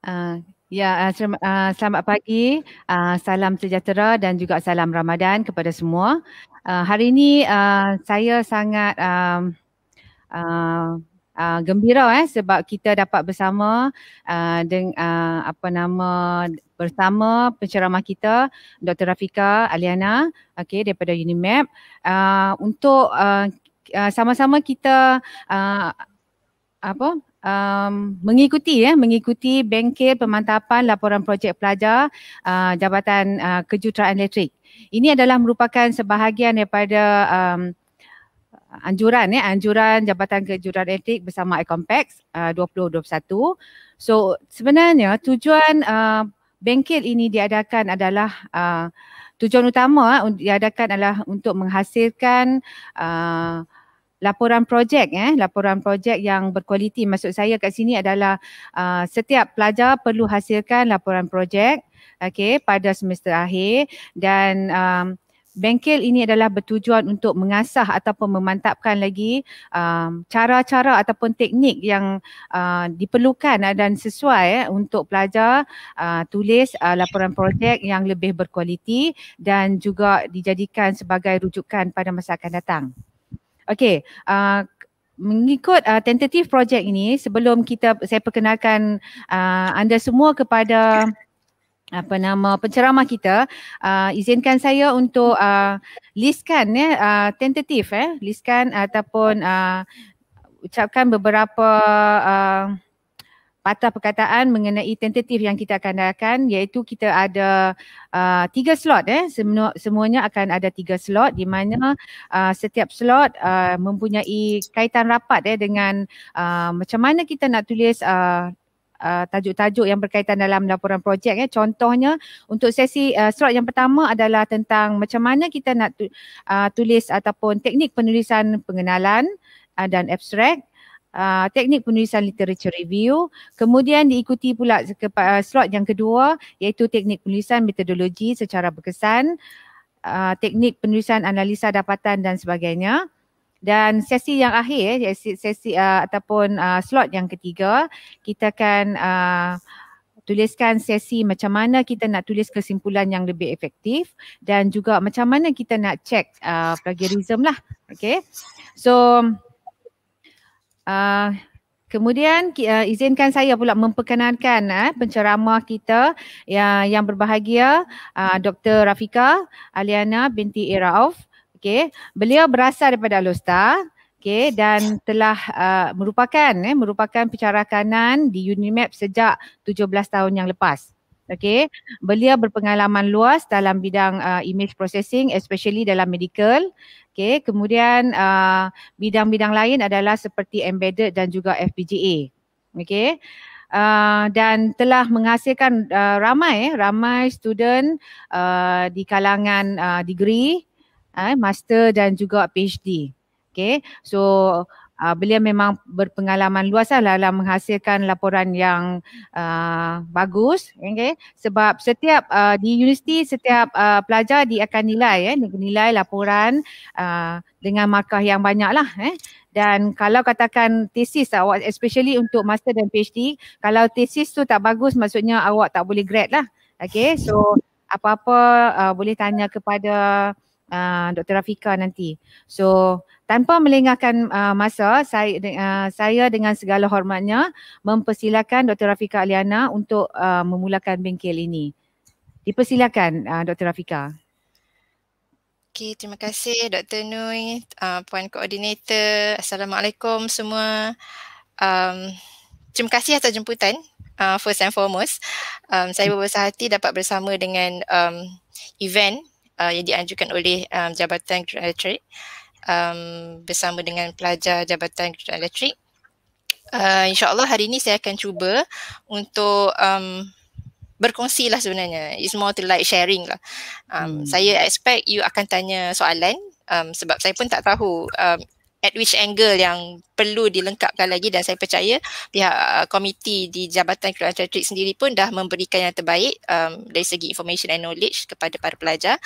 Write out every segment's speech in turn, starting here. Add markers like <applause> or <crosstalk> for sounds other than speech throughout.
Uh, ya, uh, selamat pagi, uh, salam sejahtera dan juga salam Ramadan kepada semua. Uh, hari ini uh, saya sangat um, uh, uh, gembira eh sebab kita dapat bersama uh, dengan uh, apa nama bersama penceramah kita Dr. Rafika Aliana okay, daripada Unimap uh, untuk uh, uh, sama-sama kita uh, apa um, mengikuti ya, mengikuti bengkel pemantapan laporan projek pelajar uh, Jabatan uh, Kejuruteraan Elektrik. Ini adalah merupakan sebahagian daripada um, anjuran ya, anjuran Jabatan Kejuruteraan Elektrik bersama Ecompax uh, 2021. So sebenarnya tujuan uh, bengkel ini diadakan adalah uh, tujuan utama eh, diadakan adalah untuk menghasilkan uh, laporan projek eh laporan projek yang berkualiti maksud saya kat sini adalah uh, setiap pelajar perlu hasilkan laporan projek okey pada semester akhir dan um, Bengkel ini adalah bertujuan untuk mengasah ataupun memantapkan lagi um, cara-cara ataupun teknik yang uh, diperlukan uh, dan sesuai eh, untuk pelajar uh, tulis uh, laporan projek yang lebih berkualiti dan juga dijadikan sebagai rujukan pada masa akan datang. Okey, uh, mengikut uh, tentative projek ini sebelum kita saya perkenalkan uh, anda semua kepada apa nama penceramah kita uh, izinkan saya untuk uh, listkan ya uh, tentative eh listkan ataupun uh, ucapkan beberapa uh, patah perkataan mengenai tentatif yang kita akan adakan iaitu kita ada uh, tiga slot eh Semua, semuanya akan ada tiga slot di mana uh, setiap slot uh, mempunyai kaitan rapat eh dengan uh, macam mana kita nak tulis uh, Uh, tajuk-tajuk yang berkaitan dalam laporan projek eh. contohnya untuk sesi uh, slot yang pertama adalah tentang macam mana kita nak tu, uh, tulis ataupun teknik penulisan pengenalan uh, dan abstrak Ah, teknik penulisan literature review. Kemudian diikuti pula ah, slot yang kedua iaitu teknik penulisan metodologi secara berkesan, uh, teknik penulisan analisa dapatan dan sebagainya. Dan sesi yang akhir, sesi, sesi uh, ataupun uh, slot yang ketiga, kita akan uh, tuliskan sesi macam mana kita nak tulis kesimpulan yang lebih efektif dan juga macam mana kita nak check uh, plagiarism lah. Okay. So, Uh, kemudian uh, izinkan saya pula memperkenankan uh, ah, penceramah kita yang, yang berbahagia uh, Dr. Rafika Aliana binti Irauf. Okay. Beliau berasal daripada Alosta okay, dan telah uh, merupakan eh, merupakan pencerah kanan di Unimap sejak 17 tahun yang lepas. Okay. Beliau berpengalaman luas dalam bidang uh, image processing especially dalam medical. Okay, kemudian uh, bidang-bidang lain adalah seperti embedded dan juga FPGA. Okay, uh, dan telah menghasilkan uh, ramai eh, ramai student uh, di kalangan uh, degree, uh, master dan juga PhD. Okay, so uh, beliau memang berpengalaman luas lah dalam menghasilkan laporan yang uh, bagus okay? sebab setiap uh, di universiti setiap uh, pelajar dia akan nilai eh nilai laporan uh, dengan markah yang banyak lah eh dan kalau katakan tesis awak especially untuk master dan PhD kalau tesis tu tak bagus maksudnya awak tak boleh grad lah okay so apa-apa uh, boleh tanya kepada uh, Dr. Rafika nanti. So tanpa melengahkan uh, masa saya de- uh, saya dengan segala hormatnya mempersilakan Dr Rafika Aliana untuk uh, memulakan bengkel ini. Dipersilakan uh, Dr Rafika. Okay, terima kasih Dr Nui, uh, puan koordinator. Assalamualaikum semua. Um terima kasih atas jemputan. Uh, first and foremost, um saya berbesar hati dapat bersama dengan um event uh, yang dianjurkan oleh um, Jabatan Graduate um, bersama dengan pelajar Jabatan Kejutan Elektrik. Uh, InsyaAllah hari ini saya akan cuba untuk um, berkongsi lah sebenarnya. It's more to like sharing lah. Um, hmm. Saya expect you akan tanya soalan um, sebab saya pun tak tahu um, at which angle yang perlu dilengkapkan lagi dan saya percaya pihak uh, komiti di Jabatan Keluarga Tertrik sendiri pun dah memberikan yang terbaik um, dari segi information and knowledge kepada para pelajar.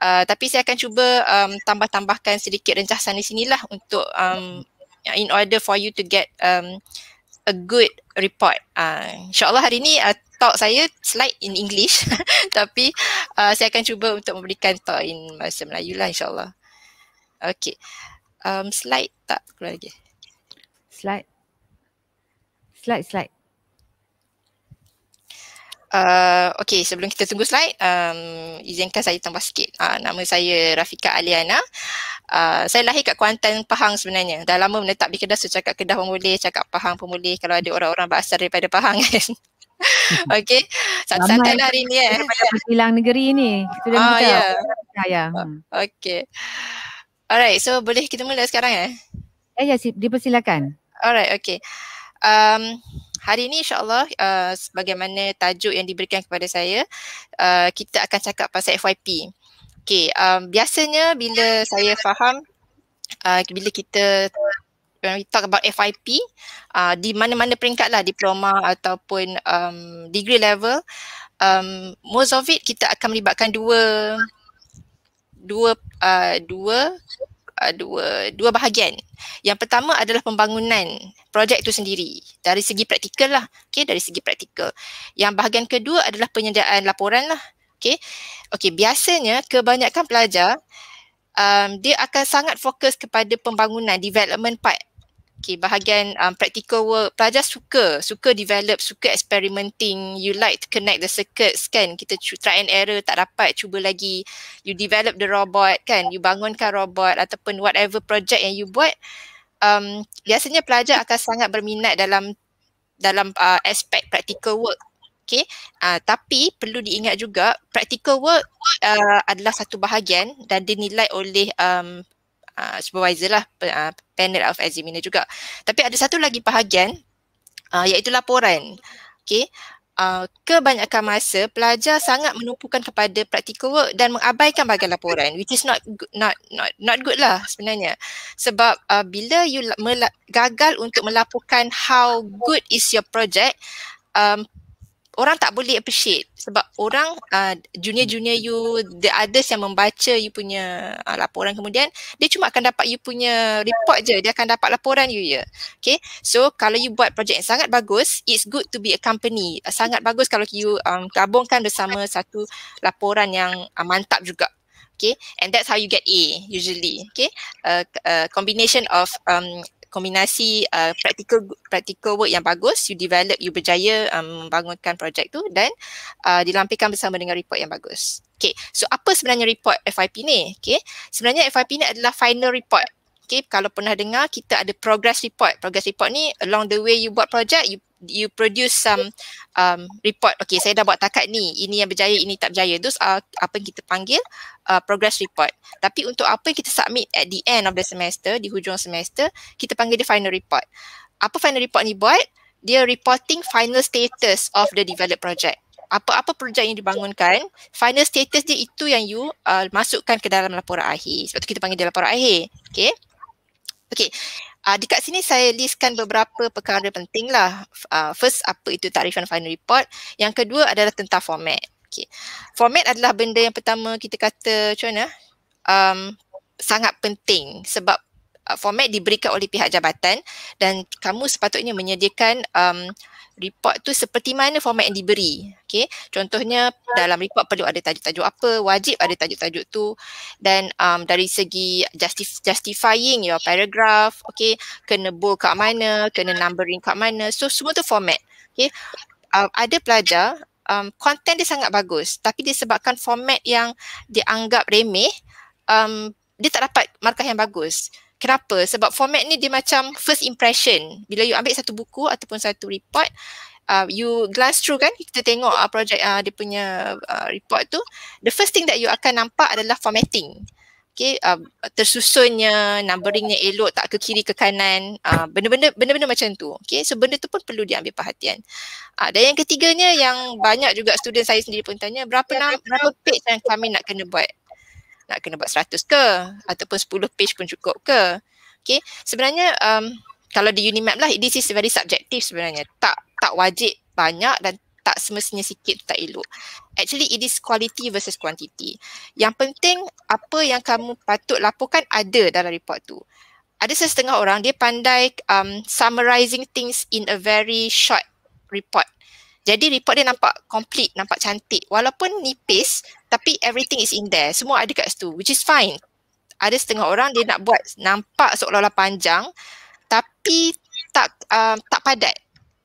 Uh, tapi saya akan cuba um, tambah-tambahkan sedikit rencah sana sinilah untuk um, in order for you to get um, a good report. Uh, InsyaAllah hari ini uh, talk saya slide in English <laughs> tapi uh, saya akan cuba untuk memberikan talk in bahasa Melayu lah insyaAllah. Okay um, slide tak keluar lagi? Slide. Slide, slide. Uh, okay, sebelum kita tunggu slide, um, izinkan saya tambah sikit. Uh, nama saya Rafika Aliana. Uh, saya lahir kat Kuantan, Pahang sebenarnya. Dah lama menetap di Kedah, so cakap Kedah pemulih, cakap Pahang pemulih kalau ada orang-orang berasal daripada Pahang kan. <laughs> okay, santai-santai lah hari ni eh. Kita banyak bilang negeri ni. Kita dah oh, Okay. Alright, so boleh kita mula sekarang eh? Ya, ya, dipersilakan. Alright, okay. Um, hari ini insyaAllah, uh, sebagaimana tajuk yang diberikan kepada saya, uh, kita akan cakap pasal FYP. Okay, um, biasanya bila saya faham, uh, bila kita when we talk about FYP, uh, di mana-mana peringkat lah, diploma ataupun um, degree level, um, most of it kita akan melibatkan dua dua uh, dua uh, dua dua bahagian. Yang pertama adalah pembangunan projek itu sendiri dari segi praktikal lah. Okey, dari segi praktikal. Yang bahagian kedua adalah penyediaan laporan lah. Okey. Okey, biasanya kebanyakan pelajar um, dia akan sangat fokus kepada pembangunan development part. Okay, bahagian um, practical work, pelajar suka, suka develop, suka experimenting, you like to connect the circuits, kan? kita try and error, tak dapat, cuba lagi. You develop the robot, kan, you bangunkan robot ataupun whatever project yang you buat. Um, biasanya pelajar akan sangat berminat dalam dalam uh, aspek practical work. Okay, uh, tapi perlu diingat juga practical work uh, adalah satu bahagian dan dinilai oleh um, uh, supervisor lah uh, panel of examiner juga tapi ada satu lagi bahagian uh, iaitu laporan Okay, uh, kebanyakan masa pelajar sangat menumpukan kepada practical work dan mengabaikan bahagian laporan which is not not not not good lah sebenarnya sebab uh, bila you gagal untuk melaporkan how good is your project um, orang tak boleh appreciate sebab orang uh, junior-junior you the others yang membaca you punya uh, laporan kemudian dia cuma akan dapat you punya report je dia akan dapat laporan you ya okay so kalau you buat projek yang sangat bagus it's good to be a company uh, sangat bagus kalau you um, gabungkan bersama satu laporan yang uh, mantap juga okay and that's how you get A usually okay uh, uh, combination of um, kombinasi uh, practical practical work yang bagus you develop you berjaya um, membangunkan projek tu dan uh, dilampirkan bersama dengan report yang bagus. Okay, so apa sebenarnya report FIP ni? Okay, sebenarnya FIP ni adalah final report. Okay, kalau pernah dengar kita ada progress report. Progress report ni along the way you buat project you you produce some um, report. Okay, saya dah buat takat ni. Ini yang berjaya, ini tak berjaya. Those are apa yang kita panggil uh, progress report. Tapi untuk apa yang kita submit at the end of the semester, di hujung semester, kita panggil dia final report. Apa final report ni buat? Dia reporting final status of the developed project. Apa-apa projek yang dibangunkan, final status dia itu yang you uh, masukkan ke dalam laporan akhir. Sebab tu kita panggil dia laporan akhir. Okay. Okay. Uh, ah, kat sini saya listkan beberapa perkara penting lah. Uh, first, apa itu tarifan final report. Yang kedua adalah tentang format. Okay. Format adalah benda yang pertama kita kata macam mana? Um, sangat penting sebab ah, format diberikan oleh pihak jabatan dan kamu sepatutnya menyediakan um, report tu seperti mana format yang diberi. Okay. Contohnya ya. dalam report perlu ada tajuk-tajuk apa, wajib ada tajuk-tajuk tu dan um, dari segi justif- justifying your paragraph, okay, kena bold kat mana, kena numbering kat mana. So semua tu format. Okay. Um, ada pelajar, um, content dia sangat bagus tapi disebabkan format yang dianggap remeh, um, dia tak dapat markah yang bagus. Kenapa? Sebab format ni dia macam first impression. Bila you ambil satu buku ataupun satu report, uh, you glance through kan, kita tengok uh, project uh, dia punya uh, report tu, the first thing that you akan nampak adalah formatting. Okay, uh, tersusunnya, numberingnya elok, tak ke kiri ke kanan, uh, benda-benda, benda-benda macam tu. Okay, so benda tu pun perlu diambil perhatian. Uh, dan yang ketiganya yang banyak juga student saya sendiri pun tanya, berapa, ya, berapa page yang kami nak kena buat? nak kena buat 100 ke ataupun 10 page pun cukup ke okey sebenarnya um, kalau di unimap lah this is very subjective sebenarnya tak tak wajib banyak dan tak semestinya sikit tak elok actually it is quality versus quantity yang penting apa yang kamu patut laporkan ada dalam report tu ada setengah orang dia pandai um, summarizing things in a very short report jadi report dia nampak complete, nampak cantik. Walaupun nipis, tapi everything is in there semua ada kat situ which is fine ada setengah orang dia nak buat nampak seolah-olah panjang tapi tak um, tak padat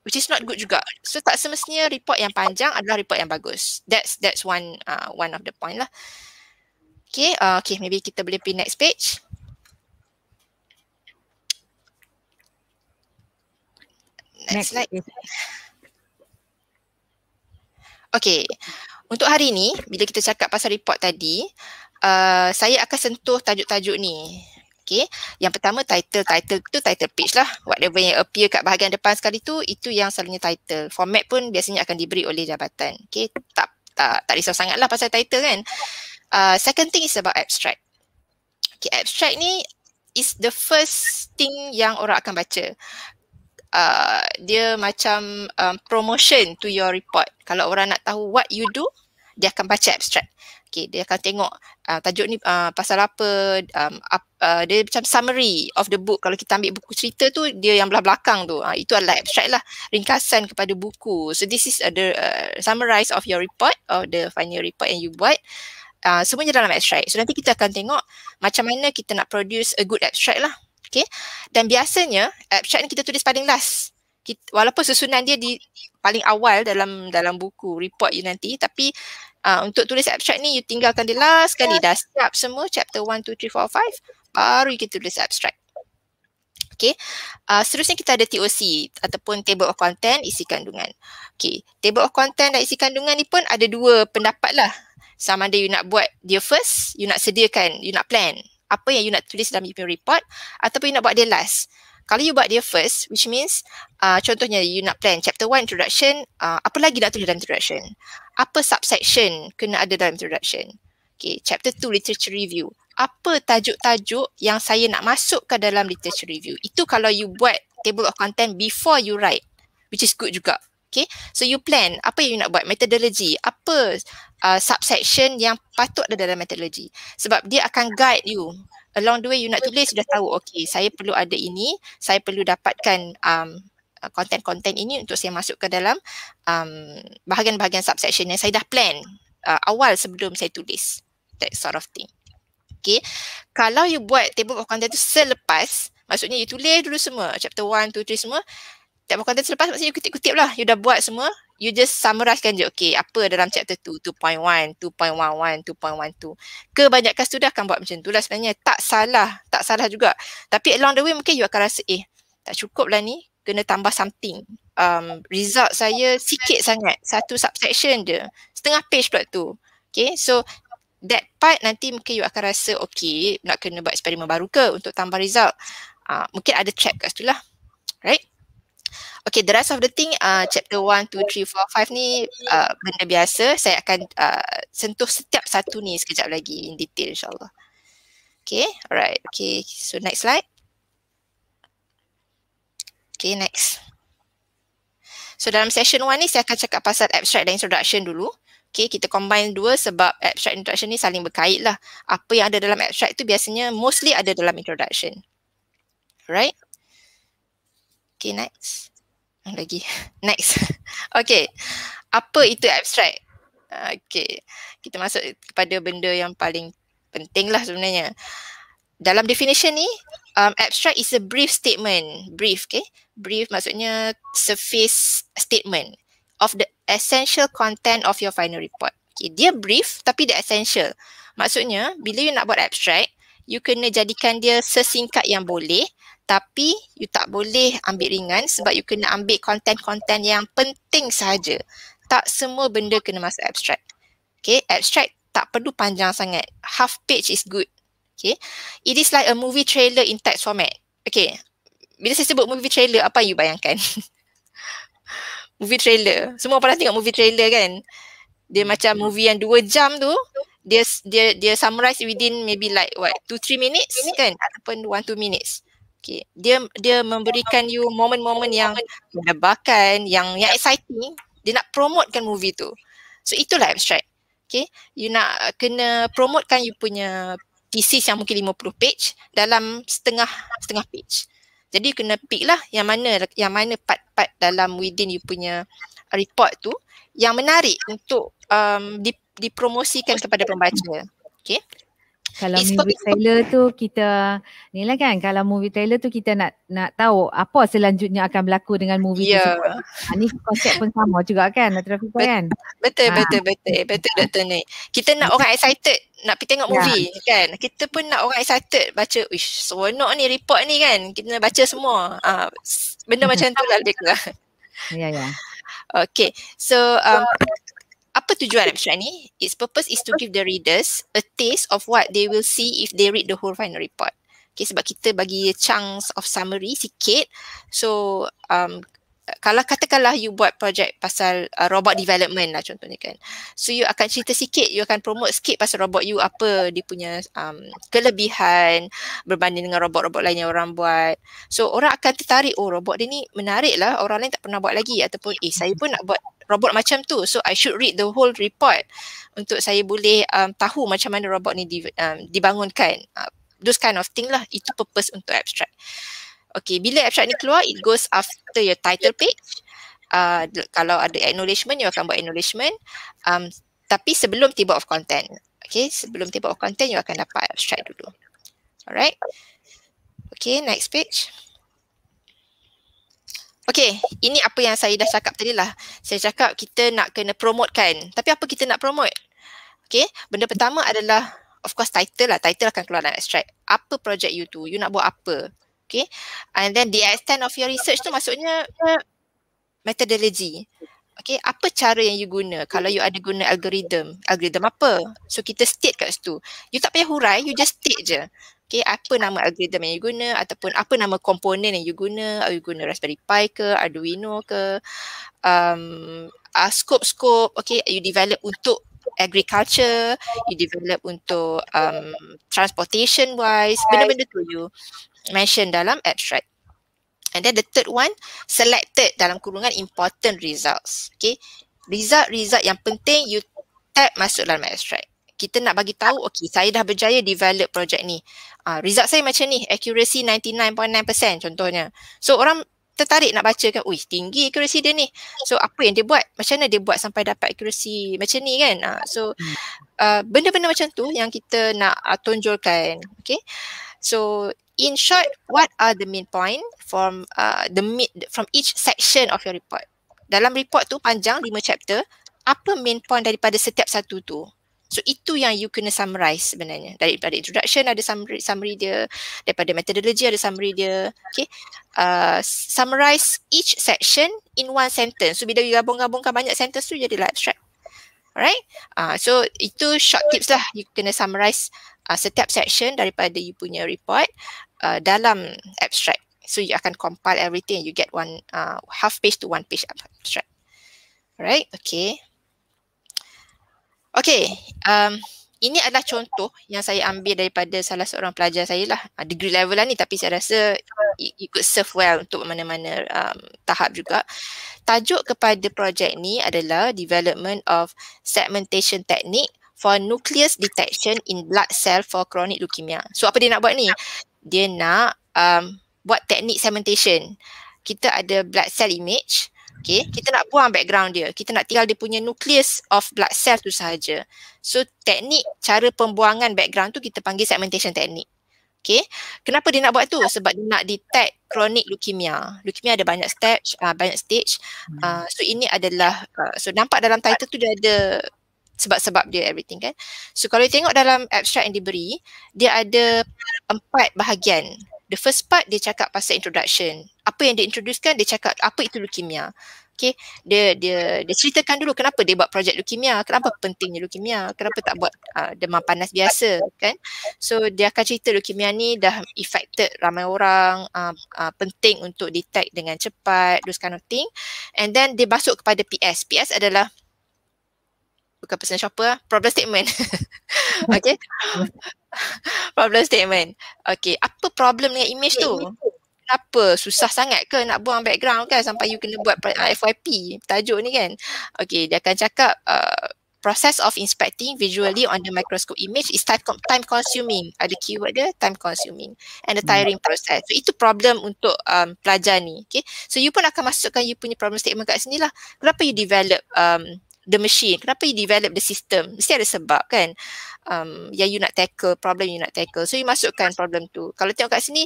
which is not good juga so tak semestinya report yang panjang adalah report yang bagus that's that's one uh, one of the point lah okay uh, okay maybe kita boleh pergi next page next, next slide okay untuk hari ini bila kita cakap pasal report tadi, uh, saya akan sentuh tajuk-tajuk ni. Okay. Yang pertama title, title tu title page lah. Whatever yang appear kat bahagian depan sekali tu, itu yang selalunya title. Format pun biasanya akan diberi oleh jabatan. Okay. Tak, tak, tak risau sangat lah pasal title kan. Uh, second thing is about abstract. Okay, abstract ni is the first thing yang orang akan baca uh, dia macam um, promotion to your report. Kalau orang nak tahu what you do, dia akan baca abstract. Okay, dia akan tengok uh, tajuk ni uh, pasal apa, um, uh, uh, dia macam summary of the book. Kalau kita ambil buku cerita tu, dia yang belah belakang tu. Uh, itu adalah abstract lah, ringkasan kepada buku. So, this is uh, the uh, summarize of your report, of the final report yang you buat. Uh, semuanya dalam abstract. So, nanti kita akan tengok macam mana kita nak produce a good abstract lah. Okay. Dan biasanya eh, abstract ni kita tulis paling last. Kita, walaupun susunan dia di paling awal dalam dalam buku report you nanti tapi uh, untuk tulis abstract ni you tinggalkan dia last sekali ya. dah siap semua chapter 1, 2, 3, 4, 5 baru kita tulis abstract. Okay. Uh, ah, seterusnya kita ada TOC ataupun table of content isi kandungan. Okay. Table of content dan isi kandungan ni pun ada dua pendapat lah. Sama ada you nak buat dia first, you nak sediakan, you nak plan apa yang you nak tulis dalam you e report ataupun you nak buat dia last. Kalau you buat dia first, which means uh, contohnya you nak plan chapter one introduction, uh, apa lagi nak tulis dalam introduction? Apa subsection kena ada dalam introduction? Okay, chapter two literature review. Apa tajuk-tajuk yang saya nak masukkan dalam literature review? Itu kalau you buat table of content before you write, which is good juga. Okay, so you plan apa yang you nak buat methodology, apa uh, subsection yang patut ada dalam methodology. Sebab dia akan guide you along the way you nak tulis sudah tahu okay saya perlu ada ini, saya perlu dapatkan um, uh, content-content ini untuk saya masuk ke dalam um, bahagian-bahagian subsection yang saya dah plan uh, awal sebelum saya tulis that sort of thing. Okay, kalau you buat table of content tu selepas, maksudnya you tulis dulu semua chapter 1, 2, 3 semua, tak buat content selepas maksudnya you kutip-kutip lah. You dah buat semua. You just summarize kan je. Okay, apa dalam chapter 2, 2.1, 2.11, 2.12. Kebanyakan sudah akan buat macam tu lah sebenarnya. Tak salah. Tak salah juga. Tapi along the way mungkin you akan rasa eh, tak cukup lah ni. Kena tambah something. Um, result saya sikit sangat. Satu subsection je. Setengah page pula tu. Okay, so that part nanti mungkin you akan rasa okay, nak kena buat eksperimen baru ke untuk tambah result. Uh, mungkin ada trap kat situ lah. Right? Okay, the rest of the thing, uh, chapter 1, 2, 3, 4, 5 ni uh, benda biasa. Saya akan uh, sentuh setiap satu ni sekejap lagi in detail insyaAllah. Okay, alright. Okay, so next slide. Okay, next. So dalam session 1 ni saya akan cakap pasal abstract dan introduction dulu. Okay, kita combine dua sebab abstract introduction ni saling berkait lah. Apa yang ada dalam abstract tu biasanya mostly ada dalam introduction. Alright. Okay, next lagi. <laughs> Next. <laughs> okay. Apa itu abstract? Okay. Kita masuk kepada benda yang paling penting lah sebenarnya. Dalam definition ni, um, abstract is a brief statement. Brief, okay. Brief maksudnya surface statement of the essential content of your final report. Okay. Dia brief tapi the essential. Maksudnya, bila you nak buat abstract, you kena jadikan dia sesingkat yang boleh tapi you tak boleh ambil ringan sebab you kena ambil konten-konten yang penting saja. Tak semua benda kena masuk abstract. Okay, abstract tak perlu panjang sangat. Half page is good. Okay, it is like a movie trailer in text format. Okay, bila saya sebut movie trailer, apa yang you bayangkan? <laughs> movie trailer. Semua pernah tengok movie trailer kan? Dia hmm. macam movie yang 2 jam tu, dia dia dia summarize within maybe like what 2 3 minutes kan ataupun 1 2 minutes okay. dia dia memberikan you moment-moment yang menyebabkan yang yang exciting dia nak promotekan movie tu so itulah abstract okay. you nak kena promotekan you punya thesis yang mungkin 50 page dalam setengah setengah page jadi you kena pick lah yang mana yang mana part-part dalam within you punya report tu yang menarik untuk um, dip, dipromosikan kepada pembaca okay kalau it's movie trailer tu kita ni lah kan kalau movie trailer tu kita nak nak tahu apa selanjutnya akan berlaku dengan movie yeah. tu. Ha, ni konsep pun sama juga kan Natura Fifa kan. Betul betul ha. betul betul Dr. Ni. Kita nak orang excited nak pergi tengok ya. movie yeah. kan. Kita pun nak orang excited baca wish seronok ni report ni kan. Kita nak baca semua. Ha, benda macam tu lah lebih kurang. Ya yeah, ya. Yeah. <laughs> Okay. So um, apa tujuan abstract ni? Its purpose is to give the readers a taste of what they will see if they read the whole final report. Okay, sebab kita bagi chunks of summary sikit. So, um, kalau katakanlah you buat projek pasal uh, robot development lah contohnya kan so you akan cerita sikit you akan promote sikit pasal robot you apa dia punya um, kelebihan berbanding dengan robot-robot lain yang orang buat so orang akan tertarik oh robot dia ni menarik lah orang lain tak pernah buat lagi ataupun eh saya pun nak buat robot macam tu so I should read the whole report untuk saya boleh um, tahu macam mana robot ni di, um, dibangunkan uh, those kind of thing lah itu purpose untuk abstract Okay, bila abstract ni keluar, it goes after your title page. Uh, kalau ada acknowledgement, you akan buat acknowledgement. Um, tapi sebelum table of content. Okay, sebelum table of content, you akan dapat abstract dulu. Alright. Okay, next page. Okay, ini apa yang saya dah cakap tadi lah. Saya cakap kita nak kena promote kan. Tapi apa kita nak promote? Okay, benda pertama adalah of course title lah. Title akan keluar dalam abstract. Apa project you tu? You nak buat apa? Okay. And then the extent of your research tu maksudnya uh, methodology. Okay, apa cara yang you guna kalau you ada guna algorithm. Algorithm apa? So kita state kat situ. You tak payah hurai, you just state je. Okay, apa nama algorithm yang you guna ataupun apa nama komponen yang you guna. Are you guna Raspberry Pi ke, Arduino ke, um, uh, scope-scope. Okay, you develop untuk agriculture, you develop untuk um, transportation wise, benda-benda tu you. Mention dalam abstract. And then the third one, selected dalam kurungan important results. Okay, result-result yang penting you tap masuk dalam abstract. Kita nak bagi tahu, okay, saya dah berjaya develop projek ni. Uh, result saya macam ni, accuracy 99.9% contohnya. So orang tertarik nak baca kan, ui tinggi accuracy dia ni. So apa yang dia buat, macam mana dia buat sampai dapat accuracy macam ni kan. Uh, so uh, benda-benda macam tu yang kita nak uh, tonjolkan. Okay, so in short, what are the main point from uh, the mid, from each section of your report? Dalam report tu panjang lima chapter, apa main point daripada setiap satu tu? So itu yang you kena summarize sebenarnya. Daripada introduction ada summary, summary dia, daripada methodology ada summary dia. Okay. Uh, summarize each section in one sentence. So bila you gabung-gabungkan banyak sentence tu jadi abstract. Alright. Uh, so itu short tips lah. You kena summarize uh, setiap section daripada you punya report uh, dalam abstract. So you akan compile everything. You get one uh, half page to one page abstract. Right? Okay. Okay. Um, ini adalah contoh yang saya ambil daripada salah seorang pelajar saya lah. Ah, degree level lah ni tapi saya rasa it, it could serve well untuk mana-mana um, tahap juga. Tajuk kepada projek ni adalah development of segmentation technique for nucleus detection in blood cell for chronic leukemia. So apa dia nak buat ni? dia nak um, buat teknik segmentation. Kita ada blood cell image. Okay, kita nak buang background dia. Kita nak tinggal dia punya nucleus of blood cell tu sahaja. So, teknik cara pembuangan background tu kita panggil segmentation teknik. Okay, kenapa dia nak buat tu? Sebab dia nak detect chronic leukemia. Leukemia ada banyak stage, uh, banyak stage. Hmm. Uh, so, ini adalah, uh, so nampak dalam title tu dia ada sebab-sebab dia everything kan. So kalau tengok dalam abstract yang diberi, dia ada empat bahagian. The first part dia cakap pasal introduction. Apa yang dia introducekan dia cakap apa itu leukemia. Okay, dia dia dia ceritakan dulu kenapa dia buat projek leukemia, kenapa pentingnya leukemia, kenapa tak buat uh, demam panas biasa kan. So dia akan cerita leukemia ni dah affected ramai orang, uh, uh, penting untuk detect dengan cepat, those kind of thing. And then dia masuk kepada PS. PS adalah bukan personal shopper lah. Problem statement. <laughs> okay. <laughs> problem statement. Okay. Apa problem dengan image tu? Kenapa? Susah sangat ke nak buang background kan sampai you kena buat FYP tajuk ni kan? Okay. Dia akan cakap uh, process of inspecting visually on the microscope image is time consuming. Ada keyword dia time consuming and the hmm. tiring process. So itu problem untuk um, pelajar ni. Okay. So you pun akan masukkan you punya problem statement kat sini lah. Kenapa you develop um, the machine kenapa you develop the system mesti ada sebab kan um yang you nak tackle problem you nak tackle so you masukkan problem tu kalau tengok kat sini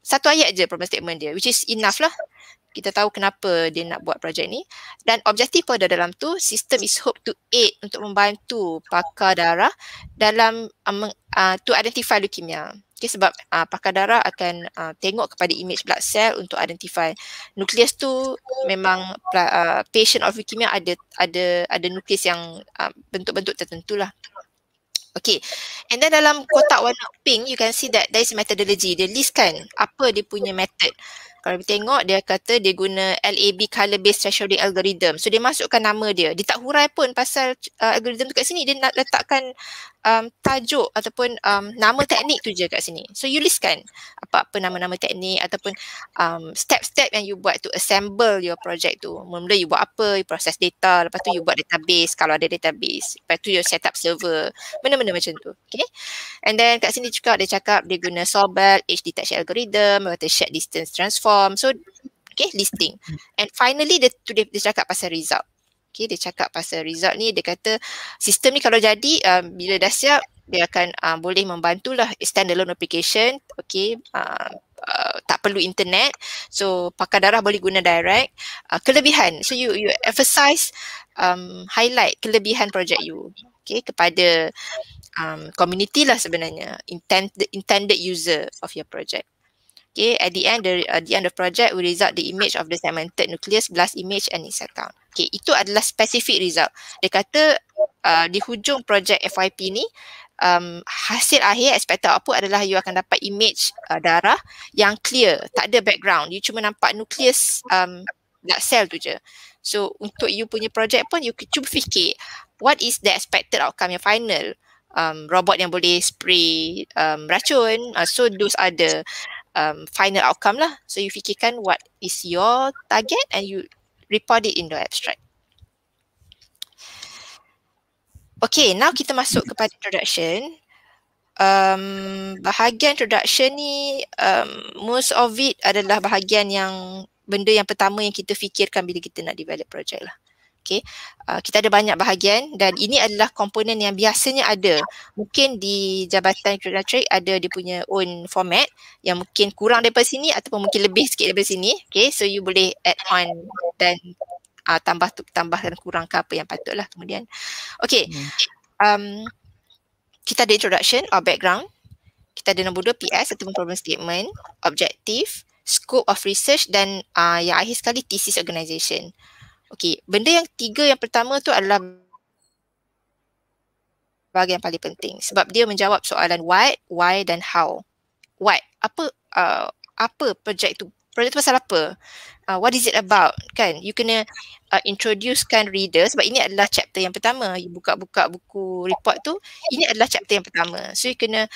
satu ayat je problem statement dia which is enough lah kita tahu kenapa dia nak buat projek ni dan objektif pun ada dalam tu system is hope to aid untuk membantu pakar darah dalam um, uh, to identify leukemia Okay, sebab uh, pakar darah akan uh, tengok kepada image blood cell untuk identify nukleus tu memang uh, patient of leukemia ada ada ada nukleus yang uh, bentuk-bentuk tertentu lah. Okay, and then dalam kotak warna pink, you can see that there is methodology. Dia listkan apa dia punya method. Kalau kita tengok, dia kata dia guna LAB color based thresholding algorithm. So, dia masukkan nama dia. Dia tak hurai pun pasal uh, algorithm tu kat sini. Dia nak letakkan um, tajuk ataupun um, nama teknik tu je kat sini. So you list kan apa-apa nama-nama teknik ataupun um, step-step yang you buat to assemble your project tu. Mula-mula you buat apa, you process data, lepas tu you buat database kalau ada database. Lepas tu you set up server, benda-benda macam tu. Okay. And then kat sini juga ada cakap dia guna sobel, Edge Detection Algorithm, kata Shared Distance Transform. So Okay, listing. And finally, dia, dia, dia cakap pasal result. Okay, dia cakap pasal result ni, dia kata sistem ni kalau jadi, um, bila dah siap, dia akan um, boleh membantulah standalone application. Okay, um, uh, tak perlu internet. So, pakar darah boleh guna direct. Uh, kelebihan, so you you emphasize, um, highlight kelebihan projek you. Okay, kepada um, community lah sebenarnya, intended, intended user of your project. Okay, at the end, the, uh, the end of project, will result the image of the segmented nucleus, blast image and it's set Okay, itu adalah specific result. Dia kata uh, di hujung project FYP ni, um, hasil akhir expected output adalah you akan dapat image uh, darah yang clear, tak ada background. You cuma nampak nucleus um, that cell tu je. So, untuk you punya project pun, you cuba fikir what is the expected outcome yang final? Um, robot yang boleh spray um, racun. Uh, so, those are the um, final outcome lah. So you fikirkan what is your target and you report it in the abstract. Okay, now kita masuk kepada introduction. Um, bahagian introduction ni um, most of it adalah bahagian yang benda yang pertama yang kita fikirkan bila kita nak develop project lah okay. Uh, ah, kita ada banyak bahagian dan ini adalah komponen yang biasanya ada. Mungkin di Jabatan Kriminal ada dia punya own format yang mungkin kurang daripada sini ataupun mungkin lebih sikit daripada sini. Okay, so you boleh add on dan uh, tambah tu, tambah dan kurang ke apa yang patutlah kemudian. Okay, hmm. um, kita ada introduction or background. Kita ada nombor dua PS ataupun problem statement, objective, scope of research dan uh, yang akhir sekali thesis organisation. organization. Okey, benda yang tiga yang pertama tu adalah bahagian paling penting sebab dia menjawab soalan why, why dan how. Why? Apa uh, apa projek tu? Projek tu pasal apa? Uh, what is it about? Kan? You kena uh, introducekan reader sebab ini adalah chapter yang pertama. You buka-buka buku report tu, ini adalah chapter yang pertama. So you kena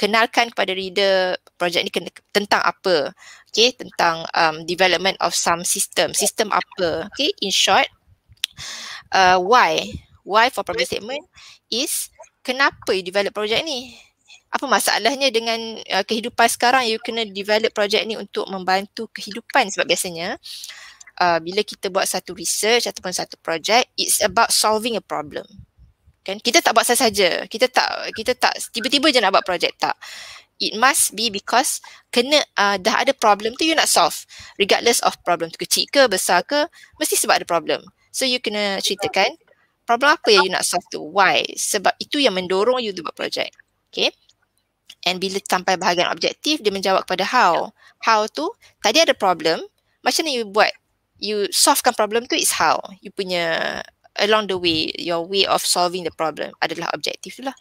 kenalkan kepada reader projek ni kena, tentang apa okay tentang um, development of some system system apa okay in short uh, why why for problem statement is kenapa you develop project ni apa masalahnya dengan uh, kehidupan sekarang you kena develop project ni untuk membantu kehidupan sebab biasanya uh, bila kita buat satu research ataupun satu project it's about solving a problem kan kita tak buat sahaja. kita tak kita tak tiba-tiba je nak buat project tak it must be because kena uh, dah ada problem tu you nak solve regardless of problem tu kecil ke besar ke mesti sebab ada problem so you kena ceritakan problem apa yang you nak solve tu why sebab itu yang mendorong you tu buat project okay and bila sampai bahagian objektif dia menjawab kepada how how tu tadi ada problem macam mana you buat you solvekan problem tu is how you punya along the way your way of solving the problem adalah objektif tu lah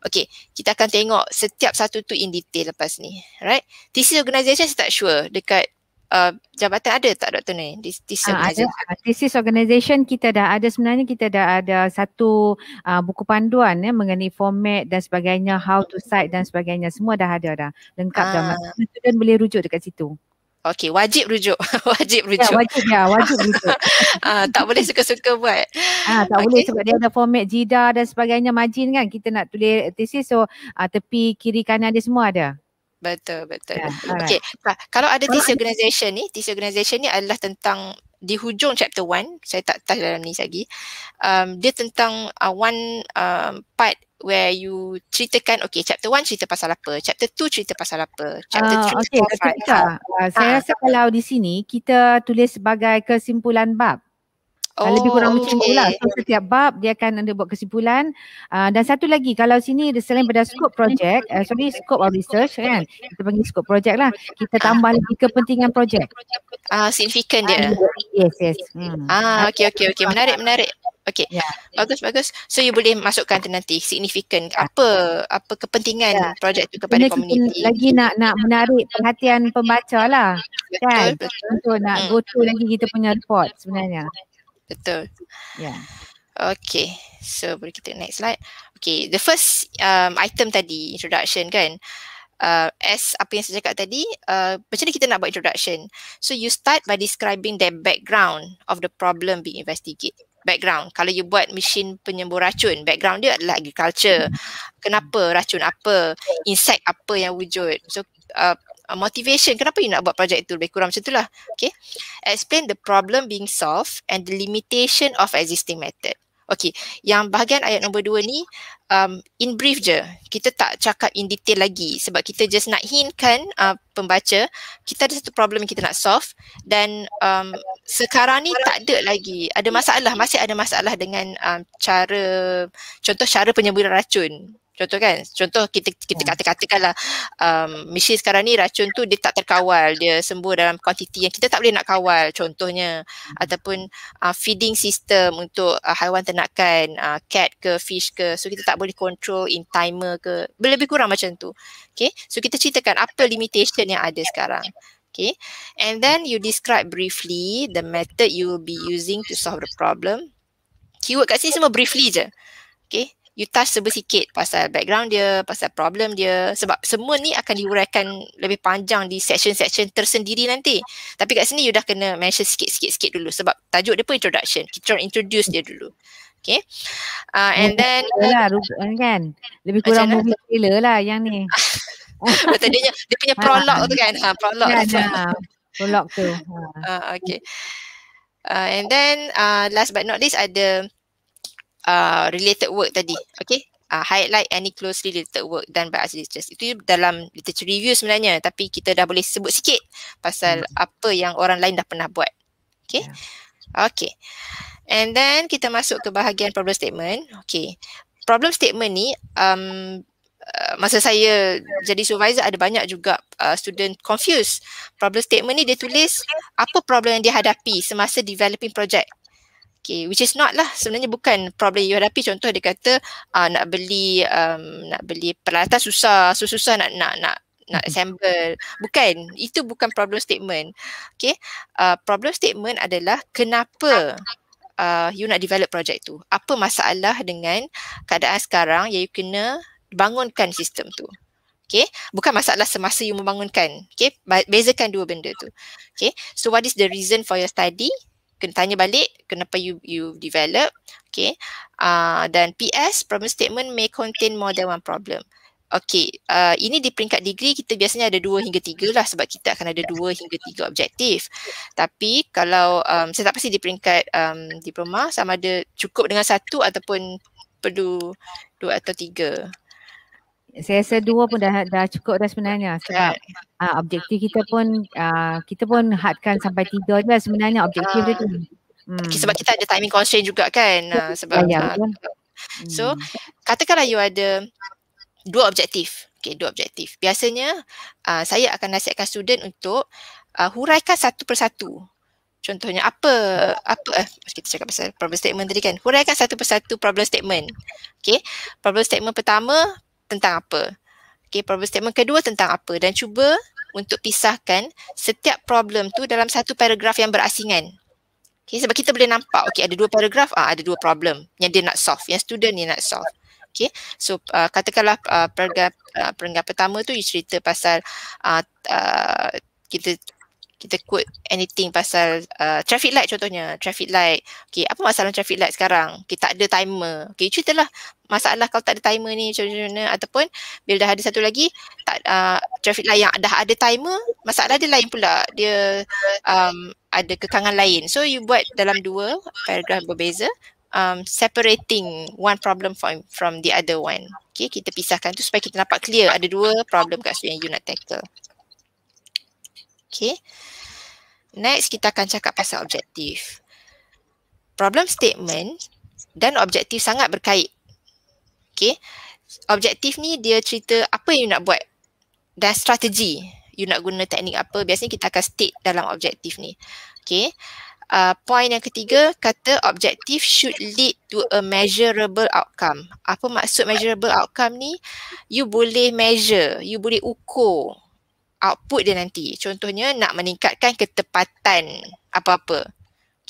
Okay, kita akan tengok setiap satu tu in detail lepas ni. Right? Thesis organisation saya tak sure dekat uh, jabatan ada tak doktor ni? This, this uh, ah, ada. Thesis ah, organisation kita dah ada sebenarnya kita dah ada satu uh, buku panduan ya, mengenai format dan sebagainya, how to cite dan sebagainya. Semua dah ada dah. Lengkap uh. dah. Student ah. boleh rujuk dekat situ. Okey, wajib rujuk. <laughs> wajib ya, rujuk. Ya, wajib ya, wajib rujuk. ha, <laughs> tak boleh suka-suka buat. Ha, tak okay. boleh sebab dia ada format jida dan sebagainya majin kan. Kita nak tulis tesis so uh, tepi kiri kanan dia semua ada. Betul, betul. Ya, Okey, right. ha, kalau ada tesis organization ni, tesis organization ni adalah tentang di hujung chapter 1, saya tak touch dalam ni lagi. Um, dia tentang uh, one um, part where you ceritakan okay chapter 1 cerita pasal apa chapter 2 cerita pasal apa chapter 3 uh, okay, uh, saya ah. rasa kalau di sini kita tulis sebagai kesimpulan bab oh, uh, lebih kurang okay. macam itulah so, oh, setiap bab dia akan ada buat kesimpulan uh, dan satu lagi kalau sini selain pada scope project uh, sorry scope of research kan kita panggil scope project lah kita tambah uh, lagi kepentingan project uh, significant dia uh, yes yes hmm. ah hmm. uh, okay okay okay menarik menarik Okay. Yeah. Bagus, bagus. So you boleh masukkan tu nanti signifikan. Ya. apa apa kepentingan yeah. projek tu kepada Bina community. Kita lagi nak nak menarik perhatian pembaca lah. Betul, kan? betul. Untuk nak hmm. go to lagi kita punya report sebenarnya. Betul. Yeah. Okay. So boleh kita next slide. Okay. The first um, item tadi introduction kan. Uh, as apa yang saya cakap tadi, uh, macam mana kita nak buat introduction? So you start by describing the background of the problem being investigated background. Kalau you buat mesin penyembur racun, background dia adalah agriculture. Kenapa racun apa, insect apa yang wujud. So, uh, motivation, kenapa you nak buat projek itu lebih kurang macam itulah. Okay. Explain the problem being solved and the limitation of existing method. Okey, yang bahagian ayat nombor dua ni um, in brief je. Kita tak cakap in detail lagi sebab kita just nak hintkan uh, pembaca kita ada satu problem yang kita nak solve dan um, sekarang ni tak ada lagi. Ada masalah, masih ada masalah dengan um, cara contoh cara penyemburan racun. Contoh kan, contoh kita kita kata hmm. katakanlah um, mesin sekarang ni racun tu dia tak terkawal, dia sembuh dalam kuantiti yang kita tak boleh nak kawal. Contohnya hmm. ataupun uh, feeding system untuk uh, haiwan ternakan uh, cat ke fish ke, so kita tak boleh control in timer ke, lebih kurang macam tu. Okay, so kita ceritakan apa limitation yang ada sekarang. Okay, and then you describe briefly the method you will be using to solve the problem. Keyword kat sini semua briefly je. Okay, you touch sebut sikit pasal background dia, pasal problem dia sebab semua ni akan diuraikan lebih panjang di section-section tersendiri nanti. Tapi kat sini you dah kena mention sikit sikit dulu sebab tajuk dia pun introduction. Kita introduce dia dulu. Okay. Uh, and then lah, eh, kan? Lebih kurang movie trailer lah yang ni. <laughs> Betul dia, punya, dia punya prologue tu kan. Ha, prolog Ya, ya. prologue tu. Ha. Uh, okay. Uh, and then uh, last but not least ada Uh, related work tadi. Okay. Uh, highlight any closely related work done by Aziz Itu dalam literature review sebenarnya tapi kita dah boleh sebut sikit pasal hmm. apa yang orang lain dah pernah buat. Okay. Yeah. Okay. And then kita masuk ke bahagian problem statement. Okay. Problem statement ni um, uh, masa saya jadi supervisor ada banyak juga uh, student confused. Problem statement ni dia tulis apa problem yang dihadapi semasa developing project. Okay, which is not lah. Sebenarnya bukan problem you hadapi. Contoh dia kata uh, nak beli um, nak beli peralatan susah, susah, susah nak nak nak nak assemble. Bukan. Itu bukan problem statement. Okay. Uh, problem statement adalah kenapa uh, you nak develop projek tu. Apa masalah dengan keadaan sekarang yang you kena bangunkan sistem tu. Okay. Bukan masalah semasa you membangunkan. Okay. Bezakan dua benda tu. Okay. So what is the reason for your study? kena tanya balik kenapa you you develop okay uh, dan PS problem statement may contain more than one problem okay uh, ini di peringkat degree kita biasanya ada dua hingga tiga lah sebab kita akan ada dua hingga tiga objektif tapi kalau um, saya tak pasti di peringkat um, diploma sama ada cukup dengan satu ataupun perlu dua atau tiga saya rasa dua pun dah, dah cukup dah sebenarnya sebab uh, objektif kita pun uh, kita pun hardkan sampai tiga je lah sebenarnya objektif dia tu. Ah. Hmm. Sebab kita ada timing constraint juga kan uh, sebab ya, ya, uh, betul. Hmm. so hmm. katakanlah you ada dua objektif. Okay, dua objektif. Biasanya uh, saya akan nasihatkan student untuk uh, huraikan satu persatu. Contohnya apa, apa, eh, kita cakap pasal problem statement tadi kan. Huraikan satu persatu problem statement. Okay, problem statement pertama, tentang apa. Okay, problem statement kedua tentang apa dan cuba untuk pisahkan setiap problem tu dalam satu paragraf yang berasingan. Okay, sebab kita boleh nampak, okay, ada dua paragraf, ah, ada dua problem yang dia nak solve, yang student ni nak solve. Okay, so uh, katakanlah uh, paragraf, uh, pertama tu you cerita pasal uh, uh, kita kita quote anything pasal uh, traffic light contohnya traffic light okay apa masalah traffic light sekarang kita okay, ada timer okay ceritalah masalah kalau tak ada timer ni contohnya ataupun bila dah ada satu lagi tak uh, traffic light yang dah ada timer masalah dia lain pula dia um, ada kekangan lain so you buat dalam dua paragraf berbeza um, separating one problem from from the other one okay kita pisahkan tu supaya kita nampak clear ada dua problem kat sini yang you nak tackle Okay. Next kita akan cakap pasal objektif. Problem statement dan objektif sangat berkait. Okay. Objektif ni dia cerita apa yang you nak buat dan strategi you nak guna teknik apa. Biasanya kita akan state dalam objektif ni. Okay. Uh, point yang ketiga kata objektif should lead to a measurable outcome. Apa maksud measurable outcome ni? You boleh measure, you boleh ukur output dia nanti. Contohnya nak meningkatkan ketepatan apa-apa.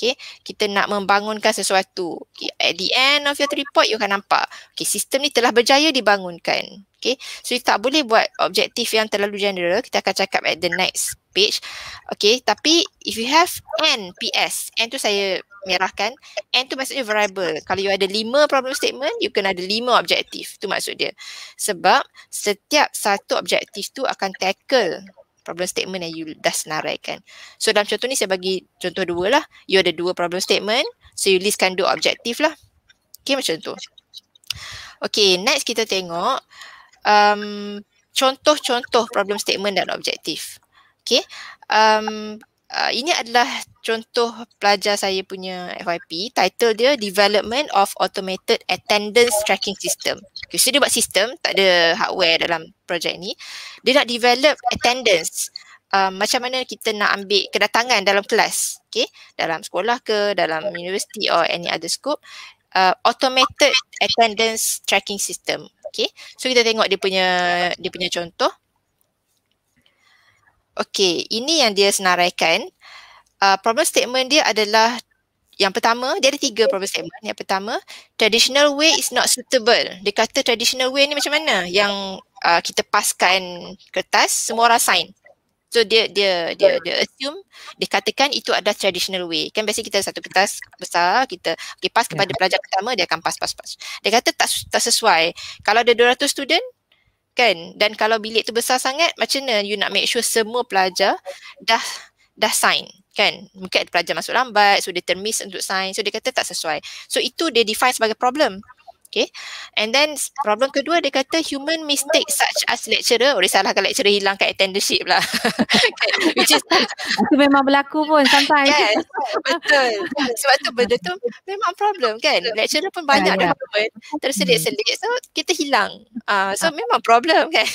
Okay, kita nak membangunkan sesuatu. Okay, at the end of your report, you akan nampak. Okay, sistem ni telah berjaya dibangunkan. Okay, so you tak boleh buat objektif yang terlalu general. Kita akan cakap at the next page. Okay, tapi if you have N, PS, N tu saya merahkan. N tu maksudnya variable. Kalau you ada lima problem statement, you kena ada lima objektif. Tu maksud dia. Sebab setiap satu objektif tu akan tackle problem statement yang you dah senaraikan. So dalam contoh ni saya bagi contoh dua lah. You ada dua problem statement, so you listkan dua objektif lah. Okay macam tu. Okay, next kita tengok um, contoh-contoh problem statement dan objektif. Okay. Um, uh, ini adalah contoh pelajar saya punya FYP. Title dia Development of Automated Attendance Tracking System. Okay, so dia buat sistem, tak ada hardware dalam projek ni. Dia nak develop attendance. Um, macam mana kita nak ambil kedatangan dalam kelas. Okay. Dalam sekolah ke, dalam university or any other scope. Uh, automated Attendance Tracking System. Okay. So kita tengok dia punya dia punya contoh. Okey, ini yang dia senaraikan. Uh, problem statement dia adalah yang pertama, dia ada tiga problem statement. Yang pertama, traditional way is not suitable. Dia kata traditional way ni macam mana? Yang uh, kita paskan kertas, semua orang sign. So dia dia dia dia assume dikatakan itu adalah traditional way. Kan biasa kita satu kertas besar kita okay, pas kepada ya. pelajar pertama dia akan pas pas pas. Dia kata tak tak sesuai. Kalau ada 200 student, kan dan kalau bilik tu besar sangat macam mana you nak make sure semua pelajar dah dah sign kan mungkin pelajar masuk lambat so dia termiss untuk sign so dia kata tak sesuai so itu dia define sebagai problem Okay. And then problem kedua dia kata human mistake such as lecturer. Oh, dia salahkan lecturer hilangkan attendership lah. <laughs> Kan? Which is <laughs> itu memang berlaku pun sampai. Yes. Betul. Sebab tu benda tu memang problem kan. Lecturer pun banyak yeah, dah yeah. terselit-selit. So kita hilang. Uh, so ah. memang problem kan.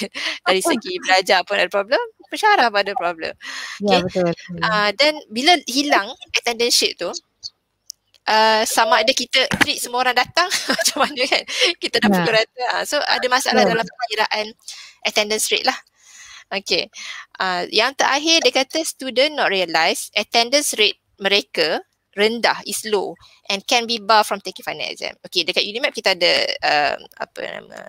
Dari segi belajar pun ada problem. Pesara ada problem. Ya, okay. Yeah, betul. Uh, then bila hilang attendership tu, uh, sama ada kita treat semua orang datang <laughs> macam mana kan kita dah ya. pukul rata uh, so ada masalah yeah. dalam penyediaan attendance rate lah okay uh, yang terakhir dia kata student not realise attendance rate mereka rendah is low and can be bar from taking final exam okay dekat UNIMAP kita ada uh, apa nama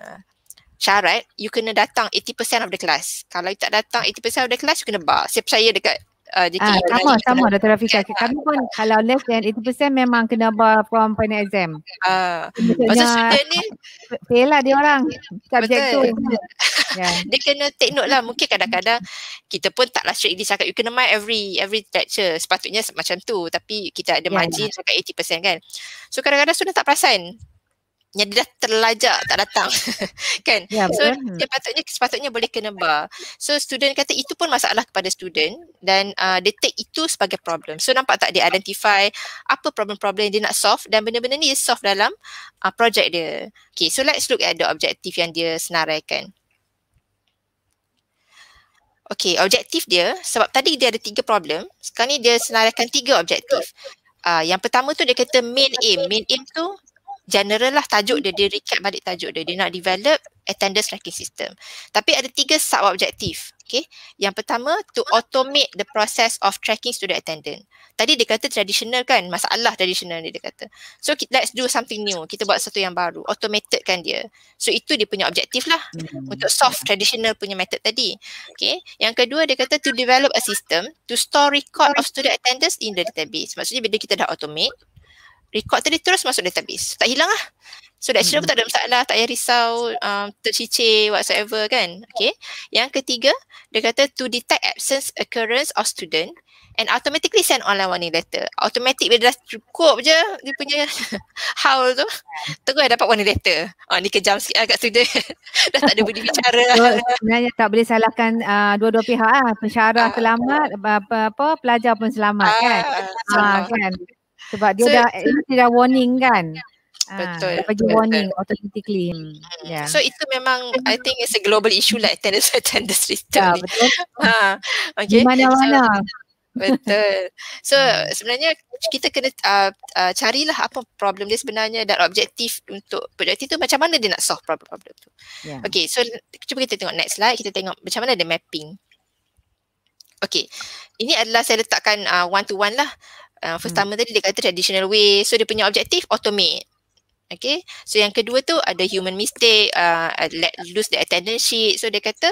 syarat you kena datang 80% of the class kalau you tak datang 80% of the class you kena bar saya percaya dekat uh, JKE ah, sama lah. kan sama Dr. Rafika yeah. kami pun kalau less than 80% memang kena bar from final exam uh, masa ni fail lah dia orang subjek tu Yeah. <laughs> dia kena take note lah mungkin kadang-kadang kita pun taklah straight dia cakap you kena mind every every lecture sepatutnya macam tu tapi kita ada ya. margin yeah, yeah. cakap 80% kan so kadang-kadang sudah tak perasan yang dia dah terlajak tak datang <laughs> kan yeah, so yeah. dia patutnya sepatutnya boleh kena bar so student kata itu pun masalah kepada student dan uh, dia take itu sebagai problem so nampak tak dia identify apa problem-problem yang dia nak solve dan benda-benda ni dia solve dalam uh, project dia okay so let's look at the objective yang dia senaraikan Okay, objektif dia sebab tadi dia ada tiga problem. Sekarang ni dia senaraikan tiga objektif. Uh, yang pertama tu dia kata main aim. Main aim tu general lah tajuk dia, dia hmm. recap balik tajuk dia. Dia nak develop attendance tracking system. Tapi ada tiga sub-objektif. Okay. Yang pertama, to hmm. automate the process of tracking student attendance. Tadi dia kata traditional kan, masalah traditional ni dia kata. So let's do something new. Kita buat satu yang baru. Automated kan dia. So itu dia punya objektif lah. hmm Untuk solve traditional punya method tadi. Okay. Yang kedua dia kata to develop a system to store record of student attendance in the database. Maksudnya bila kita dah automate, record tadi terus masuk database. Tak hilang lah. So that's hmm. pun tak ada masalah, tak payah risau, um, tercicir, whatsoever kan. Okay. Yang ketiga, dia kata to detect absence occurrence of student and automatically send online warning letter. Automatic bila dah cukup je dia punya <laughs> how tu, terus dah dapat warning letter. Oh ni kejam sikit agak lah student. <laughs> dah tak ada budi bicara. <laughs> Sebenarnya tak boleh salahkan uh, dua-dua pihak lah. Pensyarah ah, selamat, apa, apa, pelajar pun selamat ah, kan. Ah, uh, kan. Sebab dia so, dah so, dia dah warning kan. Ah, betul. Ha, dia bagi betul. warning automatically. Hmm. Yeah. So itu memang I think it's a global issue lah attendance <laughs> attendance system yeah, Betul. ha. Okay. Di mana-mana. So, Betul. So <laughs> hmm. sebenarnya kita kena uh, uh, carilah apa problem dia sebenarnya dan objektif untuk projek itu macam mana dia nak solve problem-problem tu. Yeah. Okay so cuba kita tengok next slide. Kita tengok macam mana dia mapping. Okay. Ini adalah saya letakkan uh, one to one lah uh, first hmm. time tadi dia kata traditional way so dia punya objektif automate Okay, so yang kedua tu ada human mistake, uh, uh let lose the attendance sheet. So dia kata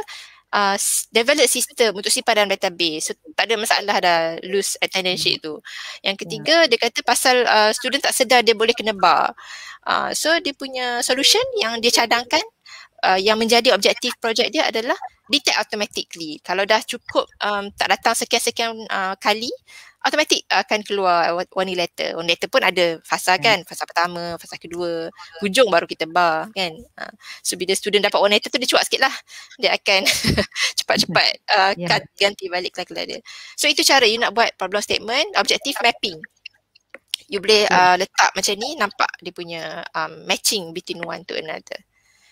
uh, develop system untuk simpan dalam database. So tak ada masalah dah lose attendance sheet tu. Yang ketiga yeah. dia kata pasal uh, student tak sedar dia boleh kena bar. Uh, so dia punya solution yang dia cadangkan uh, yang menjadi objektif projek dia adalah detect automatically. Kalau dah cukup um, tak datang sekian-sekian uh, kali, Automatik akan keluar one letter. One letter pun ada fasa kan, hmm. fasa pertama, fasa kedua, hujung baru kita bar kan. Ha. So bila student dapat one letter tu dia cuak sikit lah. Dia akan <laughs> cepat-cepat hmm. uh, yeah. ganti balik kelas-kelas dia. So itu cara you nak buat problem statement, objective mapping. You boleh hmm. uh, letak macam ni, nampak dia punya um, matching between one to another.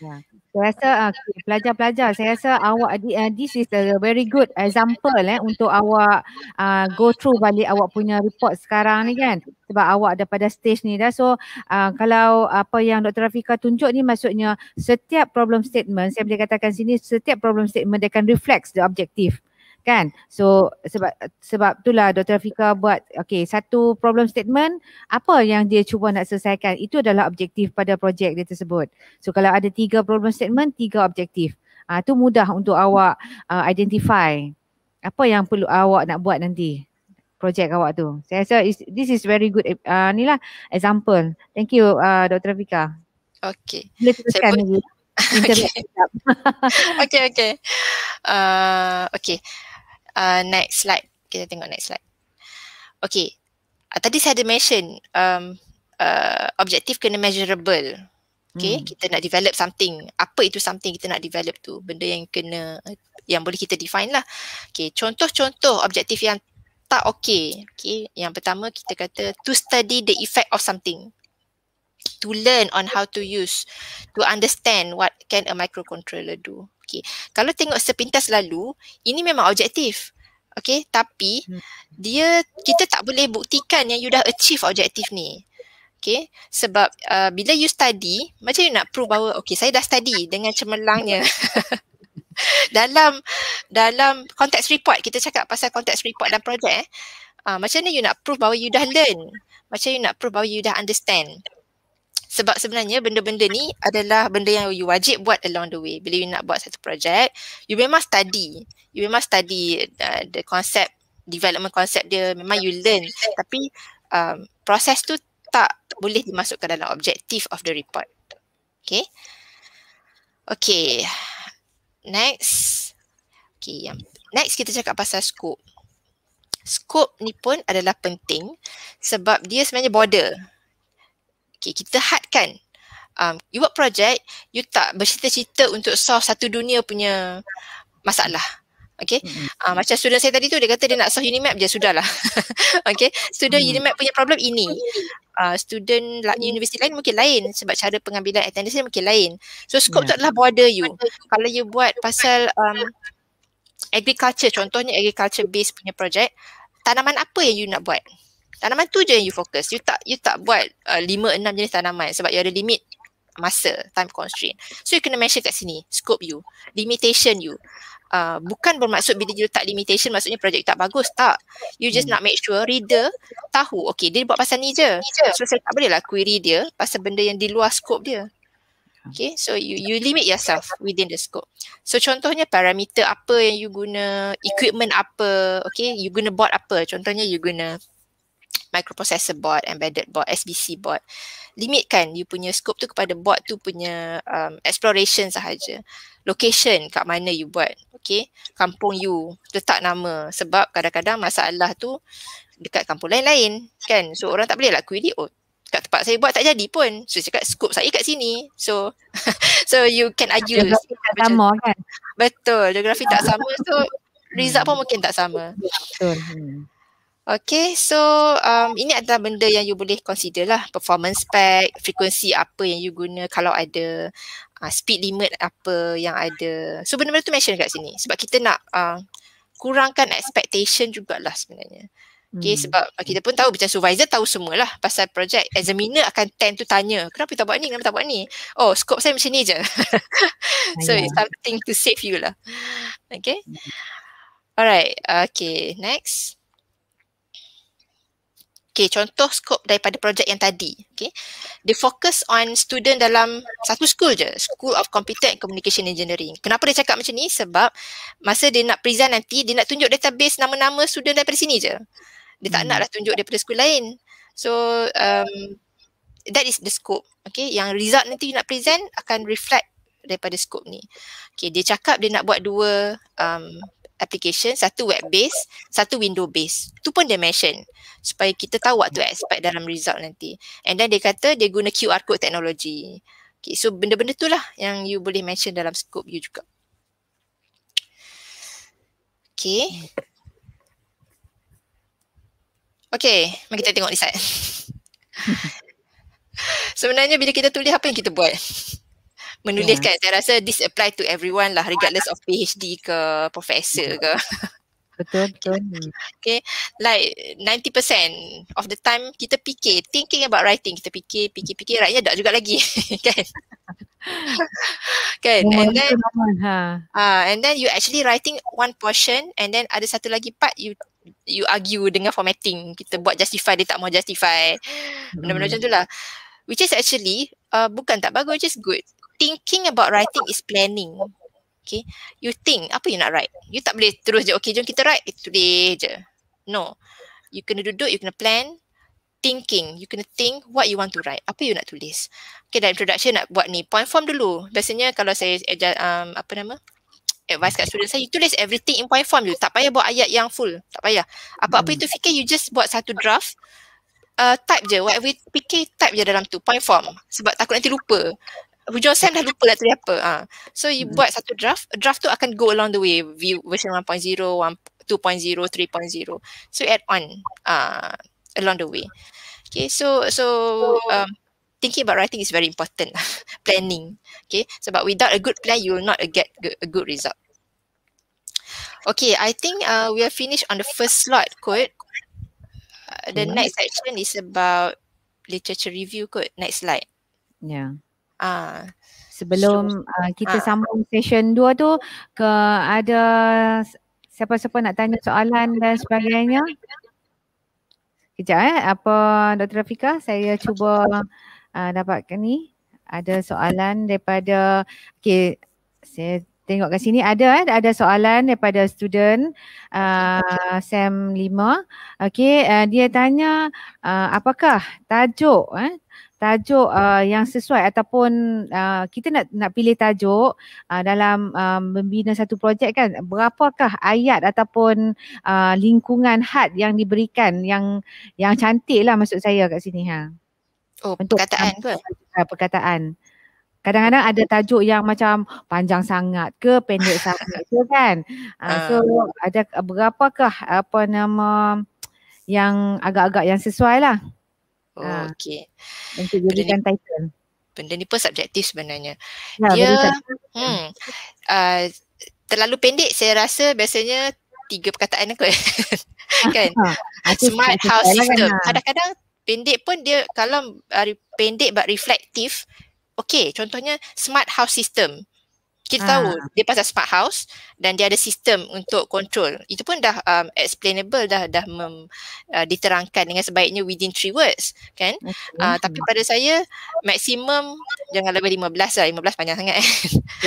Ya. Saya rasa uh, pelajar-pelajar saya rasa awak uh, this is a very good example eh untuk awak uh, go through balik awak punya report sekarang ni kan sebab awak ada pada stage ni dah so uh, kalau apa yang Dr. Rafika tunjuk ni maksudnya setiap problem statement saya boleh katakan sini setiap problem statement dia akan reflect the objective kan so sebab sebab itulah Dr. Fika buat okay satu problem statement apa yang dia cuba nak selesaikan itu adalah objektif pada projek dia tersebut so kalau ada tiga problem statement tiga objektif ah uh, tu mudah untuk awak uh, identify apa yang perlu awak nak buat nanti projek awak tu saya rasa this is very good ah uh, inilah example thank you uh, ah, Dr. Fika okay Bila teruskan saya lagi. <laughs> Okay. okay, <laughs> okay. Uh, okay. Ah, uh, next slide kita tengok next slide okay uh, tadi saya ada mention um, uh, objektif kena measurable okay hmm. kita nak develop something apa itu something kita nak develop tu benda yang kena uh, yang boleh kita define lah okay contoh-contoh objektif yang tak okay okay yang pertama kita kata to study the effect of something to learn on how to use to understand what can a microcontroller do Okay. Kalau tengok sepintas lalu, ini memang objektif. Okay, tapi hmm. dia kita tak boleh buktikan yang you dah achieve objektif ni. Okay, sebab uh, bila you study, macam you nak prove bahawa okay, saya dah study dengan cemerlangnya. <laughs> dalam dalam context report, kita cakap pasal context report dan projek. eh. Uh, macam mana you nak prove bahawa you dah learn? Macam you nak prove bahawa you dah understand? sebab sebenarnya benda-benda ni adalah benda yang you wajib buat along the way bila you nak buat satu projek, you memang study you memang study uh, the concept development concept dia memang you learn tapi um, proses tu tak boleh dimasukkan dalam objective of the report okay okay next okay yang next kita cakap pasal scope scope ni pun adalah penting sebab dia sebenarnya border Okay, kita hadkan. Um, you buat projek, you tak bercita-cita untuk solve satu dunia punya masalah. Okay. Mm-hmm. Uh, macam student saya tadi tu, dia kata dia nak solve Unimap je, lah. <laughs> okay. Student mm-hmm. Unimap punya problem ini. Uh, student lah, mm-hmm. universiti lain mungkin lain sebab cara pengambilan attendance dia mungkin lain. So, scope yeah. tu adalah border you. Kalau you buat pasal um, agriculture, contohnya agriculture based punya projek, tanaman apa yang you nak buat? tanaman tu je yang you focus. you tak you tak buat uh, enam jenis tanaman sebab you ada limit masa time constraint so you kena mention kat sini scope you limitation you uh, bukan bermaksud bila you tak limitation maksudnya projek tak bagus tak you just hmm. nak make sure reader tahu okay dia buat pasal ni je so saya tak boleh lah query dia pasal benda yang di luar scope dia Okay, so you you limit yourself within the scope. So contohnya parameter apa yang you guna, equipment apa, okay, you guna bot apa. Contohnya you guna microprocessor board, embedded board, SBC board. Limitkan you punya scope tu kepada board tu punya um, exploration sahaja. Location kat mana you buat. Okay. Kampung you. Letak nama. Sebab kadang-kadang masalah tu dekat kampung lain-lain. Kan. So orang tak boleh lah query. Oh kat tempat saya buat tak jadi pun. So cakap scope saya kat sini. So <laughs> so you can argue. Geografi tak sama kan. Betul. Geografi tak sama. So result pun mungkin tak sama. Betul. Hmm. Okay, so um, ini adalah benda yang you boleh consider lah. Performance pack, frequency apa yang you guna kalau ada uh, speed limit apa yang ada. So benda-benda tu mention kat sini sebab kita nak uh, kurangkan expectation jugalah sebenarnya. Okay, hmm. sebab uh, kita pun tahu macam supervisor tahu semualah pasal project. Examiner akan tend to tanya, kenapa tak buat ni, kenapa tak buat ni? Oh, scope saya macam ni je. <laughs> so it's something to save you lah. Okay. Alright, okay, next. Okay, contoh skop daripada projek yang tadi. Okay. Dia fokus on student dalam satu school je. School of Computer and Communication Engineering. Kenapa dia cakap macam ni? Sebab masa dia nak present nanti, dia nak tunjuk database nama-nama student daripada sini je. Dia tak hmm. nak lah tunjuk daripada school lain. So, um, that is the scope. Okay, yang result nanti you nak present akan reflect daripada scope ni. Okay, dia cakap dia nak buat dua um, application, satu web base, satu window base, Tu pun dia mention supaya kita tahu what to expect dalam result nanti. And then dia kata dia guna QR code technology. Okay, so benda-benda tu lah yang you boleh mention dalam scope you juga. Okay. Okay, mari kita tengok ni side. <laughs> Sebenarnya bila kita tulis apa yang kita buat? menulis yeah. kan hmm. saya rasa this apply to everyone lah regardless of PhD ke professor ke betul betul <laughs> okay like 90% of the time kita fikir thinking about writing kita fikir fikir fikir rakyat tak juga lagi <laughs> kan kan okay. and then ha. ah uh, and then you actually writing one portion and then ada satu lagi part you you argue dengan formatting kita buat justify dia tak mau justify hmm. benda-benda macam tu lah which is actually uh, bukan tak bagus just good thinking about writing is planning. Okay. You think, apa you nak write? You tak boleh terus je, okay, jom kita write. Itu boleh je. No. You kena duduk, you kena plan. Thinking. You kena think what you want to write. Apa you nak tulis. Okay, dalam introduction nak buat ni. Point form dulu. Biasanya kalau saya, eh, adjust, um, apa nama? advice kat student saya, you tulis everything in point form dulu. Tak payah buat ayat yang full. Tak payah. Apa-apa hmm. itu fikir, you just buat satu draft. Uh, type je. Whatever fikir, type je dalam tu. Point form. Sebab takut nanti lupa. Hujung Sam dah lupa nak tulis apa. Ha. So you hmm. buat satu draft, draft tu akan go along the way. View version 1.0, 1, 2.0, 3.0. So add on uh, along the way. Okay, so so um, thinking about writing is very important. <laughs> Planning. Okay, so but without a good plan, you will not get a good result. Okay, I think uh, we are finished on the first slot kot. Uh, the hmm. next section is about literature review kot. Next slide. Yeah. Ah. Sebelum sure. uh, ah, kita ah. sambung session dua tu ke ada siapa-siapa nak tanya soalan dan sebagainya. Kejap eh apa Dr. Rafika saya cuba uh, dapatkan ni ada soalan daripada Okay, saya tengok kat sini ada eh ada soalan daripada student uh, Sam 5 okey uh, dia tanya uh, apakah tajuk eh tajuk uh, yang sesuai ataupun uh, kita nak nak pilih tajuk uh, dalam um, membina satu projek kan berapakah ayat ataupun uh, lingkungan had yang diberikan yang yang cantik lah maksud saya kat sini ha oh Untuk perkataan ke ha, perkataan kadang-kadang ada tajuk yang macam panjang sangat ke pendek <laughs> sangat ke kan uh, so ada berapakah apa nama yang agak-agak yang sesuai lah Oh, ah. ha. okay. Dan tu jadikan benda ni, Benda ni pun subjektif sebenarnya. Ya, dia, hmm, uh, terlalu pendek saya rasa biasanya tiga perkataan aku. <laughs> kan? <laughs> Ah, smart house system. Lah. Kadang-kadang pendek pun dia kalau uh, pendek but reflective, Okey, contohnya smart house system kita ha. tahu ah. dia pasal smart house dan dia ada sistem untuk control. Itu pun dah um, explainable dah dah mem, uh, diterangkan dengan sebaiknya within three words kan. Okay. Uh, ah, tapi pada saya maksimum jangan lebih 15 lah. 15 panjang sangat kan.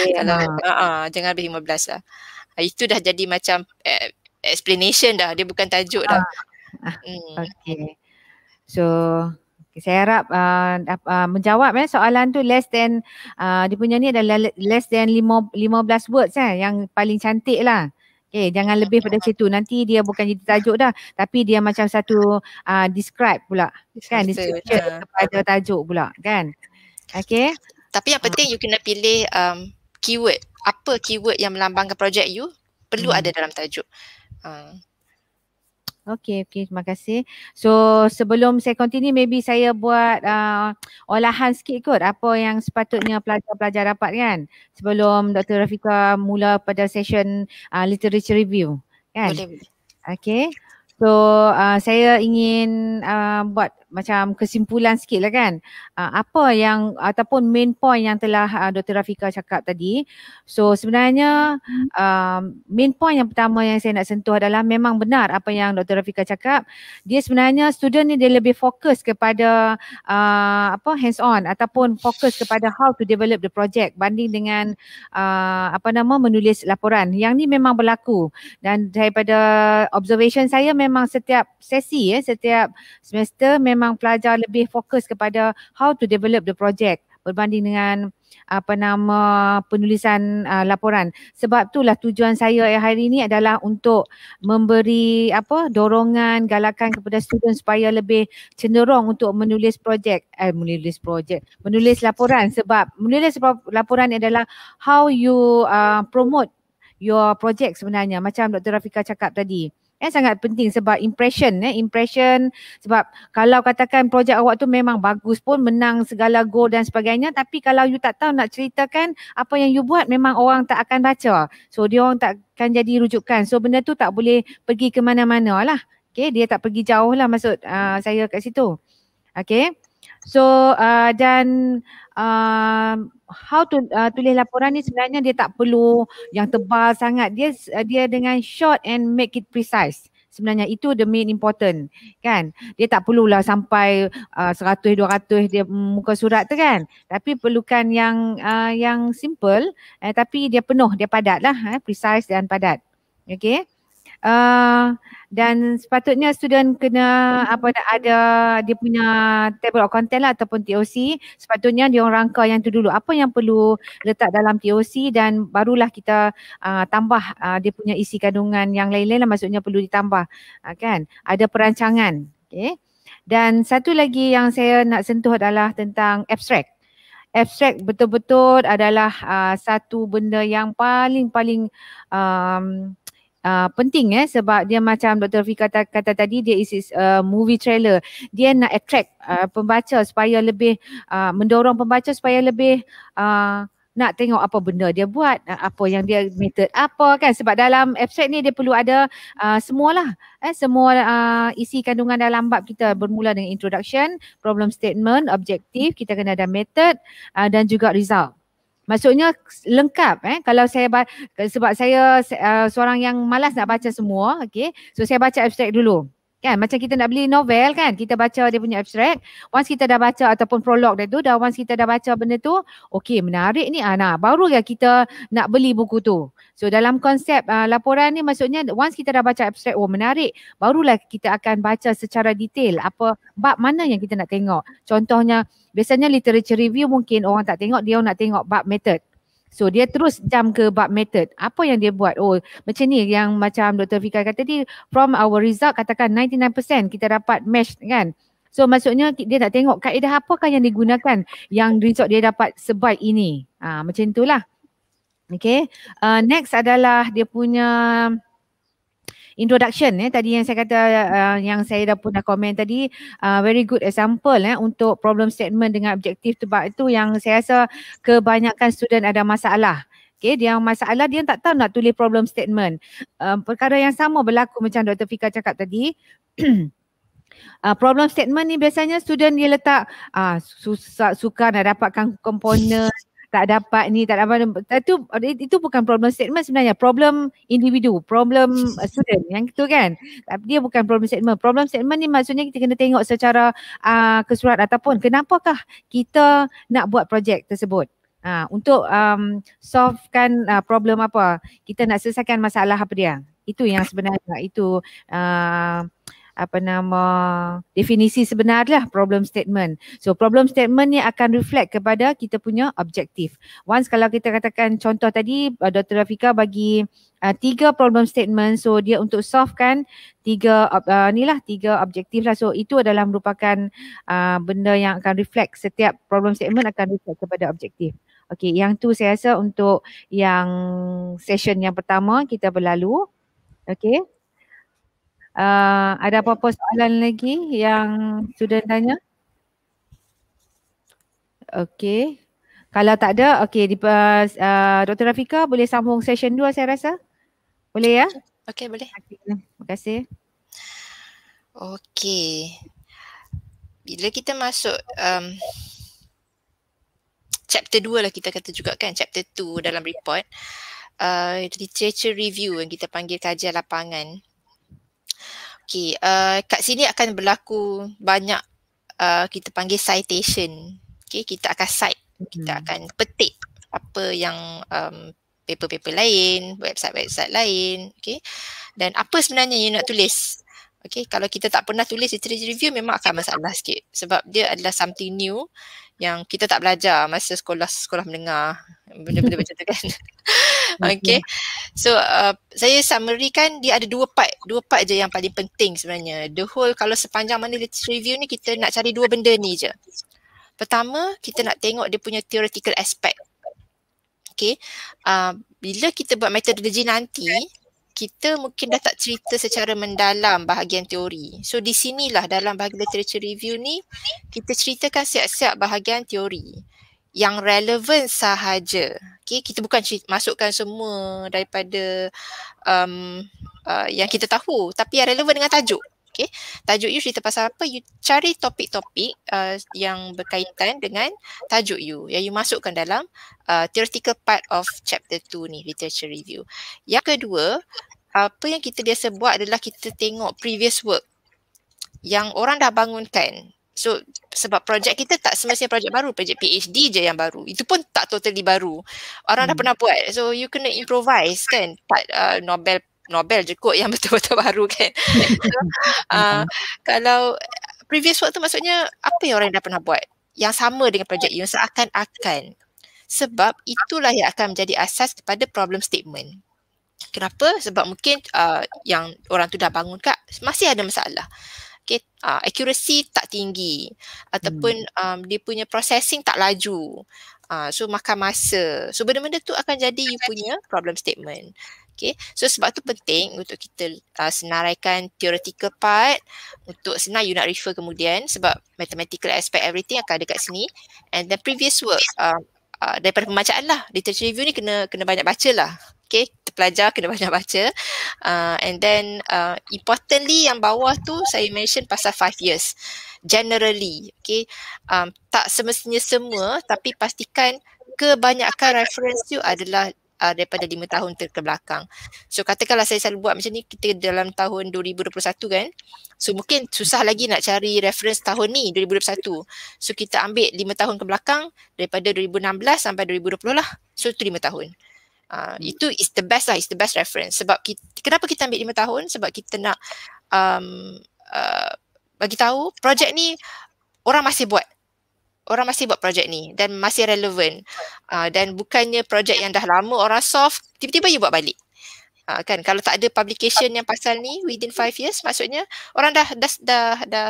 Okay. <laughs> Kalau uh, uh, jangan lebih 15 lah. Uh, itu dah jadi macam uh, explanation dah. Dia bukan tajuk dah. Ah. Hmm. Okay. So Okay, saya harap uh, uh, menjawab eh, soalan tu less than uh, dia punya ni adalah less than lima, lima belas words eh, yang paling cantik lah. Okay, jangan lebih pada situ. Nanti dia bukan jadi tajuk dah. Tapi dia macam satu uh, describe pula. Kan? Description kepada tajuk pula. Kan? Okay. Tapi yang penting you kena pilih um, keyword. Apa keyword yang melambangkan projek you perlu hmm. ada dalam tajuk. Um. Okay, okay. Terima kasih. So sebelum saya continue, maybe saya buat uh, olahan sikit kot apa yang sepatutnya pelajar-pelajar dapat kan sebelum Dr. Rafika mula pada session uh, literature review. Kan? Boleh. Okay. So uh, saya ingin uh, buat macam kesimpulan sikit lah kan. Uh, apa yang ataupun main point yang telah uh, ah, Dr. Rafika cakap tadi. So sebenarnya um, main point yang pertama yang saya nak sentuh adalah memang benar apa yang Dr. Rafika cakap. Dia sebenarnya student ni dia lebih fokus kepada uh, apa hands on ataupun fokus kepada how to develop the project banding dengan uh, apa nama menulis laporan. Yang ni memang berlaku dan daripada observation saya memang setiap sesi ya eh, setiap semester memang memang pelajar lebih fokus kepada how to develop the project berbanding dengan apa nama penulisan uh, laporan sebab itulah tujuan saya hari ini adalah untuk memberi apa dorongan galakan kepada student supaya lebih cenderung untuk menulis projek eh menulis projek menulis laporan sebab menulis laporan adalah how you uh, promote your project sebenarnya macam Dr Rafika cakap tadi Eh, sangat penting sebab impression eh, impression sebab kalau katakan projek awak tu memang bagus pun menang segala goal dan sebagainya tapi kalau you tak tahu nak ceritakan apa yang you buat memang orang tak akan baca. So dia orang tak akan jadi rujukan. So benda tu tak boleh pergi ke mana-mana lah. Okay, dia tak pergi jauh lah maksud uh, saya kat situ. Okay. So uh, dan uh, how to uh, tulis laporan ni sebenarnya dia tak perlu yang tebal sangat. Dia uh, dia dengan short and make it precise. Sebenarnya itu the main important kan. Dia tak perlulah sampai uh, 100 200 dia muka surat tu kan. Tapi perlukan yang uh, yang simple eh, tapi dia penuh, dia padat lah eh, precise dan padat. Okay. Ah, dan sepatutnya student kena apa ada dia punya table of content lah ataupun TOC sepatutnya dia orang rangka yang tu dulu apa yang perlu letak dalam TOC dan barulah kita uh, tambah uh, dia punya isi kandungan yang lain-lain lah maksudnya perlu ditambah uh, kan ada perancangan okay. dan satu lagi yang saya nak sentuh adalah tentang abstract abstract betul-betul adalah uh, satu benda yang paling -paling, um, Ah, penting eh sebab dia macam Dr. Fik kata, kata tadi dia is, is uh, movie trailer. Dia nak attract uh, pembaca supaya lebih uh, mendorong pembaca supaya lebih uh, nak tengok apa benda dia buat, apa yang dia method apa kan sebab dalam abstract ni dia perlu ada uh, semualah eh semua uh, isi kandungan dalam bab kita bermula dengan introduction, problem statement, objektif, kita kena ada method uh, dan juga result. Maksudnya lengkap eh kalau saya sebab saya uh, seorang yang malas nak baca semua okey so saya baca abstract dulu kan macam kita nak beli novel kan kita baca dia punya abstract. once kita dah baca ataupun prolog dia tu dah once kita dah baca benda tu okey menarik ni ah, nah, baru ya kita nak beli buku tu so dalam konsep uh, laporan ni maksudnya once kita dah baca abstract, oh menarik barulah kita akan baca secara detail apa bab mana yang kita nak tengok contohnya Biasanya literature review mungkin orang tak tengok dia nak tengok bab method. So dia terus jump ke bab method. Apa yang dia buat? Oh macam ni yang macam Dr. Fikar kata tadi from our result katakan 99% kita dapat match kan. So maksudnya dia tak tengok kaedah apakah yang digunakan yang result dia dapat sebaik ini. Ha, macam itulah. Okay. Uh, next adalah dia punya introduction eh tadi yang saya kata uh, yang saya dah pun dah komen tadi uh, very good example eh untuk problem statement dengan objektif tu itu yang saya rasa kebanyakan student ada masalah Okay, dia yang masalah dia tak tahu nak tulis problem statement. Um, perkara yang sama berlaku macam Dr. Fika cakap tadi. <clears throat> Uh, problem statement ni biasanya student dia letak uh, susah suka nak dapatkan komponen tak dapat ni tak dapat itu itu bukan problem statement sebenarnya problem individu problem uh, student yang itu kan tapi dia bukan problem statement problem statement ni maksudnya kita kena tengok secara uh, keseluruhan ataupun kenapakah kita nak buat projek tersebut uh, untuk um, solvekan uh, problem apa kita nak selesaikan masalah apa dia itu yang sebenarnya itu uh, apa nama definisi sebenarlah problem statement. So problem statement ni akan reflect kepada kita punya objektif. Once kalau kita katakan contoh tadi eh, Dr. Rafika bagi uh, tiga problem statement so dia untuk solve kan tiga uh, ni lah tiga objektif lah. So itu adalah merupakan uh, benda yang akan reflect setiap problem statement akan reflect kepada objektif. Okay yang tu saya rasa untuk yang session yang pertama kita berlalu. Okay. Uh, ada apa-apa soalan lagi yang sudah tanya? Okey. Kalau tak ada, okey. Di, uh, uh Dr. Rafika boleh sambung session dua. saya rasa? Boleh ya? Okey boleh. Okay. Terima kasih. Okey. Bila kita masuk um, chapter dua lah kita kata juga kan, chapter 2 dalam report. Uh, literature review yang kita panggil kajian lapangan. Okay, uh, kat sini akan berlaku banyak uh, kita panggil citation. Okay, kita akan cite, kita hmm. akan petik apa yang um, paper-paper lain, website-website lain. Okay, dan apa sebenarnya yang nak tulis? Okay, kalau kita tak pernah tulis literature review memang akan masalah sikit sebab dia adalah something new yang kita tak belajar masa sekolah sekolah mendengar benda-benda macam tu kan <laughs> Okay, so uh, saya summary kan dia ada dua part dua part je yang paling penting sebenarnya the whole kalau sepanjang mana literature review ni kita nak cari dua benda ni je pertama kita nak tengok dia punya theoretical aspect Okay, uh, bila kita buat metodologi nanti kita mungkin dah tak cerita secara mendalam bahagian teori. So di sinilah dalam bahagian literature review ni kita ceritakan siap-siap bahagian teori yang relevan sahaja. Okay, kita bukan cerita, masukkan semua daripada um, uh, yang kita tahu tapi yang relevan dengan tajuk okay tajuk you cerita pasal apa you cari topik-topik uh, yang berkaitan dengan tajuk you yang you masukkan dalam uh, theoretical part of chapter 2 ni literature review yang kedua apa yang kita biasa buat adalah kita tengok previous work yang orang dah bangunkan So sebab projek kita tak semestinya projek baru, projek PhD je yang baru. Itu pun tak totally baru. Orang hmm. dah pernah buat. So you kena improvise kan. Part uh, Nobel Nobel je kot yang <laughs> betul-betul baru kan. uh, <laughs> kalau eh, previous work tu maksudnya apa yang orang dah pernah buat yang sama dengan projek you seakan-akan sebab itulah yang akan menjadi asas kepada problem statement. Kenapa? Sebab mungkin uh, yang orang tu dah bangun kat masih ada masalah. Okay, uh, accuracy tak tinggi ataupun hmm. um, dia punya processing tak laju. Uh, so makan masa. So benda-benda tu akan jadi you punya problem statement. Okay. So sebab tu penting untuk kita uh, senaraikan theoretical part untuk senang you nak refer kemudian sebab mathematical aspect everything akan ada kat sini and then previous work uh, uh, daripada pembacaan lah literature review ni kena kena banyak baca lah okay terpelajar kena <laughs> banyak baca uh, and then uh, importantly yang bawah tu saya mention pasal five years generally okay um, tak semestinya semua tapi pastikan kebanyakan reference tu adalah uh, daripada lima tahun terkebelakang. So katakanlah saya selalu buat macam ni kita dalam tahun 2021 kan. So mungkin susah lagi nak cari reference tahun ni 2021. So kita ambil lima tahun kebelakang daripada 2016 sampai 2020 lah. So itu 5 tahun. Uh, hmm. itu is the best lah, is the best reference. Sebab kita, kenapa kita ambil lima tahun? Sebab kita nak um, uh, bagi tahu projek ni orang masih buat orang masih buat projek ni dan masih relevan uh, ah, dan bukannya projek yang dah lama orang soft tiba-tiba you buat balik uh, kan kalau tak ada publication yang pasal ni within five years maksudnya orang dah dah dah dah,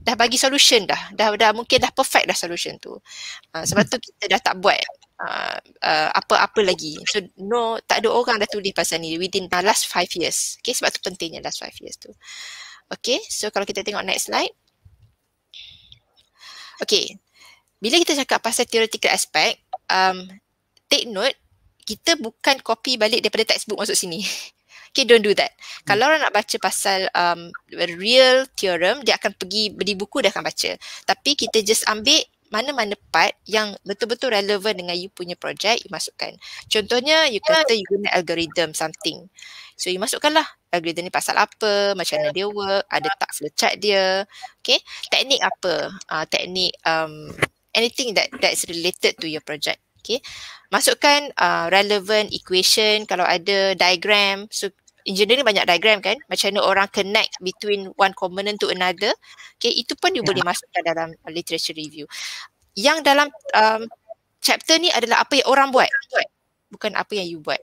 dah bagi solution dah dah dah mungkin dah perfect dah solution tu uh, sebab tu kita dah tak buat apa-apa uh, uh, lagi so no tak ada orang dah tulis pasal ni within the last five years okay sebab tu pentingnya last five years tu okay so kalau kita tengok next slide Okay, bila kita cakap pasal theoretical aspect um take note kita bukan copy balik daripada textbook masuk sini <laughs> Okay, don't do that. Hmm. Kalau orang nak baca pasal um, real theorem, dia akan pergi beli buku, dia akan baca. Tapi kita just ambil mana-mana part yang betul-betul relevan dengan you punya project, you masukkan. Contohnya, you yeah. kata you guna algorithm something. So, you masukkanlah algorithm ni pasal apa, macam mana dia work, ada tak flowchart dia. Okay, teknik apa? Uh, teknik um, anything that that's related to your project. Okay. Masukkan uh, relevant equation kalau ada diagram. So engineering banyak diagram kan? Macam mana orang connect between one component to another. Okay. Itu pun you yeah. boleh masukkan dalam literature review. Yang dalam um, chapter ni adalah apa yang orang buat. Bukan apa yang you buat.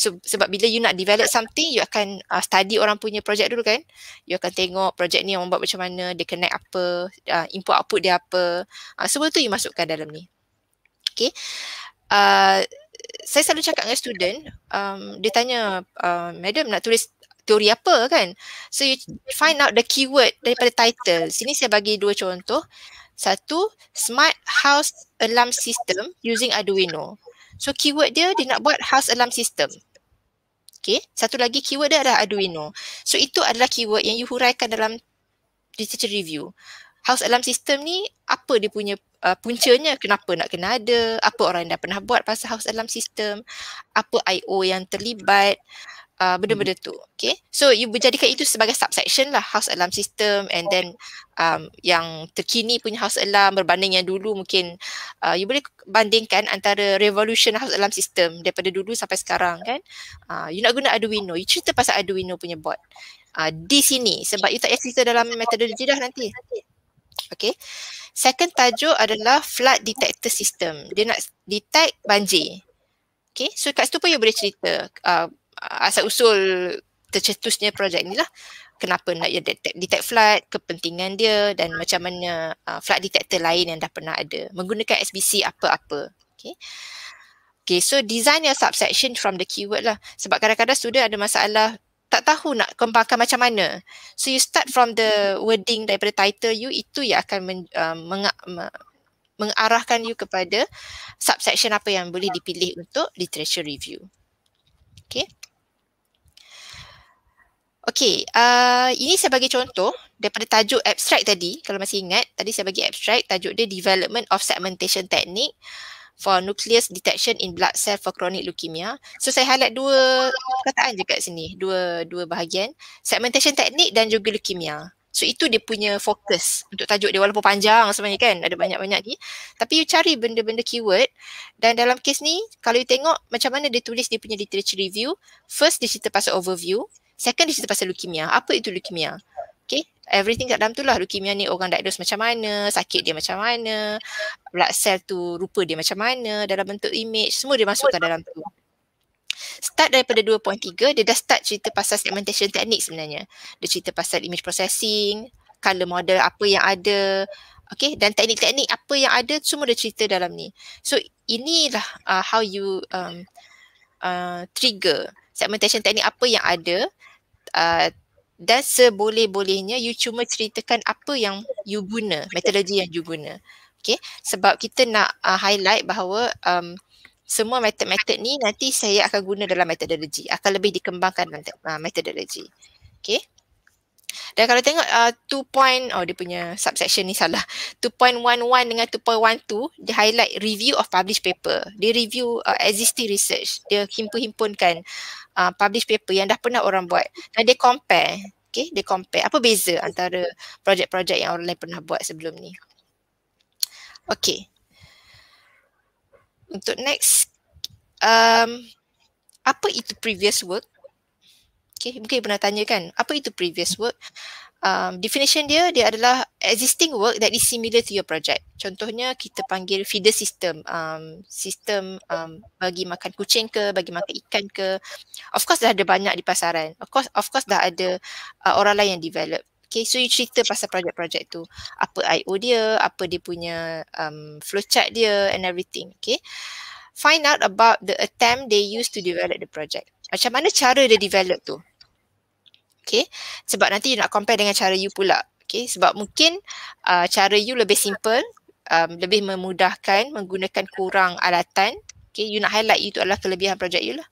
So, sebab bila you nak develop something, you akan uh, study orang punya projek dulu kan. You akan tengok projek ni orang buat macam mana, dia connect apa, uh, input output dia apa. Uh, semua tu you masukkan dalam ni. Okay. Uh, saya selalu cakap dengan student, um, dia tanya, uh, Madam nak tulis teori apa kan? So, you find out the keyword daripada title. Sini saya bagi dua contoh. Satu, smart house alarm system using Arduino. So keyword dia, dia nak buat house alarm system. Okay. Satu lagi keyword dia adalah Arduino. So itu adalah keyword yang you huraikan dalam literature review. House alarm system ni apa dia punya uh, puncanya, kenapa nak kena ada, apa orang yang dah pernah buat pasal house alarm system, apa IO yang terlibat, uh, benda-benda tu. Okay. So you jadikan itu sebagai subsection lah house alarm system and then um, yang terkini punya house alarm berbanding yang dulu mungkin uh, you boleh bandingkan antara revolution house alarm system daripada dulu sampai sekarang kan. Uh, you nak guna Arduino. You cerita pasal Arduino punya board Uh, di sini sebab you tak payah cerita dalam metodologi dah nanti. Okay. Second tajuk adalah flood detector system. Dia nak detect banjir. Okay, so kat situ pun you boleh cerita uh, asal usul tercetusnya projek ni lah. Kenapa nak ya detect, detect flood, kepentingan dia dan macam mana uh, flood detector lain yang dah pernah ada. Menggunakan SBC apa-apa. Okay. Okay, so design your subsection from the keyword lah. Sebab kadang-kadang student ada masalah tak tahu nak kembangkan macam mana. So you start from the wording daripada title you, itu yang akan men, uh, meng, uh, mengarahkan you kepada subsection apa yang boleh dipilih untuk literature review. Okay. Okey, uh, ini saya bagi contoh daripada tajuk abstract tadi. Kalau masih ingat, tadi saya bagi abstract. Tajuk dia Development of Segmentation Technique for Nucleus Detection in Blood Cell for Chronic Leukemia. So, saya highlight dua perkataan je kat sini. Dua dua bahagian. Segmentation Technique dan juga Leukemia. So, itu dia punya fokus untuk tajuk dia. Walaupun panjang sebenarnya kan, ada banyak-banyak ni. Tapi, you cari benda-benda keyword. Dan dalam kes ni, kalau you tengok macam mana dia tulis dia punya literature review. First, dia cerita pasal overview. Second dia cerita pasal leukemia. Apa itu leukemia? Okay. Everything kat dalam tu lah. Leukemia ni orang diagnose macam mana, sakit dia macam mana, blood cell tu rupa dia macam mana, dalam bentuk image, semua dia masukkan dalam tu. Start daripada 2.3, dia dah start cerita pasal segmentation teknik sebenarnya. Dia cerita pasal image processing, color model apa yang ada, okay, dan teknik-teknik apa yang ada, semua dia cerita dalam ni. So, inilah uh, how you um, uh, trigger segmentation teknik apa yang ada Uh, dan seboleh-bolehnya you cuma ceritakan apa yang you guna, metodologi yang you guna. Okay, sebab kita nak uh, highlight bahawa um, semua metod-metod ni nanti saya akan guna dalam metodologi, akan lebih dikembangkan dalam uh, metodologi. Okay. Dan kalau tengok uh, 2 point, oh dia punya subsection ni salah. 2.11 dengan 2.12, dia highlight review of published paper. Dia review uh, existing research. Dia himpun-himpunkan uh, publish paper yang dah pernah orang buat. Dan dia compare. Okay, dia compare. Apa beza antara projek-projek yang orang lain pernah buat sebelum ni. Okay. Untuk next, um, apa itu previous work? Okay, mungkin pernah tanya kan, apa itu previous work? um, definition dia dia adalah existing work that is similar to your project. Contohnya kita panggil feeder system, um, sistem um, bagi makan kucing ke, bagi makan ikan ke. Of course dah ada banyak di pasaran. Of course, of course dah ada uh, orang lain yang develop. Okay, so you cerita pasal projek-projek tu. Apa IO dia, apa dia punya um, flowchart dia and everything. Okay. Find out about the attempt they use to develop the project. Macam mana cara dia develop tu okay? Sebab nanti you nak compare dengan cara you pula, okay? Sebab mungkin uh, cara you lebih simple, um, lebih memudahkan, menggunakan kurang alatan, okay? You nak highlight you tu adalah kelebihan projek you lah.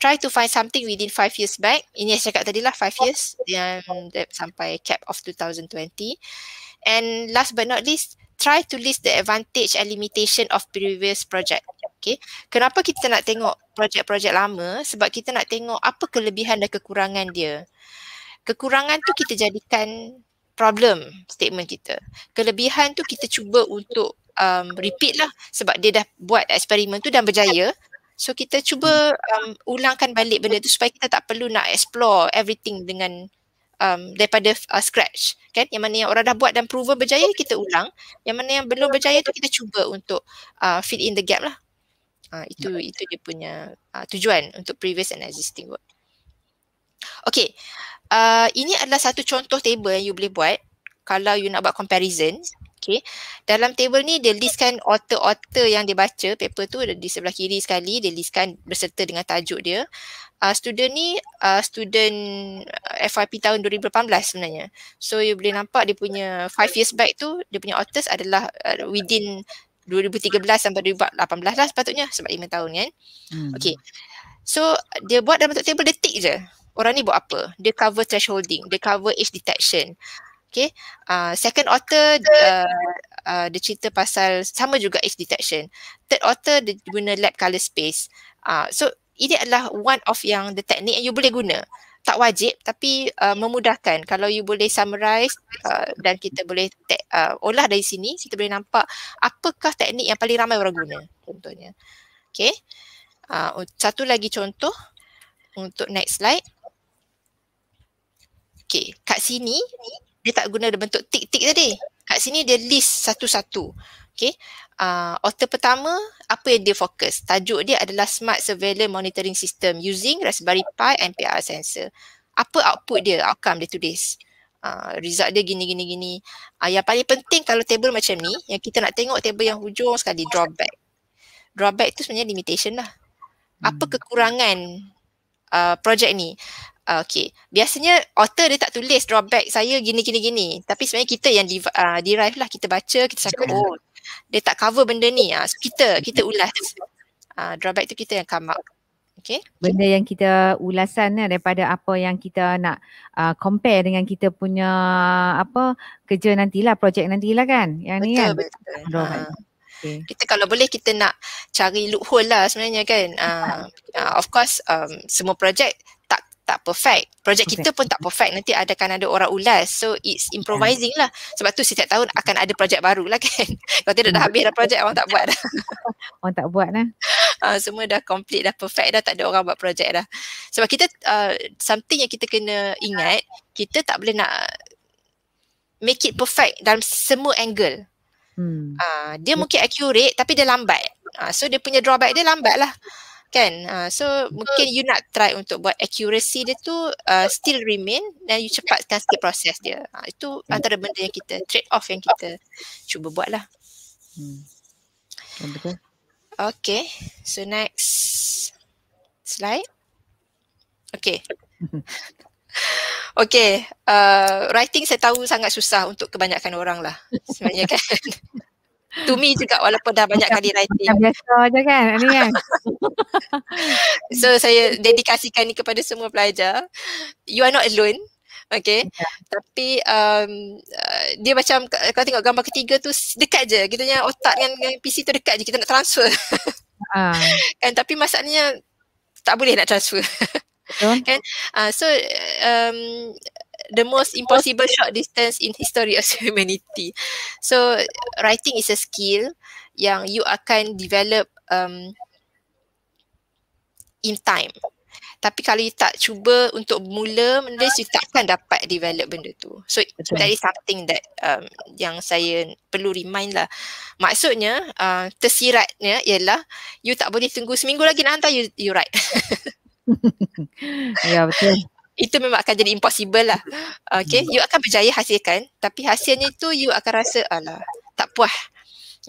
Try to find something within 5 years back. Ini yang saya cakap tadi lah, 5 years yang sampai cap of 2020. And last but not least, try to list the advantage and limitation of previous project. Okay. Kenapa kita nak tengok projek-projek lama sebab kita nak tengok apa kelebihan dan kekurangan dia. Kekurangan tu kita jadikan problem statement kita. Kelebihan tu kita cuba untuk um, repeat lah sebab dia dah buat eksperimen tu dan berjaya. So kita cuba um, ulangkan balik benda tu supaya kita tak perlu nak explore everything dengan um, daripada uh, scratch. Kan? Yang mana yang orang dah buat dan proven berjaya kita ulang. Yang mana yang belum berjaya tu kita cuba untuk uh, fill in the gap lah. Uh, itu yeah. itu dia punya uh, tujuan untuk previous and existing work. Okay, uh, ini adalah satu contoh table yang you boleh buat kalau you nak buat comparison. Okay, dalam table ni dia listkan author-author yang dia baca paper tu di sebelah kiri sekali dia listkan berserta dengan tajuk dia. Uh, student ni uh, student uh, FYP tahun 2018 sebenarnya. So you boleh nampak dia punya five years back tu dia punya authors adalah uh, within 2013 sampai 2018 lah sepatutnya sebab 5 tahun kan. Hmm. Okay. So dia buat dalam bentuk table detik tick je. Orang ni buat apa? Dia cover thresholding, dia cover age detection. Okay. Uh, ah, second author uh, uh, dia cerita pasal sama juga age detection. Third author dia guna lab color space. Uh, so ini adalah one of yang the technique yang you boleh guna tak wajib tapi uh, memudahkan kalau you boleh summarize uh, dan kita boleh te- uh, olah dari sini kita boleh nampak apakah teknik yang paling ramai orang guna contohnya okay uh, satu lagi contoh untuk next slide okay kat sini dia tak guna bentuk tik-tik tadi kat sini dia list satu-satu Okay. Uh, ah, author pertama, apa yang dia fokus? Tajuk dia adalah Smart Surveillance Monitoring System using Raspberry Pi and PR Sensor. Apa output dia, outcome dia tulis? Uh, result dia gini, gini, gini. Uh, yang paling penting kalau table macam ni, yang kita nak tengok table yang hujung sekali, drawback. Drawback tu sebenarnya limitation lah. Apa hmm. kekurangan uh, projek ni? Ah, okay. Biasanya author dia tak tulis drawback saya gini gini gini. Tapi sebenarnya kita yang uh, derive lah. Kita baca, kita cakap oh dia tak cover benda ni. Uh, so kita, kita ulas. Uh, drawback tu kita yang come up. Okay. Benda yang kita ulasan eh, daripada apa yang kita nak uh, compare dengan kita punya apa kerja nantilah, projek nantilah kan. Yang betul, ni kan. Betul. Uh, okay. Kita kalau boleh kita nak cari loophole lah sebenarnya kan. Uh, uh, of course um, semua projek tak perfect. Projek okay. kita pun tak perfect. Nanti ada akan ada orang ulas. So it's kan. improvising lah. Sebab tu setiap tahun akan ada projek baru lah kan. <laughs> Kalau tidak dah habis dah projek orang tak buat dah. <laughs> orang tak buat lah. Uh, semua dah complete dah perfect dah tak ada orang buat projek dah. Sebab kita uh, something yang kita kena ingat kita tak boleh nak make it perfect dalam semua angle. Hmm. Uh, dia mungkin accurate tapi dia lambat. Uh, so dia punya drawback dia lambat lah kan uh, so mungkin you nak try untuk buat accuracy dia tu uh, still remain dan you cepatkan sikit proses dia uh, itu hmm. antara benda yang kita trade off yang kita cuba buat lah hmm. okay so next slide okay <laughs> Okay, uh, writing saya tahu sangat susah untuk kebanyakan orang lah sebenarnya kan. <laughs> to me juga walaupun dah banyak kali writing. Biasa aja kan. Ini kan. <laughs> so saya dedikasikan ni kepada semua pelajar. You are not alone. Okay. Yeah. Tapi um, uh, dia macam kalau tengok gambar ketiga tu dekat je. Kita yang otak dengan, dengan PC tu dekat je. Kita nak transfer. Uh. <laughs> kan tapi masalahnya tak boleh nak transfer. Betul. <laughs> kan? Uh, so um, the most impossible short distance in history of <laughs> humanity. So writing is a skill yang you akan develop um, in time. Tapi kalau you tak cuba untuk mula menulis, you takkan dapat develop benda tu. So okay. that is something that um, yang saya perlu remind lah. Maksudnya, uh, tersiratnya ialah you tak boleh tunggu seminggu lagi nak hantar, you, you write. <laughs> <laughs> ya, betul itu memang akan jadi impossible lah. Okay, you akan berjaya hasilkan tapi hasilnya tu you akan rasa alah tak puas.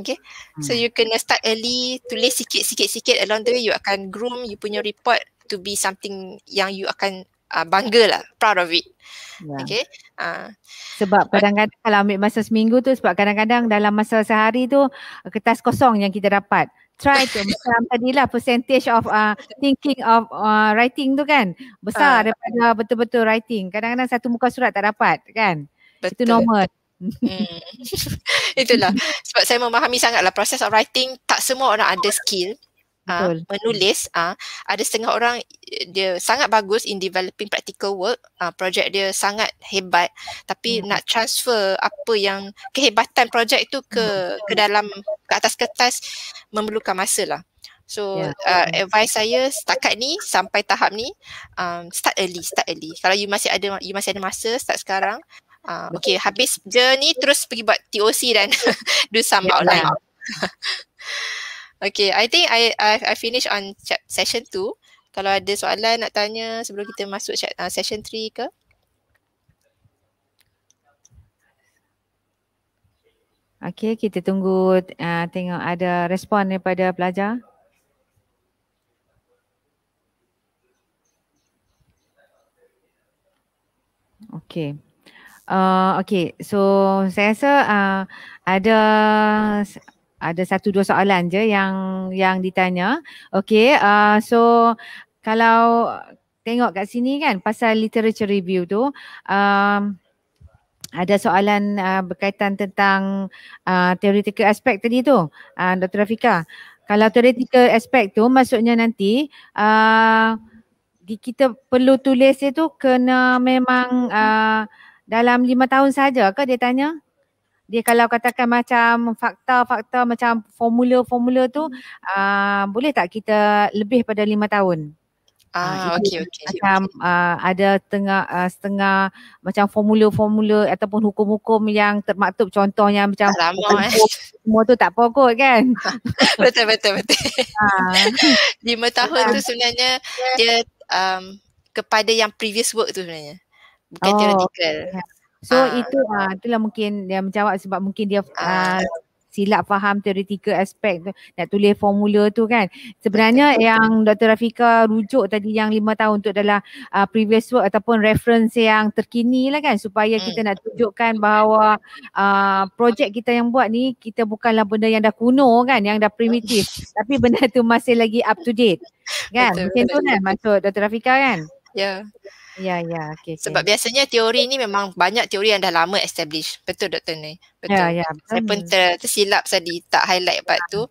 Okay, so hmm. you kena start early, tulis sikit-sikit-sikit along the way you akan groom you punya report to be something yang you akan uh, bangga lah, proud of it. Yeah. Okay. Uh, sebab kadang-kadang kalau ambil masa seminggu tu sebab kadang-kadang dalam masa sehari tu kertas kosong yang kita dapat try to macam tadilah percentage of uh, thinking of uh, writing tu kan besar uh, daripada betul-betul writing kadang-kadang satu muka surat tak dapat kan betul. itu normal hmm. <laughs> itulah sebab saya memahami sangatlah proses of writing tak semua orang ada skill uh, menulis uh, ada setengah orang eh, dia sangat bagus in developing practical work uh, projek dia sangat hebat tapi hmm. nak transfer apa yang kehebatan projek itu ke hmm. ke dalam ke atas kertas memerlukan masa lah So yeah. Ya. uh, advice saya setakat ni sampai tahap ni um, start early start early. Kalau you masih ada you masih ada masa start sekarang. Uh, okay habis je ni terus pergi buat TOC dan <laughs> do some ya, outline. <laughs> Okay, I think I I, I finish on chat, session 2. Kalau ada soalan nak tanya sebelum kita masuk chat, uh, session 3 ke? Okay, kita tunggu uh, tengok ada respon daripada pelajar. Okay. Uh, okay, so saya rasa uh, ada ada satu dua soalan je yang yang ditanya. Okay, uh, so kalau tengok kat sini kan pasal literature review tu, um, ada soalan uh, berkaitan tentang uh, theoretical aspect tadi tu, uh, Dr. Rafika. Kalau theoretical aspect tu maksudnya nanti uh, kita perlu tulis dia tu kena memang uh, dalam lima tahun saja ke dia tanya? dia kalau katakan macam fakta-fakta macam formula-formula tu uh, boleh tak kita lebih pada lima tahun? Ah uh, okey okey. Macam okay. Uh, ah, ada tengah uh, setengah macam formula-formula ataupun hukum-hukum yang termaktub contohnya macam tak lama, <laughs> eh. semua tu tak apa kan. <laughs> betul betul betul. Uh. <laughs> lima tahun tu sebenarnya dia um, kepada yang previous work tu sebenarnya. Bukan oh, theoretical. Okay. So uh, itu uh, itulah mungkin dia menjawab sebab mungkin dia uh, silap faham theoretical aspek tu nak tulis formula tu kan. Sebenarnya betul, yang Dr. Rafika rujuk tadi yang lima tahun tu adalah uh, previous work ataupun reference yang terkini lah kan supaya hmm. kita nak tunjukkan bahawa uh, projek kita yang buat ni kita bukanlah benda yang dah kuno kan yang dah primitif <laughs> tapi benda tu masih lagi up to date kan. Betul, Macam betul, tu kan maksud Dr. Rafika kan. Ya. Yeah. Ya, yeah, ya. Yeah. Okay, Sebab okay. biasanya teori ni memang banyak teori yang dah lama establish, Betul doktor ni? Betul. Ya, yeah, ya. Yeah. Saya pun ter, tersilap tadi tak highlight part tu.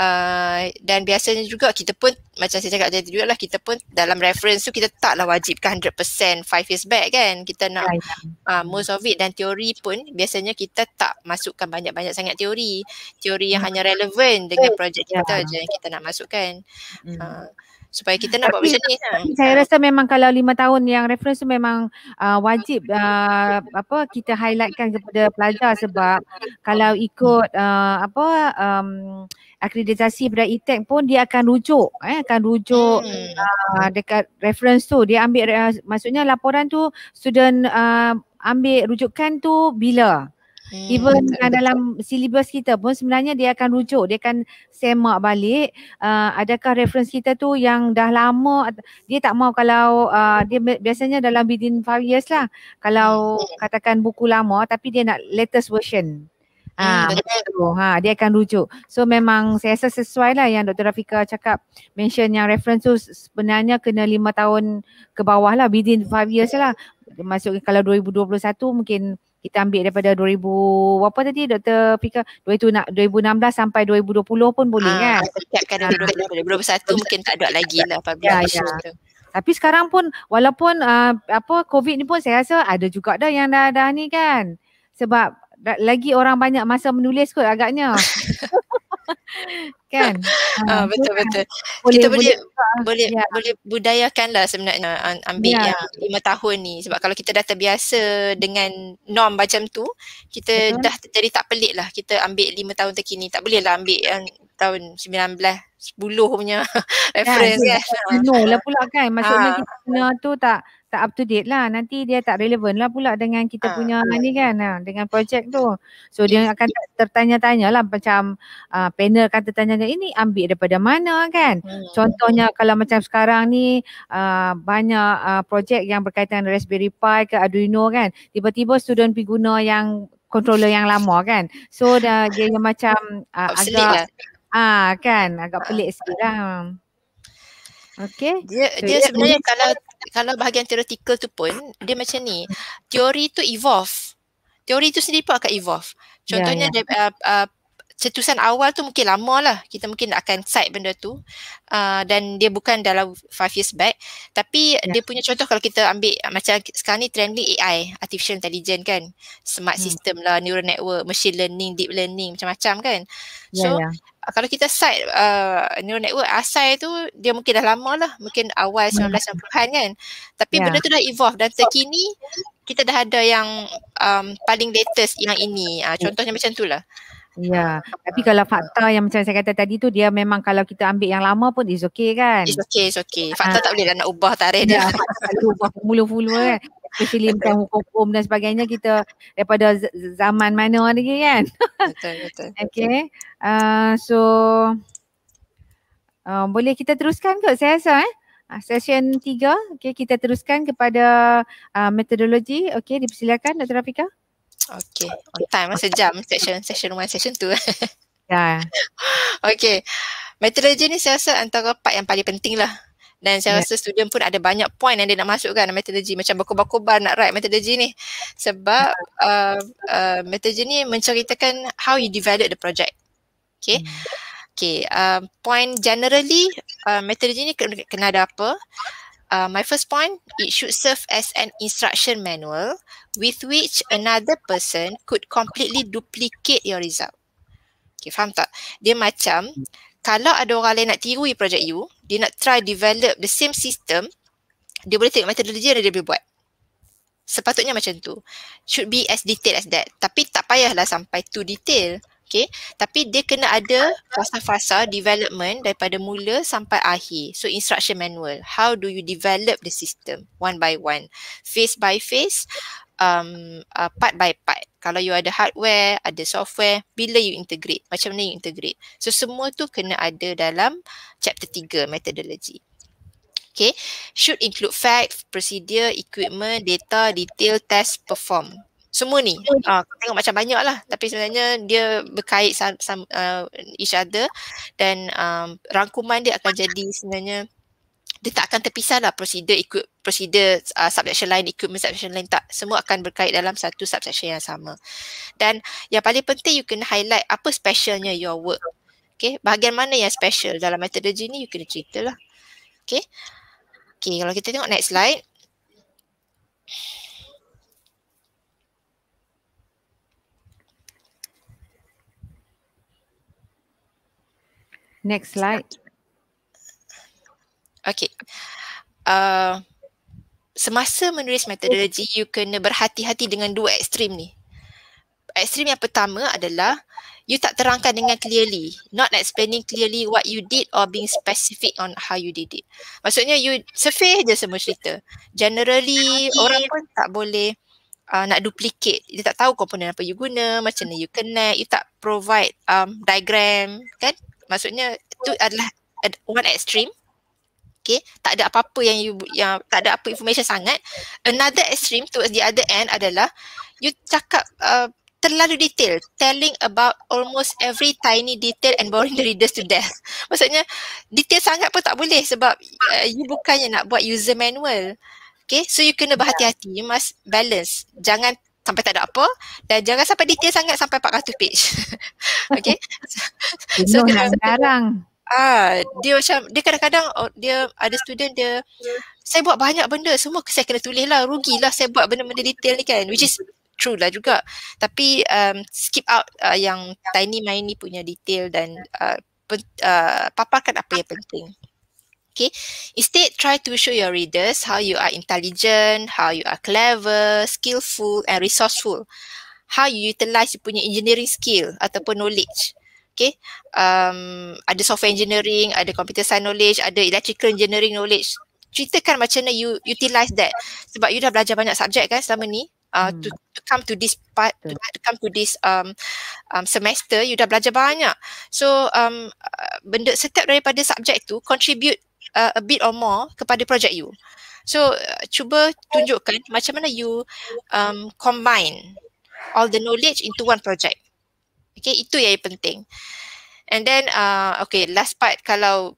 Uh, dan biasanya juga kita pun macam saya cakap tadi juga lah kita pun dalam reference tu kita taklah wajibkan 100% 5 years back kan. Kita nak yeah, yeah. Uh, most of it dan teori pun biasanya kita tak masukkan banyak-banyak sangat teori. Teori yang yeah. Hmm. hanya relevan dengan projek ya. kita yeah. je yang kita nak masukkan. Mm. Uh, supaya kita nak buat macam ni. Saya rasa memang kalau lima tahun yang reference tu memang uh, wajib uh, apa kita highlightkan kepada pelajar sebab kalau ikut uh, apa um, akreditasi pada ITEC e pun dia akan rujuk eh akan rujuk hmm. uh, dekat reference tu dia ambil uh, maksudnya laporan tu student uh, ambil rujukan tu bila Hmm. Even hmm. dalam silibus kita pun sebenarnya dia akan rujuk, dia akan semak balik uh, adakah reference kita tu yang dah lama dia tak mau kalau uh, dia biasanya dalam within 5 years lah kalau hmm. katakan buku lama tapi dia nak latest version. ha, betul. ha dia akan rujuk. So memang saya rasa sesuai lah yang Dr. Rafika cakap mention yang reference tu sebenarnya kena 5 tahun ke bawah lah within 5 years lah. Masuk kalau 2021 mungkin kita ambil daripada 2000 berapa tadi Dr. Fika 2016 sampai 2020 pun boleh ah, kan setiapkan ah, 2021 mungkin tak ada lagi lah apabila ya, ya. tapi sekarang pun walaupun uh, apa covid ni pun saya rasa ada juga dah yang dah dah ni kan sebab lagi orang banyak masa menulis kot agaknya <laughs> kan ha, <laughs> ha, betul betul lah. kita boleh boleh ah. boleh, ya. boleh budayakanlah sebenarnya ambil ya. yang lima tahun ni sebab kalau kita dah terbiasa dengan norm macam tu kita betul. dah jadi tak pelik lah kita ambil lima tahun terkini tak boleh lah ambil yang tahun 19 10 punya <laughs> ya, reference ya, kan. Ya. pula kan maksudnya ha. kita kena tu tak tak up to date lah. Nanti dia tak relevan lah pula dengan kita uh, punya yeah. ni kan ha, dengan projek tu. So dia akan tertanya-tanya lah macam uh, panel akan tertanya-tanya ini ambil daripada mana kan. Hmm. Contohnya kalau macam sekarang ni uh, banyak uh, projek yang berkaitan Raspberry Pi ke Arduino kan. Tiba-tiba student pergi guna yang controller yang lama kan. So dah, dia macam uh, agak lah. uh, kan agak pelik sikit lah. Okay. Dia, so, dia sebenarnya yeah. kalau kalau bahagian theoretical tu pun dia macam ni. Teori tu evolve. Teori tu sendiri pun akan evolve. Ya, Contohnya yeah, yeah. Dia, uh, uh, cetusan awal tu mungkin lama lah. Kita mungkin akan side benda tu. Uh, dan dia bukan dalam five years back. Tapi yeah. dia punya contoh kalau kita ambil ah, macam sekarang ni trending AI, artificial intelligence kan. Smart hmm. system lah, neural network, machine learning, deep learning macam-macam kan. Ya, so yeah, ya. kalau kita side uh, ah, neural network asal tu dia mungkin dah lama lah. Mungkin awal 1990-an kan. Tapi yeah. benda tu dah evolve dan terkini kita dah ada yang um, paling latest yang ini. Uh, contohnya yeah. macam tu lah. Ya, tapi kalau ah. fakta yang macam saya kata tadi tu dia memang kalau kita ambil yang lama pun is okay kan? Is okay, is okay. Ah. Fakta ha. tak boleh dah nak ubah tarikh dia. Ya, tak boleh ubah mula-mula kan. Especially hukum-hukum dan sebagainya kita daripada zaman mana lagi kan? Betul, betul. <laughs> okay. Uh, so uh, boleh kita teruskan kot saya rasa eh? Uh, session tiga, okay, kita teruskan kepada uh, metodologi. Okay, dipersilakan Dr. Rafiqah. Okay, on time jam session session one session two. Ya. Yeah. <laughs> okay, metodologi ni saya rasa antara part yang paling penting lah. Dan saya yeah. rasa student pun ada banyak point yang dia nak masukkan dalam metodologi. Macam berkobar-kobar nak write metodologi ni. Sebab ya. uh, uh, metodologi ni menceritakan how you develop the project. Okay. Hmm. Okay, uh, um, point generally uh, metodologi ni kena, kena ada apa. Uh, my first point, it should serve as an instruction manual with which another person could completely duplicate your result. Okay, faham tak? Dia macam, hmm. kalau ada orang lain nak tiru project you, dia nak try develop the same system, dia boleh tengok metodologi yang dia boleh buat. Sepatutnya macam tu. Should be as detailed as that. Tapi tak payahlah sampai too detail. Okay. Tapi dia kena ada fasa-fasa development daripada mula sampai akhir. So instruction manual. How do you develop the system one by one. Phase by phase. Um, uh, part by part. Kalau you ada hardware, ada software, bila you integrate, macam mana you integrate. So semua tu kena ada dalam chapter 3 methodology. Okay, should include fact, procedure, equipment, data, detail, test, perform semua ni uh, tengok macam banyak lah tapi sebenarnya dia berkait some, some, uh, each other dan um, rangkuman dia akan jadi sebenarnya dia tak akan terpisah lah prosedur ikut prosedur uh, subsection lain ikut subsection lain tak semua akan berkait dalam satu subsection yang sama dan yang paling penting you kena highlight apa specialnya your work okay bahagian mana yang special dalam metodologi ni you kena cerita lah okay okay kalau kita tengok next slide Next slide. Okay. Uh, semasa menulis metodologi, you kena berhati-hati dengan dua ekstrim ni. Ekstrim yang pertama adalah you tak terangkan dengan clearly. Not explaining clearly what you did or being specific on how you did it. Maksudnya you survey je semua cerita. Generally, orang pun tak boleh Uh, nak duplicate. Dia tak tahu komponen apa you guna, macam mana you connect, you tak provide um, diagram, kan? maksudnya itu adalah one extreme okay tak ada apa-apa yang you yang tak ada apa information sangat another extreme to the other end adalah you cakap uh, terlalu detail telling about almost every tiny detail and boring the readers to death <laughs> maksudnya detail sangat pun tak boleh sebab uh, you bukannya nak buat user manual Okay, so you kena berhati-hati. You must balance. Jangan sampai tak ada apa dan jangan sampai detail sangat sampai 400 page. <laughs> okay. so, so sekarang. Ah, uh, dia macam dia kadang-kadang oh, dia ada student dia saya buat banyak benda semua saya kena tulis lah rugilah saya buat benda-benda detail ni kan which is true lah juga tapi um, skip out uh, yang tiny mind ni punya detail dan uh, pen, uh, paparkan apa yang penting okay instead try to show your readers how you are intelligent how you are clever skillful and resourceful how you utilize you punya engineering skill ataupun knowledge okay um ada software engineering ada computer science knowledge ada electrical engineering knowledge ceritakan macam mana you utilize that sebab you dah belajar banyak subjek kan selama ni uh, hmm. to, to come to this part to, to come to this um um semester you dah belajar banyak so um uh, benda setiap daripada subjek tu contribute uh, a bit or more kepada projek you. So uh, cuba tunjukkan macam mana you um, combine all the knowledge into one project. Okay, itu yang penting. And then, uh, okay, last part kalau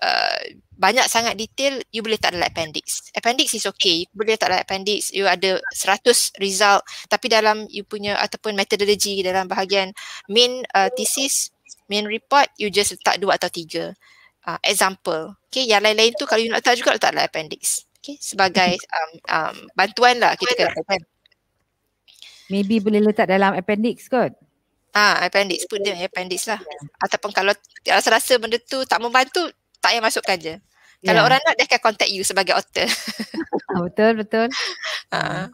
uh, banyak sangat detail, you boleh tak ada appendix. Appendix is okay. You boleh tak ada appendix. You ada 100 result. Tapi dalam you punya ataupun metodologi dalam bahagian main uh, thesis, main report, you just letak dua atau tiga uh, example. Okay, yang lain-lain tu kalau you nak letak juga letaklah appendix. Okay, sebagai <laughs> um, um, bantuan lah kita katakan. Maybe boleh letak dalam appendix kot. Ah, appendix pun dia appendix lah. Yeah. Ataupun kalau rasa-rasa benda tu tak membantu, tak payah masukkan je. Kalau ya. orang nak, dia akan contact you sebagai author. <laughs> Ah, betul, betul. Ha.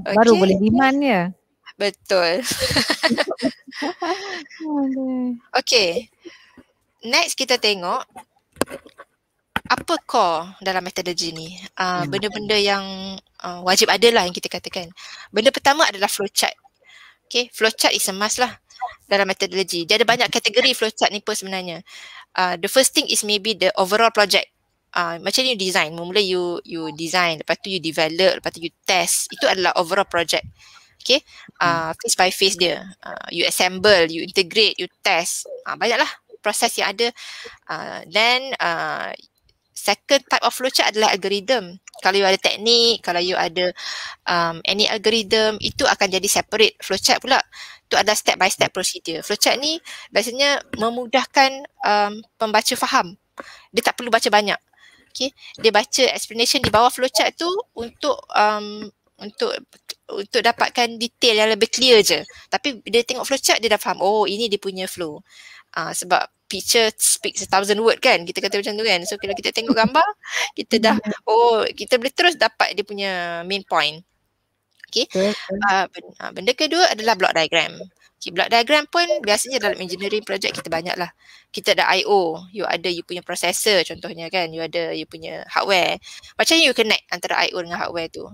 Okay. Baru boleh diman ya. Betul. <laughs> okay next kita tengok apa core dalam metodologi ni? Uh, benda-benda yang uh, wajib ada lah yang kita katakan. Benda pertama adalah flowchart. Okay, flowchart is a must lah dalam metodologi. Dia ada banyak kategori flowchart ni pun sebenarnya. Uh, the first thing is maybe the overall project. Uh, macam ni you design. Mula-mula you, you design, lepas tu you develop, lepas tu you test. Itu adalah overall project. Okay, uh, phase hmm. by phase dia. Uh, you assemble, you integrate, you test. Uh, banyaklah proses yang ada uh, then uh, second type of flowchart adalah algorithm kalau you ada teknik kalau you ada um, any algorithm itu akan jadi separate flowchart pula itu ada step by step procedure flowchart ni biasanya memudahkan um, pembaca faham dia tak perlu baca banyak okay dia baca explanation di bawah flowchart tu untuk um, untuk untuk dapatkan detail yang lebih clear je. Tapi dia tengok flowchart dia dah faham, oh ini dia punya flow uh, sebab picture speaks a thousand word kan kita kata macam tu kan so kalau kita tengok gambar kita dah mm-hmm. oh kita boleh terus dapat dia punya main point okey uh, ah, ah, benda kedua adalah block diagram Okay, block diagram pun biasanya dalam engineering project kita banyaklah. Kita ada I.O. You ada you punya processor contohnya kan. You ada you punya hardware. Macam you connect antara I.O. dengan hardware tu.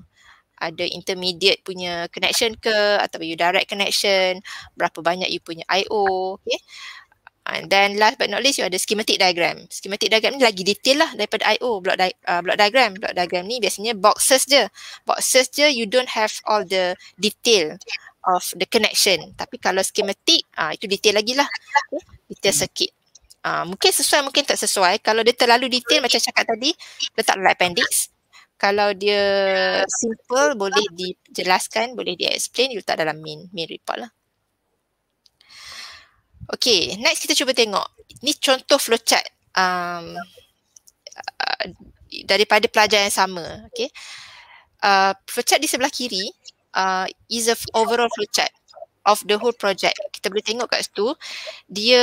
Ada intermediate punya connection ke atau you direct connection. Berapa banyak you punya I.O. Okay. And then last but not least, you ada schematic diagram. Schematic diagram ni lagi detail lah daripada I.O. Block, di- uh, block diagram. Block diagram ni biasanya boxes je. Boxes je, you don't have all the detail of the connection. Tapi kalau schematic, uh, itu detail lagi lah. Detail circuit. Uh, mungkin sesuai, mungkin tak sesuai. Kalau dia terlalu detail macam cakap tadi, letak dalam appendix. Kalau dia simple, boleh dijelaskan, boleh di-explain, you letak dalam main, main report lah. Okay, next kita cuba tengok. Ini contoh flowchart um, uh, daripada pelajar yang sama. Okay. Uh, flowchart di sebelah kiri uh, is a overall flowchart of the whole project. Kita boleh tengok kat situ. Dia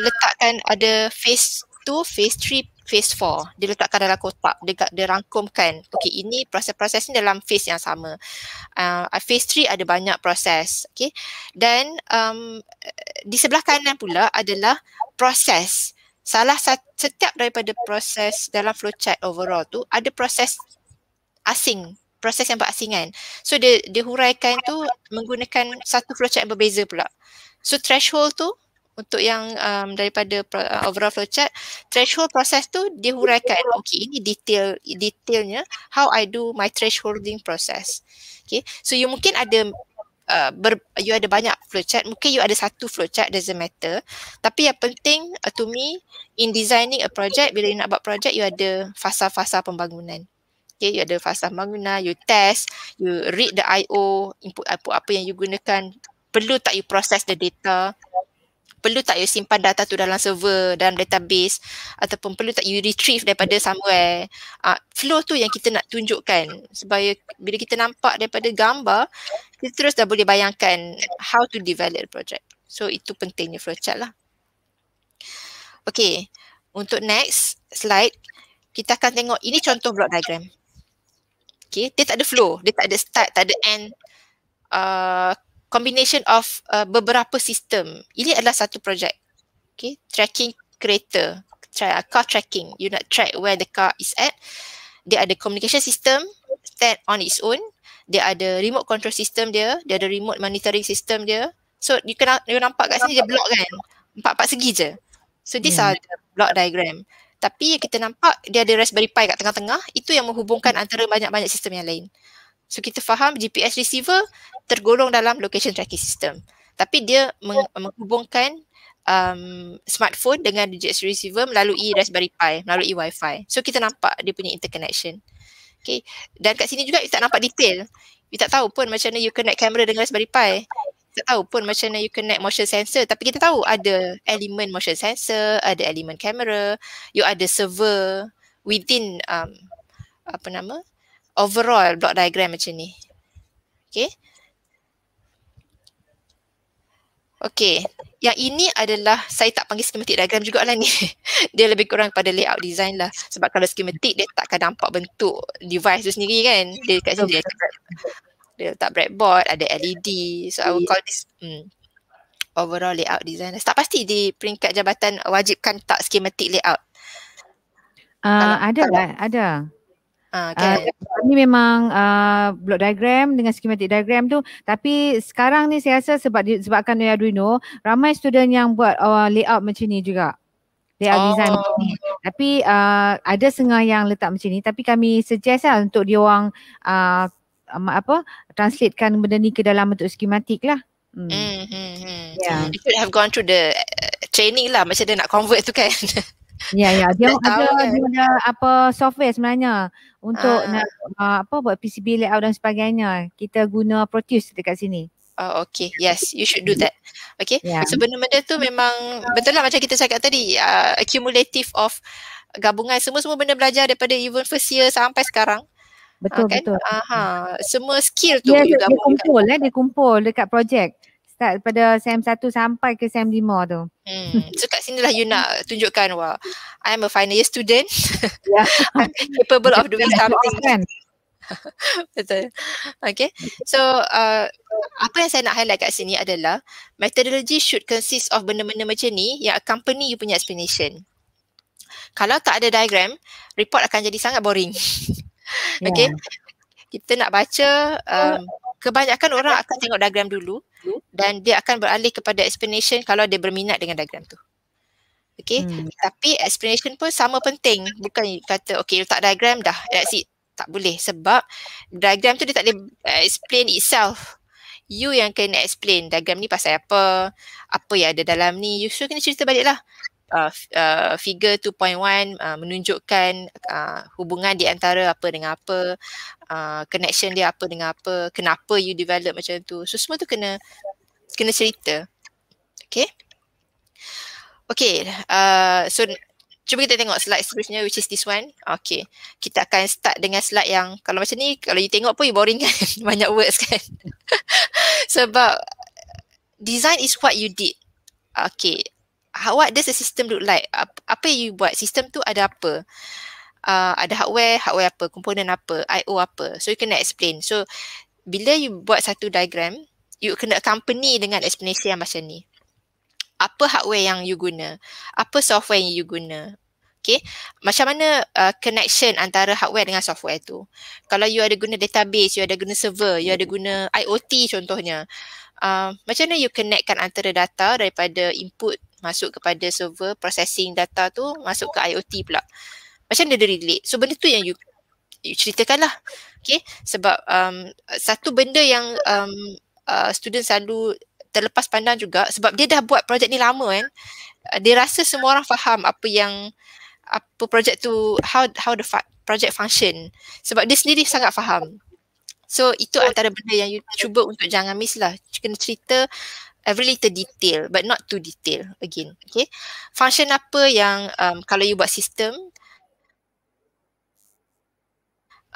letakkan ada phase 2, phase 3, phase 4 dia letakkan dalam kotak dia, dia rangkumkan okey ini proses-proses ni dalam phase yang sama uh, phase 3 ada banyak proses okey dan um, di sebelah kanan pula adalah proses salah setiap daripada proses dalam flowchart overall tu ada proses asing proses yang berasingan so dia dia huraikan tu menggunakan satu flowchart yang berbeza pula so threshold tu untuk yang um, daripada uh, overall flowchart threshold process tu dia huraikan okey ini detail detailnya how i do my thresholding process okey so you mungkin ada uh, ber, you ada banyak flowchart mungkin you ada satu flowchart doesn't matter tapi yang penting uh, to me in designing a project bila you nak buat project you ada fasa-fasa pembangunan Okay, you ada fasa bangunan, you test, you read the I.O. input apa-apa yang you gunakan. Perlu tak you process the data? perlu tak you simpan data tu dalam server, dalam database ataupun perlu tak you retrieve daripada somewhere. Uh, flow tu yang kita nak tunjukkan supaya bila kita nampak daripada gambar, kita terus dah boleh bayangkan how to develop project. So itu pentingnya flowchart lah. Okay, untuk next slide, kita akan tengok ini contoh block diagram. Okay, dia tak ada flow, dia tak ada start, tak ada end. Uh, combination of uh, beberapa sistem. Ini adalah satu projek. Okay, tracking kereta, tra- uh, car tracking. You nak track where the car is at. Dia ada communication system stand on its own. Dia ada remote control system dia, dia ada remote monitoring system dia. So you can you nampak kat sini dia blok kan? Empat-empat segi je. So this yeah. are block diagram. Tapi kita nampak dia ada Raspberry Pi kat tengah-tengah, itu yang menghubungkan hmm. antara banyak-banyak sistem yang lain. So kita faham GPS receiver tergolong dalam location tracking system. Tapi dia meng- menghubungkan um, smartphone dengan GPS receiver melalui Raspberry Pi, melalui Wi-Fi. So kita nampak dia punya interconnection. Okay. Dan kat sini juga kita nampak detail. You tak tahu pun macam mana you connect camera dengan Raspberry Pi. Tak tahu pun macam mana you connect motion sensor. Tapi kita tahu ada element motion sensor, ada element kamera, you ada server within um, apa nama overall block diagram macam ni. Okay. Okay. Yang ini adalah saya tak panggil schematic diagram juga jugalah ni. <laughs> dia lebih kurang pada layout design lah. Sebab kalau schematic dia takkan nampak bentuk device tu sendiri kan. Dia kat sini. Okay. Dia, dia letak breadboard, ada LED. So I will call this hmm, overall layout design. Tak pasti di peringkat jabatan wajibkan tak schematic layout. Uh, ada lah, lah, ada. Ah, ah, okay. Uh, ini memang uh, block diagram dengan schematic diagram tu tapi sekarang ni saya rasa sebab sebabkan dengan Arduino ramai student yang buat uh, layout macam ni juga. Layout oh. design macam ni. Tapi uh, ada setengah yang letak macam ni tapi kami suggest lah untuk dia orang uh, apa translatekan benda ni ke dalam bentuk schematic lah. Hmm. Mm-hmm. Hmm, yeah. Ya. You could have gone through the eh, training lah macam dia nak convert tu kan. <laughs> Ya ya yeah. dia ada kan? dia ada apa software sebenarnya untuk uh. nak uh, apa buat PCB layout dan sebagainya. Kita guna Proteus dekat sini. Oh okay yes you should do that. Okay yeah. sebenarnya so, benda tu memang betul lah macam kita cakap tadi uh, accumulative of gabungan semua-semua benda belajar daripada even first year sampai sekarang. Betul ha, kan? betul. Aha, semua skill tu yeah, dia, dia kumpul eh dia kumpul dekat projek start pada SEM 1 sampai ke SEM 5 tu. Hmm. So kat sini lah you nak tunjukkan wah, I am a final year student. Yeah. <laughs> I'm capable of doing <laughs> something. Kan? <laughs> Betul. Okay. So uh, apa yang saya nak highlight kat sini adalah methodology should consist of benda-benda macam ni yang accompany you punya explanation. Kalau tak ada diagram, report akan jadi sangat boring. Ya. okay. Yeah. Kita nak baca, um, kebanyakan orang akan tengok diagram dulu dan dia akan beralih kepada explanation kalau dia berminat dengan diagram tu. Okay, hmm. tapi explanation pun sama penting. Bukan kata okay letak diagram dah, that's it. Tak boleh sebab diagram tu dia tak boleh explain itself. You yang kena explain diagram ni pasal apa, apa yang ada dalam ni, you sure kena cerita balik lah. Uh, uh, figure 2.1 uh, menunjukkan uh, hubungan di antara apa dengan apa uh, connection dia apa dengan apa kenapa you develop macam tu so semua tu kena kena cerita okay okay uh, so Cuba kita tengok slide seterusnya which is this one. Okay. Kita akan start dengan slide yang kalau macam ni kalau you tengok pun you boring kan. <laughs> Banyak words kan. <laughs> Sebab design is what you did. Okay how, what does the system look like? Apa, apa yang you buat? Sistem tu ada apa? Uh, ada hardware, hardware apa, komponen apa, I.O. apa. So, you kena explain. So, bila you buat satu diagram, you kena accompany dengan explanation yang macam ni. Apa hardware yang you guna? Apa software yang you guna? Okay. Macam mana uh, connection antara hardware dengan software tu? Kalau you ada guna database, you ada guna server, you ada guna IoT contohnya. Uh, macam mana you connectkan antara data daripada input masuk kepada server processing data tu masuk ke IoT pula. Macam dia dari delete. So benda tu yang you, you ceritakan lah. Okay. Sebab um, satu benda yang um, uh, student selalu terlepas pandang juga sebab dia dah buat projek ni lama kan. Uh, dia rasa semua orang faham apa yang apa projek tu how how the project function sebab dia sendiri sangat faham. So itu antara benda yang you cuba untuk jangan miss lah. Kena cerita every little detail but not too detail again okay function apa yang um, kalau you buat sistem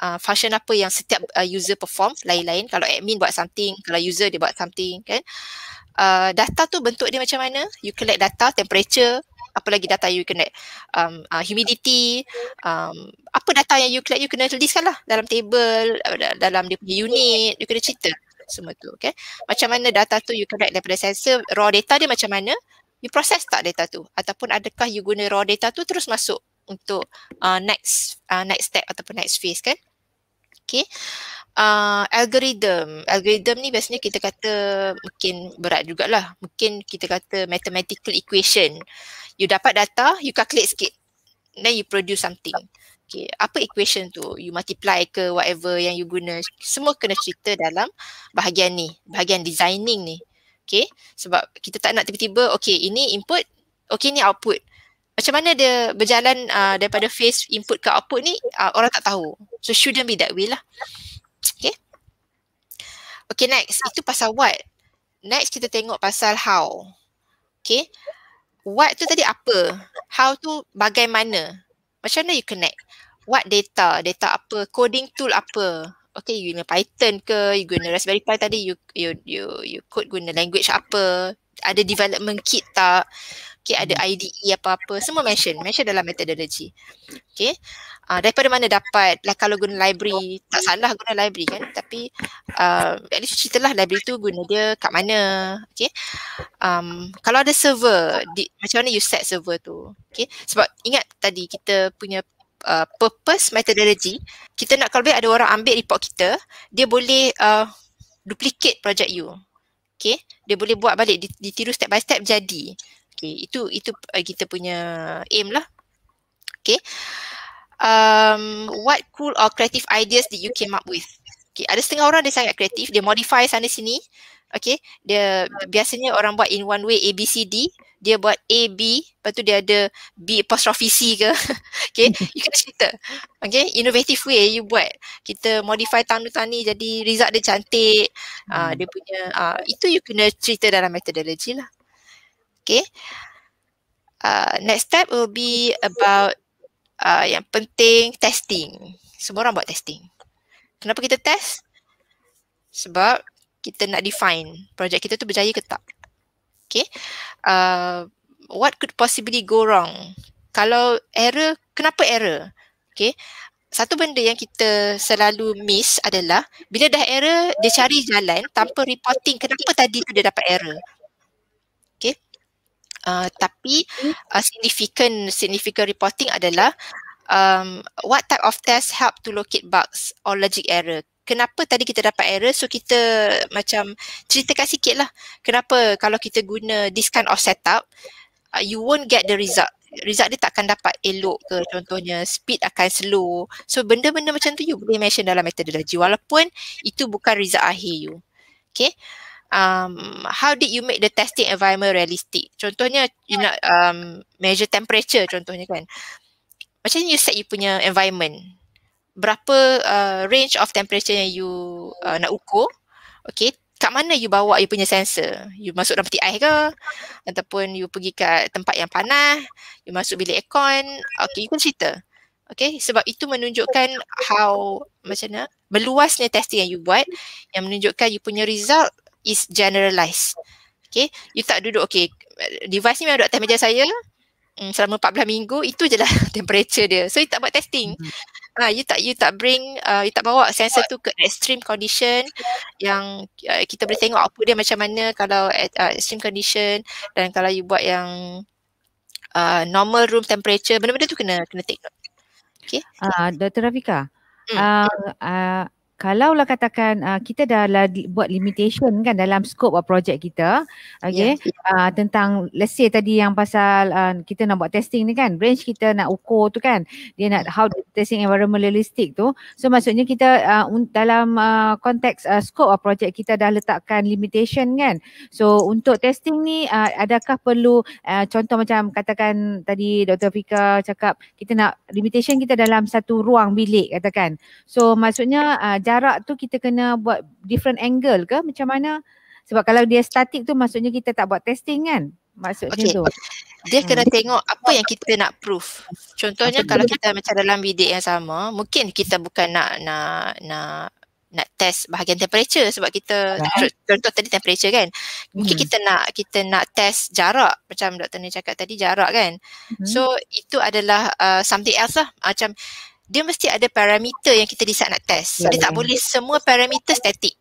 uh, function apa yang setiap uh, user perform lain-lain kalau admin buat something kalau user dia buat something kan uh, data tu bentuk dia macam mana you collect data temperature apa lagi data you connect um, uh, humidity um, apa data yang you collect you kena tuliskan lah dalam table uh, dalam dia punya unit you kena cerita semua tu okay. macam mana data tu you collect daripada sensor raw data dia macam mana you proses tak data tu ataupun adakah you guna raw data tu terus masuk untuk uh, next uh, next step ataupun next phase kan Okay? uh, algorithm algorithm ni biasanya kita kata mungkin berat jugalah mungkin kita kata mathematical equation you dapat data you calculate sikit then you produce something okay apa equation tu you multiply ke whatever yang you guna semua kena cerita dalam bahagian ni bahagian designing ni okay sebab kita tak nak tiba-tiba okay ini input okay ni output macam mana dia berjalan uh, daripada phase input ke output ni uh, orang tak tahu so shouldn't be that way lah okay okay next itu pasal what next kita tengok pasal how okay what tu tadi apa how tu bagaimana macam mana you connect what data data apa coding tool apa okay you guna python ke you guna raspberry pi tadi you you you you code guna language apa ada development kit tak Okay, ada hmm. IDE apa-apa, semua mention, mention dalam methodology. Okay, uh, ah, daripada mana dapat, lah kalau guna library, tak salah guna library kan, tapi uh, at least ceritalah library tu guna dia kat mana. Okay, um, kalau ada server, di, macam mana you set server tu. Okay, sebab ingat tadi kita punya Uh, purpose methodology kita nak kalau ada orang ambil report kita dia boleh uh, duplicate project you okay dia boleh buat balik ditiru step by step jadi Okay, itu itu eh, kita punya aim lah. Okay. Um, what cool or creative ideas did you came up with? Okay, ada setengah orang dia sangat kreatif. Dia modify sana sini. Okay, dia biasanya orang buat in one way A, B, C, D. Dia buat A, B. Lepas tu dia ada B apostrophe C ke. <laughs> okay, you kena cerita. Okay, innovative way you buat. Kita modify tanu-tani jadi result dia cantik. Ah, hmm. Uh, dia punya, uh, itu you kena cerita dalam methodology lah. Okay. Uh, next step will be about uh, yang penting testing. Semua orang buat testing. Kenapa kita test? Sebab kita nak define projek kita tu berjaya ke tak. Okay. Uh, what could possibly go wrong? Kalau error, kenapa error? Okay. Satu benda yang kita selalu miss adalah bila dah error, dia cari jalan tanpa reporting kenapa tadi tu dia dapat error. Ah, tapi uh, significant significant reporting adalah um what type of test help to locate bugs or logic error kenapa tadi kita dapat error so kita macam ceritakan sikit lah kenapa kalau kita guna this kind of setup uh, you won't get the result result dia takkan dapat elok ke contohnya speed akan slow so benda-benda macam tu you boleh mention dalam methodology walaupun itu bukan result akhir you okay um, how did you make the testing environment realistic? Contohnya, you nak um, measure temperature contohnya kan. Macam ni you set you punya environment. Berapa uh, range of temperature yang you uh, nak ukur. Okay, kat mana you bawa you punya sensor? You masuk dalam peti ais ke? Ataupun you pergi kat tempat yang panas? You masuk bilik aircon? Okay, you can cerita. Okay, sebab itu menunjukkan how, macam mana, meluasnya testing yang you buat yang menunjukkan you punya result is generalized. Okay, you tak duduk, okay, device ni memang duduk atas meja saya um, selama 14 minggu, itu je lah <laughs> temperature dia. So, you tak buat testing. Ha, you tak you tak bring, uh, you tak bawa sensor tu ke extreme condition yang uh, kita boleh tengok output dia macam mana kalau uh, extreme condition dan kalau you buat yang uh, normal room temperature, benda-benda tu kena kena take note. Okay. Uh, Dr. Rafika, mm. uh, uh, kalaulah katakan uh, kita dah lah buat limitation kan dalam scope of project kita okay yeah, ya. Uh, tentang let's say tadi yang pasal uh, kita nak buat testing ni kan range kita nak ukur tu kan dia nak how the testing environment realistic tu so maksudnya kita uh, dalam konteks uh, uh, scope of project kita dah letakkan limitation kan so untuk testing ni uh, adakah perlu uh, contoh macam katakan tadi Dr. Fika cakap kita nak limitation kita dalam satu ruang bilik katakan so maksudnya uh, jarak tu kita kena buat different angle ke macam mana sebab kalau dia statik tu maksudnya kita tak buat testing kan maksudnya okay. tu dia kena hmm. tengok apa yang kita nak proof contohnya okay. kalau kita macam dalam bidik yang sama mungkin kita bukan nak nak nak nak test bahagian temperature sebab kita right. contoh tadi temperature kan mungkin hmm. kita nak kita nak test jarak macam doktor ni cakap tadi jarak kan hmm. so itu adalah uh, something else lah macam dia mesti ada parameter yang kita decide nak test. Yeah. Dia tak boleh semua parameter statik.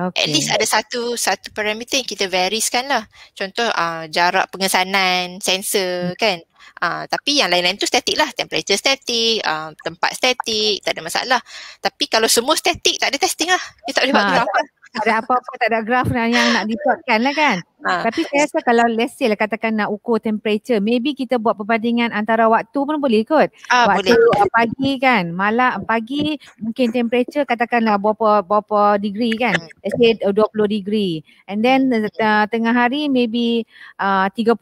Okay. At least ada satu satu parameter yang kita variskan lah. Contoh uh, jarak pengesanan, sensor hmm. kan. Uh, tapi yang lain-lain tu statik lah. Temperature statik, uh, ah, tempat statik tak ada masalah. Tapi kalau semua statik tak ada testing lah. Dia tak boleh ha. buat apa-apa tak ada apa-apa, tak ada graf yang nak dipotkan lah kan. Ha. Tapi saya rasa kalau let's say lah katakan nak ukur temperature, maybe kita buat perbandingan antara waktu pun boleh kot. Ah, waktu boleh. pagi kan, malam pagi mungkin temperature katakanlah berapa, berapa degree kan. Hmm. Let's say 20 eh, degree. And then uh, tengah hari maybe ah, uh, 30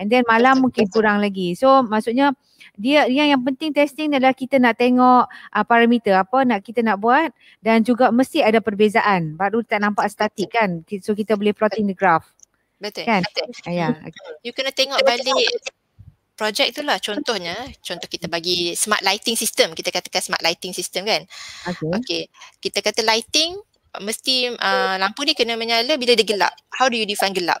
And then malam mungkin kurang lagi. So maksudnya dia yang yang penting testing adalah kita nak tengok uh, parameter apa nak kita nak buat dan juga mesti ada perbezaan baru tak nampak statik kan. So kita boleh plotting the graph. Betul. Kan? Betul. Yeah. Ya, hmm. Okay. You kena tengok balik projek tu lah contohnya. Contoh kita bagi smart lighting system. Kita katakan smart lighting system kan. Okay. okay. Kita kata lighting mesti uh, lampu ni kena menyala bila dia gelap. How do you define gelap?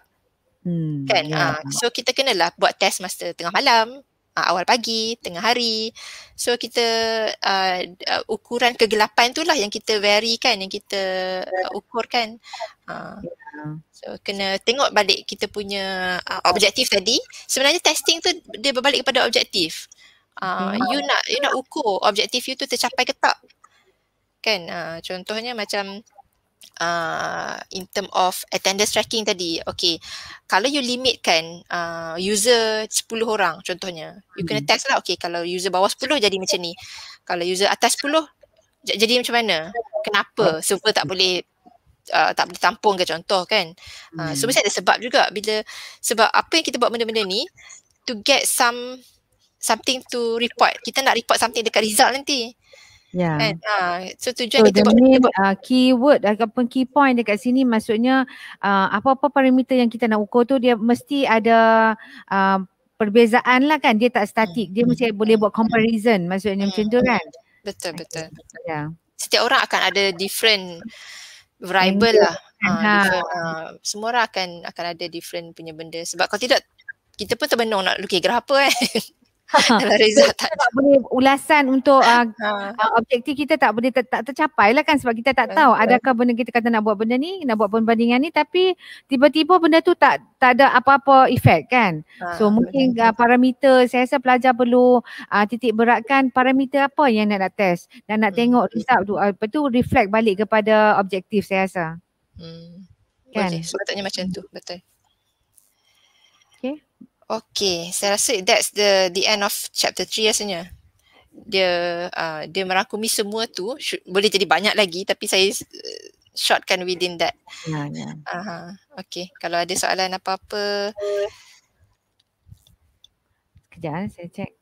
Hmm, kan? Yeah. Ya, uh, ya. so kita kenalah buat test masa tengah malam, uh, awal pagi, tengah hari. So kita uh, uh, ukuran kegelapan itulah yang kita vary kan, yang kita uh, ya. ukurkan. Uh, so kena tengok balik kita punya uh, objektif tadi. Sebenarnya testing tu dia berbalik kepada objektif. Uh, you nak you nak ukur objektif you tu tercapai ke tak. Kan? Uh, contohnya macam uh, in term of attendance tracking tadi okay kalau you limit kan uh, user 10 orang contohnya you mm-hmm. kena hmm. test lah okay kalau user bawah 10 jadi macam ni kalau user atas 10 jadi macam mana kenapa hmm. server tak boleh uh, tak boleh tampung ke contoh kan uh, mm-hmm. so hmm. mesti ada sebab juga bila sebab apa yang kita buat benda-benda ni to get some something to report kita nak report something dekat result nanti Yeah. And, uh, ha, so tujuan so kita buat, main, kita buat. Uh, keyword ataupun key point dekat sini maksudnya uh, apa-apa parameter yang kita nak ukur tu dia mesti ada uh, perbezaan lah kan dia tak statik dia mesti mm. boleh buat comparison maksudnya mm. macam tu kan betul betul ya yeah. setiap orang akan ada different variable yeah. lah uh, ha. uh, semua orang akan akan ada different punya benda sebab kalau tidak kita pun terbenung nak lukis graf apa eh <laughs> Ha. kalau result tak, tak boleh ulasan untuk uh, uh, objektif kita tak boleh tak, tak tercapai lah kan sebab kita tak tahu adakah benda kita kata nak buat benda ni nak buat perbandingan ni tapi tiba-tiba benda tu tak tak ada apa-apa efek kan ha, so mungkin uh, parameter saya rasa pelajar perlu uh, titik beratkan parameter apa yang nak nak test dan nak hmm. tengok result tu apa tu reflect balik kepada objektif saya rasa hmm. kan okay, sepatutnya macam tu betul Okay, saya rasa that's the the end of chapter 3 rasanya. Dia uh, dia merangkumi semua tu. Should, boleh jadi banyak lagi tapi saya uh, shortkan within that. Ya, ya. Uh, okay, kalau ada soalan apa-apa. kejap eh, saya cek.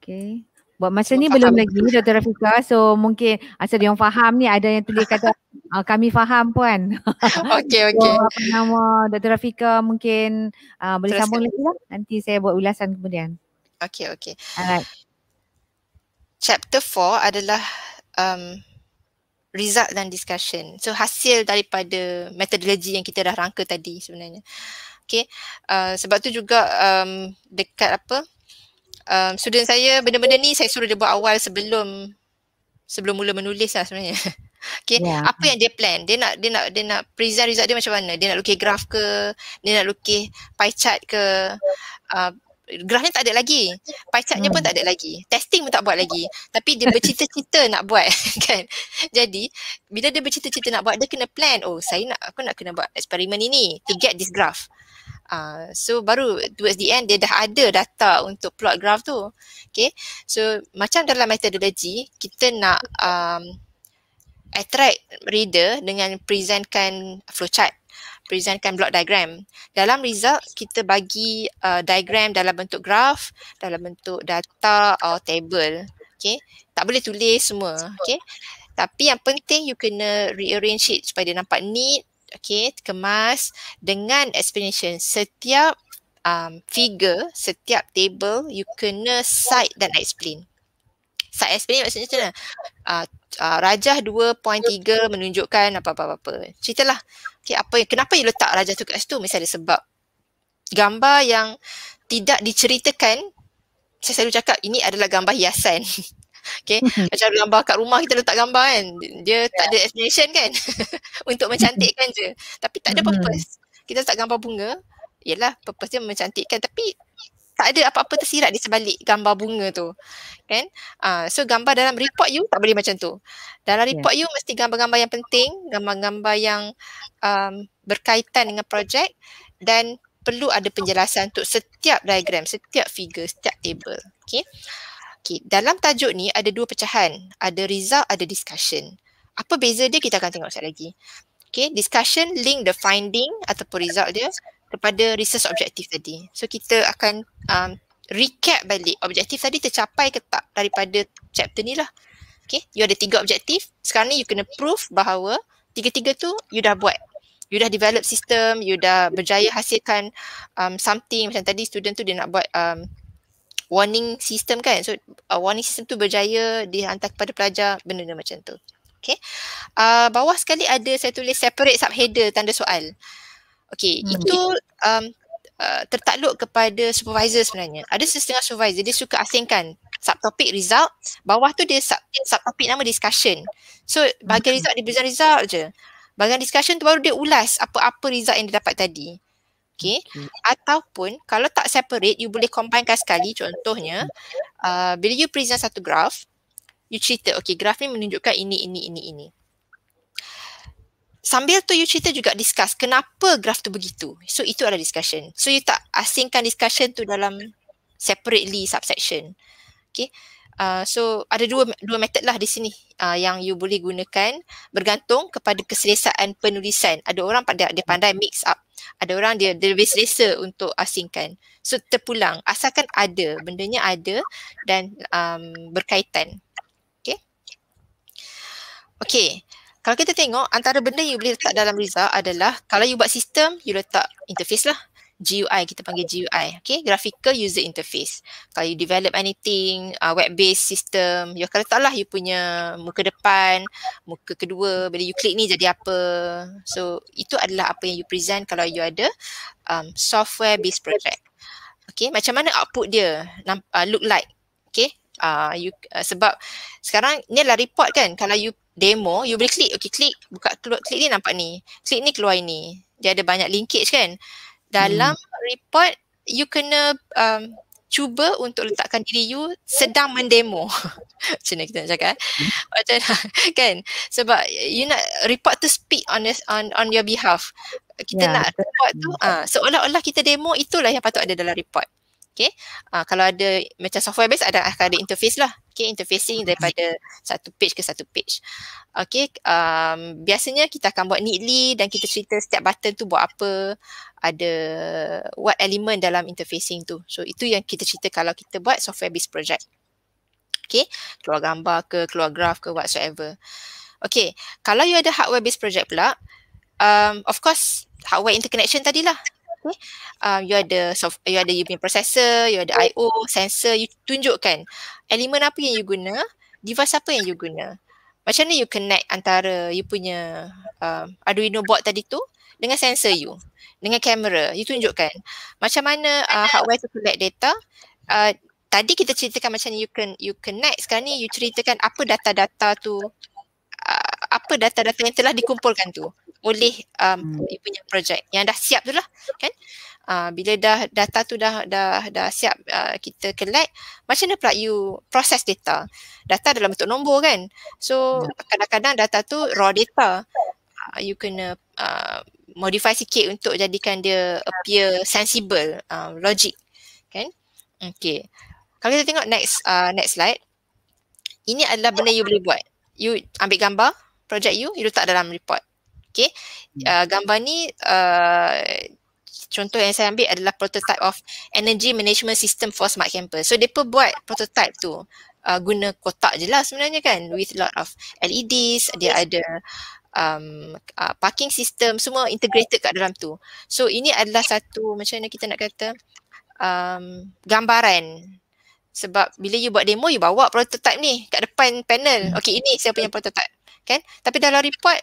Okay. Buat masa ni belum lagi Dr. Rafika so mungkin asal dia orang faham ni ada yang tulis kata uh, kami faham pun. Okay, okay. So, apa nama Dr. Rafiqah mungkin uh, boleh Teruskan. sambung lagi lah. Nanti saya buat ulasan kemudian. Okay, okay. Alright. Chapter 4 adalah um, result dan discussion. So hasil daripada metodologi yang kita dah rangka tadi sebenarnya. Okay. Uh, sebab tu juga um, dekat apa um, student saya benda-benda ni saya suruh dia buat awal sebelum sebelum mula menulis lah sebenarnya. <laughs> Okay. Yeah. Apa hmm. yang dia plan? Dia nak dia nak dia nak present result dia macam mana? Dia nak lukis graf ke? Dia nak lukis pie chart ke? Uh, graf tak ada lagi. Pie chartnya hmm. pun tak ada lagi. Testing pun tak buat lagi. Tapi dia bercita-cita <laughs> nak buat <laughs> kan. Jadi bila dia bercita-cita nak buat dia kena plan. Oh saya nak aku nak kena buat eksperimen ini to get this graph. Uh, so baru towards the end dia dah ada data untuk plot graph tu. Okay. So macam dalam metodologi kita nak um, attract reader dengan presentkan flowchart presentkan block diagram. Dalam result kita bagi uh, diagram dalam bentuk graph, dalam bentuk data atau table. Okay. Tak boleh tulis semua. Okay. Tapi yang penting you kena rearrange it supaya dia nampak neat okay kemas dengan explanation setiap um, figure setiap table you kena cite dan explain cite explain maksudnya macam mana uh, uh, rajah 2.3 menunjukkan apa-apa-apa ceritalah okay, apa yang, kenapa you letak rajah tu kat situ misalnya sebab gambar yang tidak diceritakan saya selalu cakap ini adalah gambar hiasan <laughs> Okay. <laughs> Hmm. Macam gambar kat rumah kita letak gambar kan. Dia yeah. tak ada explanation kan. <laughs> untuk mencantikkan je. Tapi tak ada hmm. purpose. Kita letak gambar bunga. Yelah purpose dia mencantikkan. Tapi tak ada apa-apa tersirat di sebalik gambar bunga tu. Kan? Uh, so gambar dalam report you tak boleh macam tu. Dalam ya. report yeah. you mesti gambar-gambar yang penting. Gambar-gambar yang um, berkaitan dengan projek. Dan perlu ada penjelasan untuk setiap diagram, setiap figure, setiap table. Okay. Okay, Dalam tajuk ni ada dua pecahan. Ada result, ada discussion. Apa beza dia kita akan tengok sekejap lagi. Okay, discussion link the finding ataupun result dia kepada research objective tadi. So kita akan um, recap balik objektif tadi tercapai ke tak daripada chapter ni lah. Okay, you ada tiga objektif. Sekarang ni you kena prove bahawa tiga-tiga tu you dah buat. You dah develop system, you dah berjaya hasilkan um, something. Macam tadi student tu dia nak buat um, warning system kan. So uh, warning system tu berjaya dihantar kepada pelajar benda-benda macam tu. Okay. Uh, bawah sekali ada saya tulis separate subheader tanda soal. Okay. Hmm. Itu um, uh, tertakluk kepada supervisor sebenarnya. Ada setengah supervisor dia suka asingkan subtopik result. Bawah tu dia sub, subtopik nama discussion. So bagian hmm. result dia result je. Bagian discussion tu baru dia ulas apa-apa result yang dia dapat tadi okay? okay. ataupun kalau tak separate you boleh combinekan sekali contohnya uh, bila you present satu graf you cerita okay graf ni menunjukkan ini ini ini ini sambil tu you cerita juga discuss kenapa graf tu begitu so itu adalah discussion so you tak asingkan discussion tu dalam separately subsection okay Uh, so ada dua dua method lah di sini uh, yang you boleh gunakan bergantung kepada keselesaan penulisan. Ada orang pada dia pandai mix up ada orang dia, dia lebih selesa untuk asingkan so terpulang asalkan ada bendanya ada dan um, berkaitan Okay. Okay. kalau kita tengok antara benda yang boleh letak dalam result adalah kalau you buat sistem you letak interface lah GUI kita panggil GUI okay graphical user interface kalau you develop anything uh, web based system you ya, akan taklah you punya muka depan muka kedua bila you klik ni jadi apa so itu adalah apa yang you present kalau you ada um, software based project okay macam mana output dia namp- uh, look like okay uh, you, uh, sebab sekarang ni lah report kan kalau you demo you boleh klik okay klik buka klik ni nampak ni klik ni keluar ini dia ada banyak linkage kan dalam hmm. report you kena um, cuba untuk letakkan diri you sedang mendemo. <laughs> Macam ni kita nak cakap. Eh? Hmm. Macam mana, <laughs> kan? Sebab you nak report to speak on your, on, on your behalf. Kita yeah. nak report tu uh, seolah-olah kita demo itulah yang patut ada dalam report. Okay. Uh, kalau ada macam software base ada akan ada interface lah. Okay, interfacing daripada satu page ke satu page. Okay, um, biasanya kita akan buat neatly dan kita cerita setiap button tu buat apa, ada what element dalam interfacing tu. So, itu yang kita cerita kalau kita buat software base project. Okay, keluar gambar ke, keluar graph ke, whatsoever. Okay, kalau you ada hardware base project pula, um, of course, hardware interconnection tadilah okay um, you ada soft, you ada you punya processor you ada IO sensor you tunjukkan elemen apa yang you guna device apa yang you guna macam mana you connect antara you punya um, Arduino board tadi tu dengan sensor you dengan kamera you tunjukkan macam mana uh, hardware tu collect data uh, tadi kita ceritakan macam ni you can you connect sekarang ni you ceritakan apa data-data tu uh, apa data-data yang telah dikumpulkan tu oleh um, hmm. punya projek yang dah siap tu lah kan uh, bila dah data tu dah dah dah siap uh, kita collect macam mana pula you process data data dalam bentuk nombor kan so ya. kadang-kadang data tu raw data uh, you kena uh, modify sikit untuk jadikan dia appear sensible uh, logic kan Okay, kalau kita tengok next uh, next slide ini adalah benda you boleh buat you ambil gambar project you you letak dalam report Okay, uh, hmm. ah, gambar ni uh, contoh yang saya ambil adalah prototype of energy management system for smart campus. So, mereka buat prototype tu uh, guna kotak je lah sebenarnya kan with lot of LEDs, dia ada um, uh, parking system, semua integrated kat dalam tu. So, ini adalah satu macam mana kita nak kata um, gambaran sebab bila you buat demo, you bawa prototype ni kat depan panel. Hmm. Okay, ini saya punya prototype. Kan? Tapi dalam report,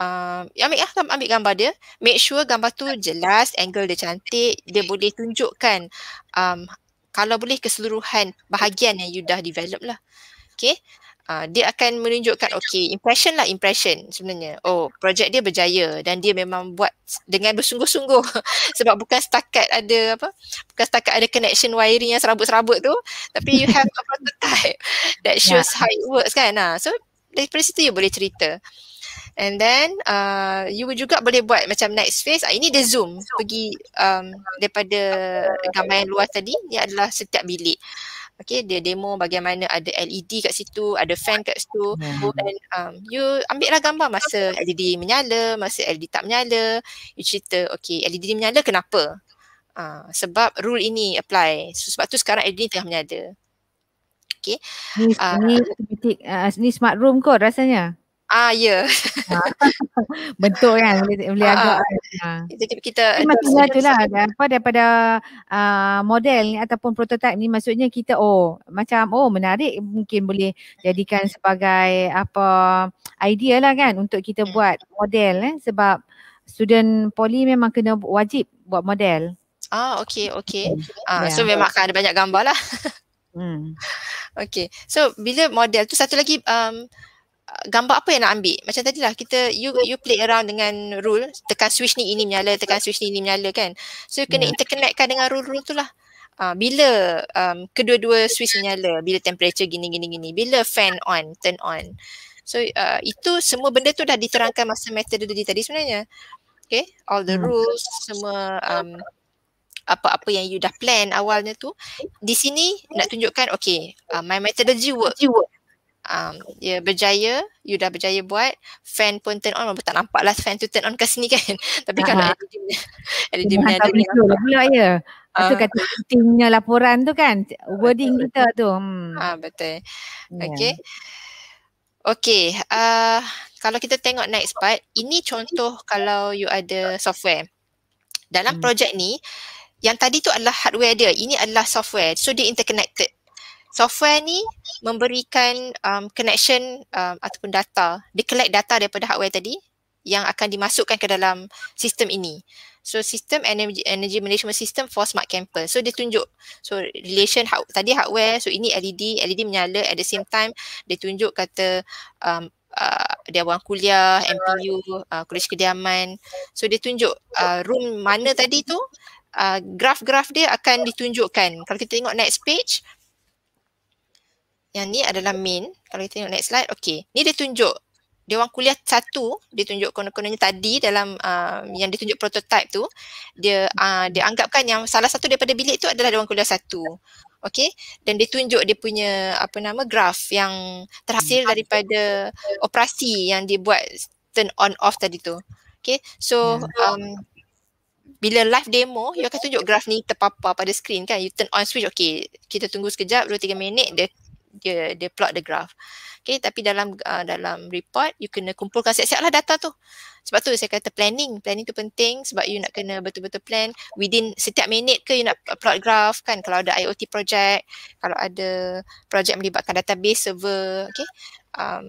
uh, ambil, ambil gambar dia make sure gambar tu jelas angle dia cantik dia boleh tunjukkan um, kalau boleh keseluruhan bahagian yang you dah develop lah okay uh, ah, dia akan menunjukkan okay impression lah impression sebenarnya oh projek dia berjaya dan dia memang buat dengan bersungguh-sungguh <laughs> sebab bukan setakat ada apa bukan setakat ada connection wiring yang serabut-serabut tu tapi you have a <laughs> prototype that ya. shows yeah. how it works kan nah. so dari situ you boleh cerita And then uh, you juga boleh buat macam next phase. Ah, ini dia zoom pergi um, daripada gambar yang luar tadi. Ini adalah setiap bilik. Okay, dia demo bagaimana ada LED kat situ, ada fan kat situ. Mm-hmm. And um, you ambil lah gambar masa LED menyala, masa LED tak menyala. You cerita, okay LED menyala kenapa? Uh, sebab rule ini apply. So, sebab tu sekarang LED tengah menyala. Okay. Ni, uh, ni, ni smart room kot rasanya. Ah, ya. Yeah. <laughs> bentuk kan? Boleh, boleh ah, ah. agak. Jadi kan. kita. Ini maksudnya tu lah. Daripada, daripada uh, model ni ataupun prototipe ni maksudnya kita oh macam oh menarik mungkin boleh jadikan sebagai apa idea lah kan untuk kita hmm. buat model eh sebab student poli memang kena wajib buat model. Ah, okay, okay. okay. Hmm. Ah, yeah. So memang akan ada banyak gambar lah. hmm. <laughs> Okay. So bila model tu satu lagi um, gambar apa yang nak ambil. Macam tadilah kita you you play around dengan rule, tekan switch ni ini menyala, tekan switch ni ini menyala kan. So you kena ya. interconnectkan dengan rule-rule tu lah. Uh, bila um, kedua-dua switch menyala, bila temperature gini gini gini, bila fan on, turn on. So uh, itu semua benda tu dah diterangkan masa methodology tadi sebenarnya. Okay, all the hmm. rules, semua um, apa-apa yang you dah plan awalnya tu. Di sini nak tunjukkan, okay, uh, my methodology work um, yeah, berjaya, you dah berjaya buat, fan pun turn on, tak nampak lah fan tu turn on ke sini kan. <laughs> Tapi Aha. kalau LED punya, LED punya ada pula ya. Uh, tu ah. kata timnya laporan tu kan, wording kita betul. tu. Hmm. Ha, betul. Yeah. Okay. Okay, uh, kalau kita tengok next part, ini contoh kalau you ada software. Dalam hmm. projek ni, yang tadi tu adalah hardware dia, ini adalah software. So dia interconnected software ni memberikan um, connection um, ataupun data. Dia collect data daripada hardware tadi yang akan dimasukkan ke dalam sistem ini. So sistem energy, energy management system for smart campus. So dia tunjuk so relation how, tadi hardware so ini LED LED menyala at the same time dia tunjuk kata um, uh, dia buang kuliah MPU uh, kolej kediaman. So dia tunjuk uh, room mana tadi tu uh, graf-graf dia akan ditunjukkan. Kalau kita tengok next page yang ni adalah main. Kalau kita tengok next slide, okey. Ni dia tunjuk Dewan Kuliah satu, dia tunjuk konon-kononnya tadi dalam uh, yang dia tunjuk prototype tu, dia uh, dia anggapkan yang salah satu daripada bilik tu adalah Dewan Kuliah satu. Okey, dan dia tunjuk dia punya apa nama graf yang terhasil hmm. daripada operasi yang dia buat turn on off tadi tu. Okey, so hmm. um, bila live demo, you akan tunjuk graf ni terpapar pada screen kan. You turn on switch, okay. Kita tunggu sekejap, 2-3 minit, dia dia dia plot the graph. Okay, tapi dalam uh, dalam report you kena kumpulkan siap-siap lah data tu. Sebab tu saya kata planning, planning tu penting sebab you nak kena betul-betul plan within setiap minit ke you nak plot graph kan kalau ada IoT project, kalau ada project melibatkan database server, okay. Um,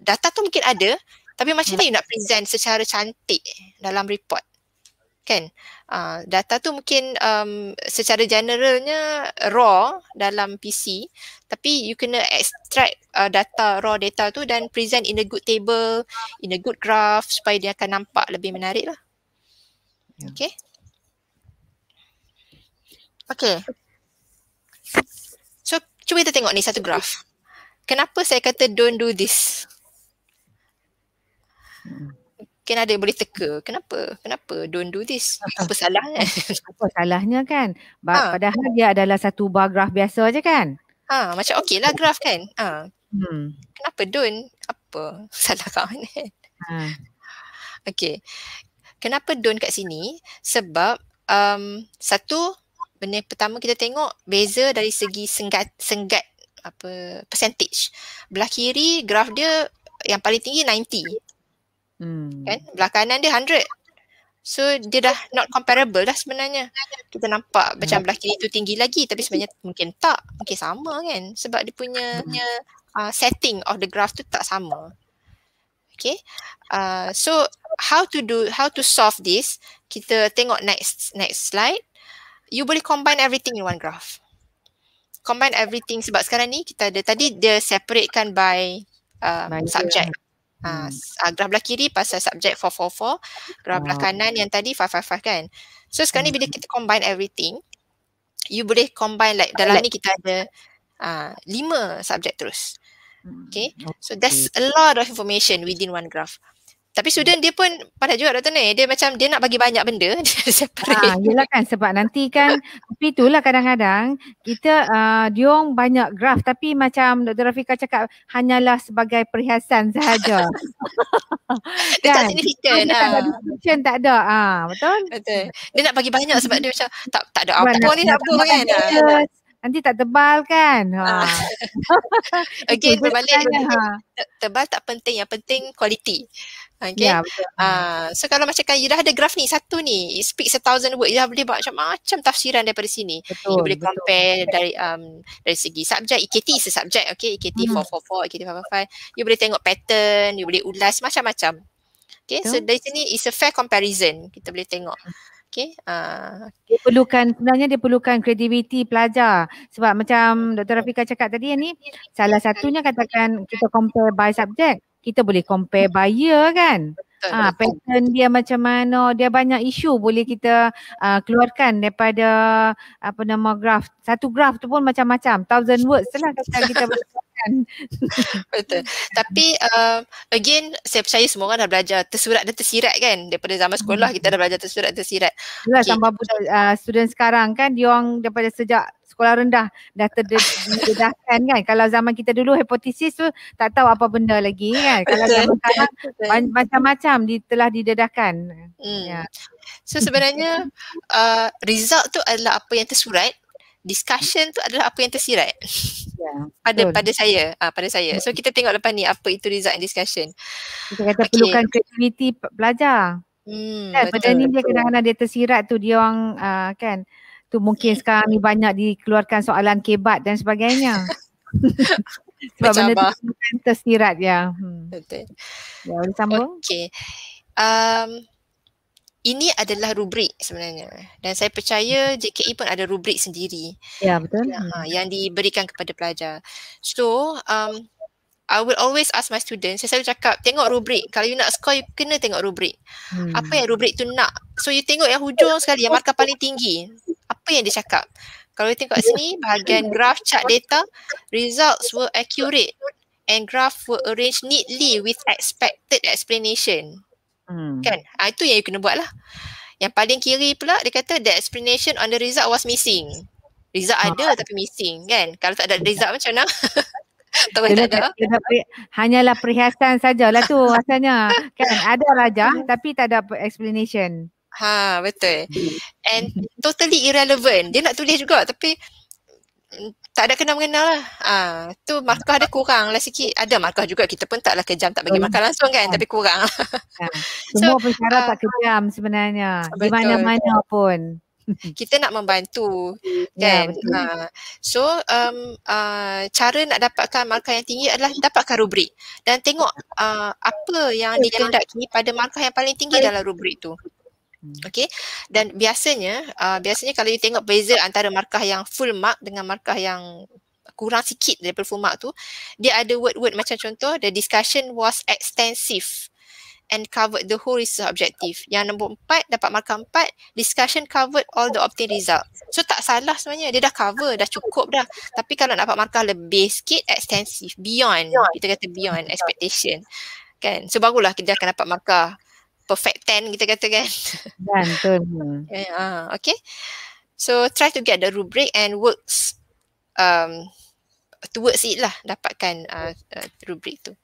data tu mungkin ada tapi macam mana hmm. you nak present secara cantik dalam report? kan uh, data tu mungkin um, secara generalnya raw dalam PC tapi you kena extract uh, data raw data tu dan present in a good table in a good graph supaya dia akan nampak lebih menarik lah ya. okay okay so cuba kita tengok ni satu graph kenapa saya kata don't do this hmm. Mungkin ada yang boleh teka. Kenapa? Kenapa? Don't do this. Apa <laughs> salahnya? Eh? Apa salahnya kan? Ha. Padahal dia adalah satu bar graf biasa aje kan? Ha, macam okey lah graf kan? Ha. Hmm. Kenapa don't? Apa? Salah kau ni? Ha. Okay. Kenapa don't kat sini? Sebab um, satu benda pertama kita tengok beza dari segi senggat, senggat apa percentage. Belah kiri graf dia yang paling tinggi 90. Hmm. Kan? Belah kanan dia 100. So dia dah not comparable dah sebenarnya. Kita nampak hmm. macam belah kiri tu tinggi lagi tapi sebenarnya mungkin tak. Mungkin sama kan? Sebab dia punya hmm. uh, setting of the graph tu tak sama. Okay. Uh, so how to do, how to solve this? Kita tengok next next slide. You boleh combine everything in one graph. Combine everything sebab sekarang ni kita ada, tadi dia separatekan by uh, subject. Yeah. Uh, ah, graf hmm. ah, belah kiri pasal subjek 444, graf belah ah. kanan yang tadi 555 kan. So sekarang ni hmm. bila kita combine everything, you boleh combine like dalam ni kita ada lima uh, subjek terus. Hmm, okay, so there's a lot of information within one graph. Tapi student dia pun pandai juga Dr. Nay. Dia macam dia nak bagi banyak benda. <laughs> Dia ha, yelah kan sebab nanti kan tapi itulah kadang-kadang kita uh, diorang banyak graf tapi macam Dr. Rafika cakap hanyalah sebagai perhiasan sahaja. <laughs> dia kan? tak signifikan. Dia tak ada ah. discussion tak ada. Ha, betul? Betul. Dia nak bagi banyak sebab dia macam tak tak ada apa nak, ni nak buat kan. Nanti tak tebal kan? <laughs> Ha. berbalik. Tebal tak penting. Yang penting kualiti. Okay. Yeah, ya, uh, so kalau macam kan you dah ada graf ni satu ni, it speaks a thousand words. You dah boleh buat macam-macam tafsiran daripada sini. Betul, you boleh betul. compare dari um, dari segi subjek. E EKT is a subject. Okay. EKT hmm. 444, EKT 555. You boleh tengok pattern, you boleh ulas macam-macam. Okay. Betul. So dari sini is a fair comparison. Kita boleh tengok. Okay. Uh, dia perlukan sebenarnya dia perlukan kreativiti pelajar sebab macam Dr. Rafika cakap tadi ni salah satunya katakan kita compare by subject kita boleh compare buyer kan. Ha, pattern dia macam mana, dia banyak isu boleh kita uh, keluarkan daripada apa nama graph Satu graph tu pun macam-macam, thousand words lah kata kita <laughs> Betul. Tapi uh, again saya percaya semua orang dah belajar tersurat dan tersirat kan daripada zaman sekolah kita dah belajar tersurat dan tersirat. Yalah okay. sampai uh, ah, student sekarang kan dia orang daripada sejak sekolah rendah dah terdedahkan kan kalau zaman kita dulu hipotesis tu tak tahu apa benda lagi kan kalau zaman sekarang macam-macam di, telah didedahkan hmm. ya. so sebenarnya uh, result tu adalah apa yang tersurat discussion tu adalah apa yang tersirat. Yeah, pada betul. pada saya, ha, pada saya. So kita tengok lepas ni apa itu result and discussion. Kita kata okay. perlukan kreativiti pelajar. Hmm. Kan? benda ni dia kadang-kadang dia tersirat tu dia orang uh, kan tu mungkin sekarang ni banyak dikeluarkan soalan kebat dan sebagainya. <laughs> Sebab Bercabar. benda tu bukan tersirat ya. Hmm. Betul. Ya, boleh sambung. Okay. Um, ini adalah rubrik sebenarnya dan saya percaya JKE pun ada rubrik sendiri. Ya betul. Ya, ha, yang diberikan kepada pelajar. So, um, I will always ask my students, saya selalu cakap tengok rubrik. Kalau you nak score, you kena tengok rubrik. Hmm. Apa yang rubrik tu nak? So you tengok yang hujung sekali, yang markah paling tinggi apa yang dia cakap. Kalau kita tengok sini, bahagian graph chart data, results were accurate and graph were arranged neatly with expected explanation. Hmm. Kan? Ha, itu yang you kena buat lah. Yang paling kiri pula, dia kata the explanation on the result was missing. Result oh. ada tapi missing kan? Kalau tak ada result macam mana? <laughs> Tak ada. Hanyalah perhiasan sajalah tu rasanya. kan ada raja <laughs> tapi tak ada explanation. Ha betul. Hmm. And totally irrelevant. Dia nak tulis juga tapi tak ada kena mengenal lah. Ah, ha, tu markah dia kurang lah sikit. Ada markah juga kita pun taklah kejam tak bagi markah langsung kan tapi kurang lah. Ya. <laughs> Semua so, perkara uh, tak kejam sebenarnya. Di mana-mana pun. <laughs> Kita nak membantu ya, kan. Ya, ha. So um, uh, cara nak dapatkan markah yang tinggi adalah dapatkan rubrik dan tengok uh, apa yang dikehendaki pada markah yang paling tinggi dalam rubrik tu. Hmm. Okey. Dan biasanya uh, biasanya kalau you tengok beza antara markah yang full mark dengan markah yang kurang sikit daripada full mark tu, dia ada word-word macam contoh the discussion was extensive and covered the whole research objective. Yang nombor empat dapat markah empat, discussion covered all the obtained result. So tak salah sebenarnya, dia dah cover, dah cukup dah. Tapi kalau nak dapat markah lebih sikit, extensive, beyond, kita kata beyond expectation. Kan? So barulah kita akan dapat markah perfect ten kita kata kan. Dan <laughs> betul. Yeah, eh, okay. So try to get the rubric and works um, towards it lah dapatkan uh, uh, rubric tu.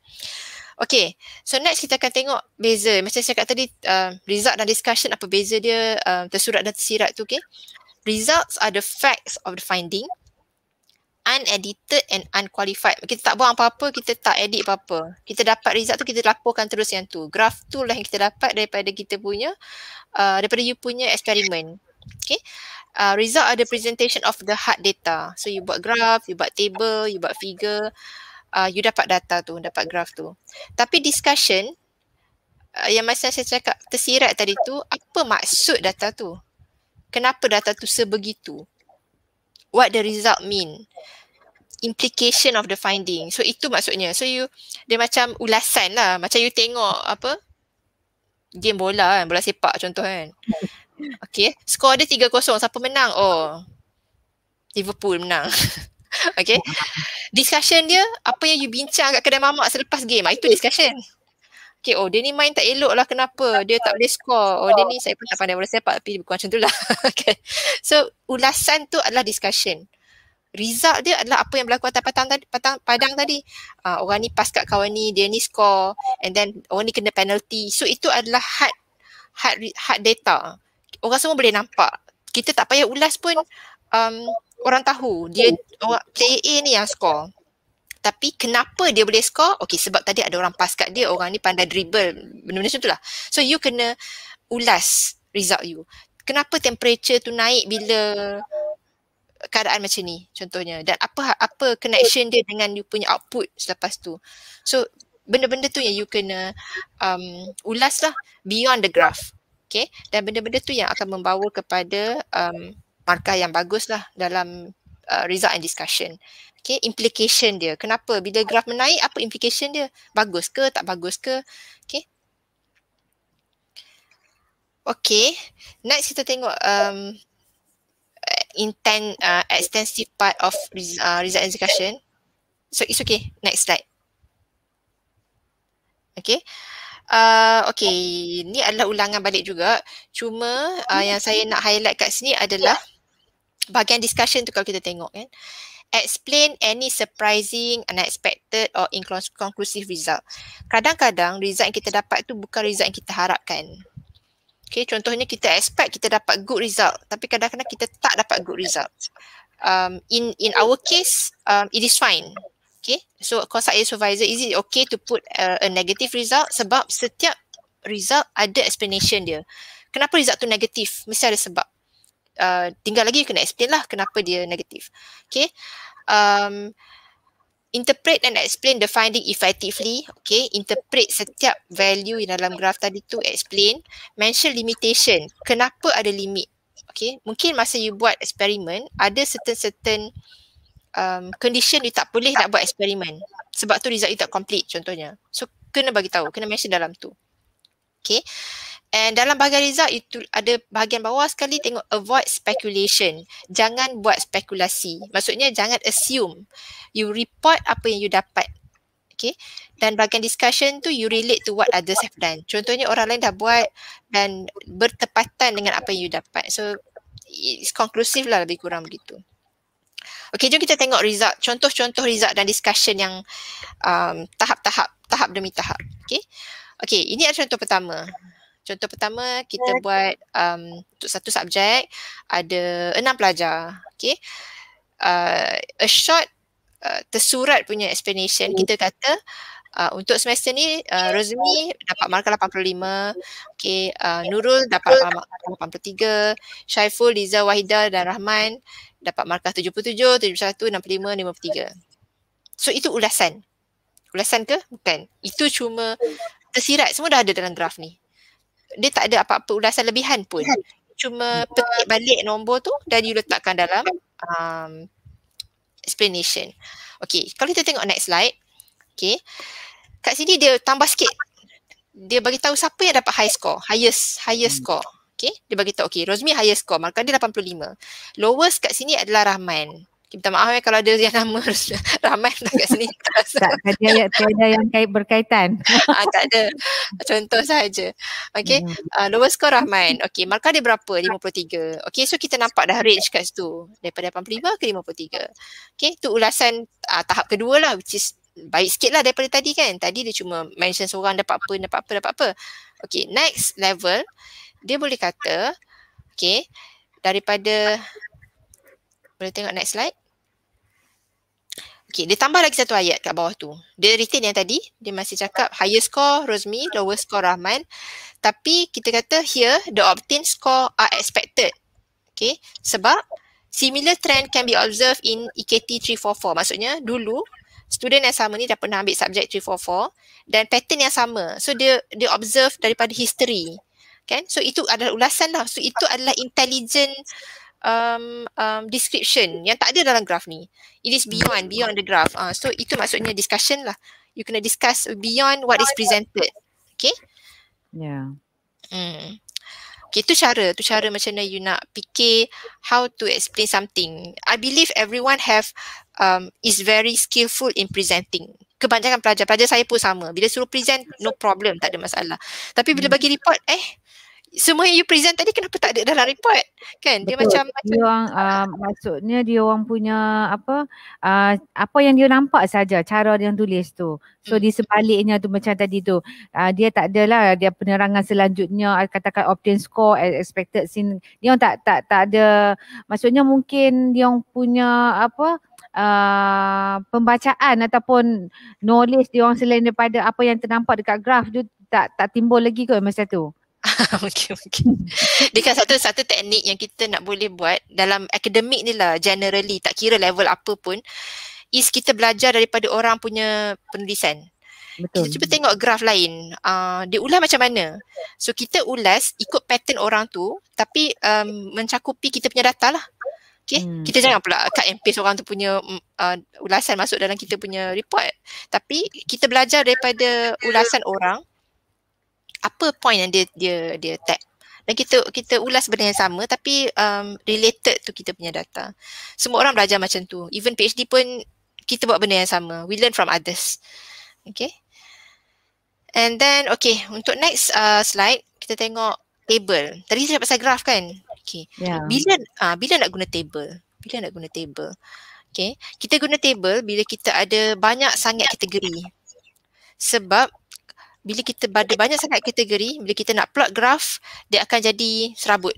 Okay, so next kita akan tengok beza. Macam saya kata tadi, uh, result dan discussion apa beza dia uh, tersurat dan tersirat tu, okay. Results are the facts of the finding unedited and unqualified. Kita tak buang apa-apa, kita tak edit apa-apa. Kita dapat result tu, kita laporkan terus yang tu. Graph tu lah yang kita dapat daripada kita punya, uh, daripada you punya eksperimen. Okay. Uh, result are the presentation of the hard data. So you buat graph, you buat table, you buat figure. Uh, you dapat data tu, dapat graph tu. Tapi discussion, uh, yang masa saya cakap tersirat tadi tu, apa maksud data tu? Kenapa data tu sebegitu? What the result mean? implication of the finding. So itu maksudnya. So you dia macam ulasan lah. Macam you tengok apa game bola kan. Bola sepak contoh kan. <laughs> Okay. Skor dia 3-0. Siapa menang? Oh. Liverpool menang. <laughs> okay. Discussion dia apa yang you bincang kat kedai mamak selepas game. Ah, itu discussion. Okay, oh dia ni main tak elok lah kenapa dia tak boleh skor. Oh dia ni saya pun tak pandai bola sepak tapi bukan macam tu lah. <laughs> okay. So ulasan tu adalah discussion result dia adalah apa yang berlaku atas patang tadi, padang tadi. Uh, orang ni pas kat kawan ni, dia ni score and then orang ni kena penalty. So itu adalah hard, hard, hard data. Orang semua boleh nampak. Kita tak payah ulas pun um, orang tahu dia orang, player A ni yang score. Tapi kenapa dia boleh score? Okay sebab tadi ada orang pass kat dia, orang ni pandai dribble. Benda-benda macam tu lah. So you kena ulas result you. Kenapa temperature tu naik bila keadaan macam ni contohnya dan apa apa connection dia dengan you punya output selepas tu so benda-benda tu yang you kena um, ulas lah beyond the graph okay dan benda-benda tu yang akan membawa kepada um, markah yang bagus lah dalam uh, result and discussion okay implication dia kenapa bila graph menaik apa implication dia bagus ke tak bagus ke okay Okay, next kita tengok um, Intend, uh, extensive part of uh, result and discussion. So it's okay. Next slide. Okay. Uh, okay, ni adalah ulangan balik juga. Cuma uh, yang saya nak highlight kat sini adalah bahagian discussion tu kalau kita tengok kan. Explain any surprising, unexpected or inconclusive result. Kadang-kadang result yang kita dapat tu bukan result yang kita harapkan. Okay, contohnya kita expect kita dapat good result tapi kadang-kadang kita tak dapat good result. Um, in in our case, um, it is fine. Okay, so consult your supervisor, is it okay to put uh, a negative result? Sebab setiap result ada explanation dia. Kenapa result tu negatif? Mesti ada sebab. Uh, tinggal lagi kena explain lah kenapa dia negatif. Okay. Um, interpret and explain the finding effectively. Okay, interpret setiap value yang dalam graf tadi tu, explain. Mention limitation. Kenapa ada limit? Okay, mungkin masa you buat eksperimen, ada certain-certain um, condition you tak boleh nak buat eksperimen. Sebab tu result you tak complete contohnya. So, kena bagi tahu, kena mention dalam tu. Okay, And dalam bahagian result itu ada bahagian bawah sekali tengok avoid speculation. Jangan buat spekulasi. Maksudnya jangan assume. You report apa yang you dapat. Okay. Dan bahagian discussion tu you relate to what others have done. Contohnya orang lain dah buat dan bertepatan dengan apa yang you dapat. So it's conclusive lah lebih kurang begitu. Okay, jom kita tengok result. Contoh-contoh result dan discussion yang um, tahap-tahap, tahap demi tahap. Okay. Okay, ini adalah contoh pertama. Contoh pertama kita okay. buat um, untuk satu subjek ada enam pelajar. Okay. Uh, a short uh, tersurat punya explanation kita kata uh, untuk semester ni uh, Rozmi dapat markah 85, okay, uh, Nurul dapat markah 83, Syaiful, Liza, Wahida dan Rahman dapat markah 77, 71, 65, 53. So itu ulasan. Ulasan ke? Bukan. Itu cuma tersirat. Semua dah ada dalam graf ni dia tak ada apa-apa ulasan lebihan pun. Cuma petik balik nombor tu dan you letakkan dalam um, explanation. Okay, kalau kita tengok next slide. Okay, kat sini dia tambah sikit. Dia bagi tahu siapa yang dapat high score, highest highest hmm. score. Okay, dia bagi tahu okay, Rosmi highest score, markah dia 85. Lowest kat sini adalah Rahman. Okay, minta maaf eh kalau ada yang nama <laughs> ramai tak kat sini. tak ada yang tu ada yang kait berkaitan. <laughs> ah, tak ada. Contoh saja. Okay. Hmm. Uh, lower score Rahman. Okay. Markah dia berapa? 53. Okay. So kita nampak dah range kat situ. Daripada 85 ke 53. Okay. Tu ulasan uh, tahap kedua lah which is baik sikit lah daripada tadi kan. Tadi dia cuma mention seorang dapat apa, dapat apa, dapat apa. Okay. Next level. Dia boleh kata. Okay. Daripada boleh tengok next slide. Okay, dia tambah lagi satu ayat kat bawah tu. Dia retain yang tadi, dia masih cakap higher score Rosmi, lower score Rahman. Tapi kita kata here the obtained score are expected. Okay, sebab similar trend can be observed in EKT 344. Maksudnya dulu student yang sama ni dah pernah ambil subjek 344 dan pattern yang sama. So dia dia observe daripada history. Okay, So itu adalah ulasan lah. So itu adalah intelligent um, um, description yang tak ada dalam graph ni. It is hmm. beyond, beyond the graph. Uh, so itu maksudnya discussion lah. You kena discuss beyond what is presented. Okay? Yeah. Hmm. Okay, tu cara. Tu cara macam mana you nak fikir how to explain something. I believe everyone have um, is very skillful in presenting. Kebanyakan pelajar. Pelajar saya pun sama. Bila suruh present, no problem. Tak ada masalah. Tapi bila hmm. bagi report, eh, semua yang you present tadi kenapa tak ada dalam report kan dia Betul. macam dia orang uh, maksudnya dia orang punya apa uh, apa yang dia nampak saja cara dia tulis tu so hmm. di sebaliknya tu macam tadi tu uh, dia tak adalah dia penerangan selanjutnya katakan obtain score eh, expected sin. dia orang tak tak tak ada maksudnya mungkin dia orang punya apa Uh, pembacaan ataupun knowledge dia orang selain daripada apa yang ternampak dekat graf tu tak tak timbul lagi kot masa tu. <laughs> okay, okay. Dia kan satu satu teknik yang kita nak boleh buat dalam akademik ni lah generally tak kira level apa pun is kita belajar daripada orang punya penulisan. Betul. Kita cuba tengok graf lain. Uh, dia ulas macam mana. So kita ulas ikut pattern orang tu tapi um, mencakupi kita punya data lah. Okay. Hmm. Kita jangan pula cut and paste orang tu punya uh, ulasan masuk dalam kita punya report. Tapi kita belajar daripada ulasan orang apa point yang dia dia dia tap dan kita kita ulas benda yang sama tapi um, related tu kita punya data semua orang belajar macam tu even PhD pun kita buat benda yang sama we learn from others okay and then okay untuk next uh, slide kita tengok table tadi saya pasal graf kan okay yeah. bila uh, bila nak guna table bila nak guna table okay kita guna table bila kita ada banyak sangat kategori sebab bila kita ada banyak sangat kategori, bila kita nak plot graf, dia akan jadi serabut.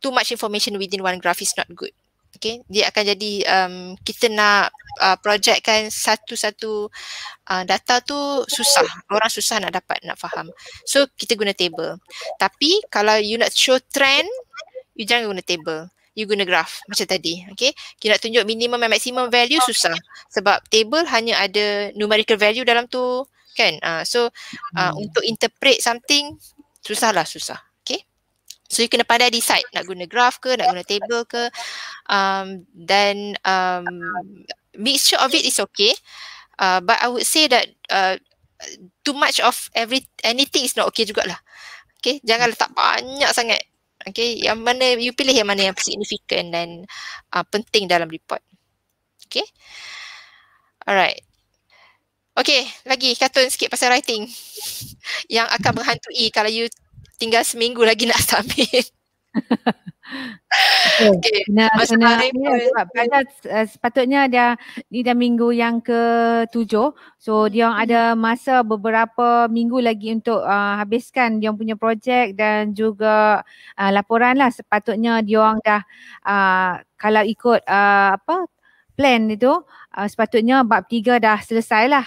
Too much information within one graph is not good. Okay, dia akan jadi um, kita nak uh, projectkan satu-satu uh, data tu susah. Orang susah nak dapat, nak faham. So, kita guna table. Tapi, kalau you nak show trend, you jangan guna table. You guna graph macam tadi. Okay, kita nak tunjuk minimum and maximum value susah. Sebab table hanya ada numerical value dalam tu kan uh, so uh, hmm. untuk interpret something susah lah, susah okay so you kena pandai decide nak guna graph ke nak guna table ke um, then um, mixture of it is okay uh, but I would say that uh, too much of every anything is not okay jugalah okay jangan letak banyak sangat okay yang mana you pilih yang mana yang signifikan dan uh, penting dalam report okay alright Okay, lagi katun sikit pasal writing <laughs> yang akan menghantui kalau you tinggal seminggu lagi nak submit. <laughs> okay. Kena, Masa kena, hari ya, sebab uh, sepatutnya dia ni dah minggu yang ke tujuh so dia hmm. ada masa beberapa minggu lagi untuk uh, habiskan dia punya projek dan juga uh, laporan lah sepatutnya dia orang dah uh, kalau ikut uh, apa plan itu uh, sepatutnya bab tiga dah selesai lah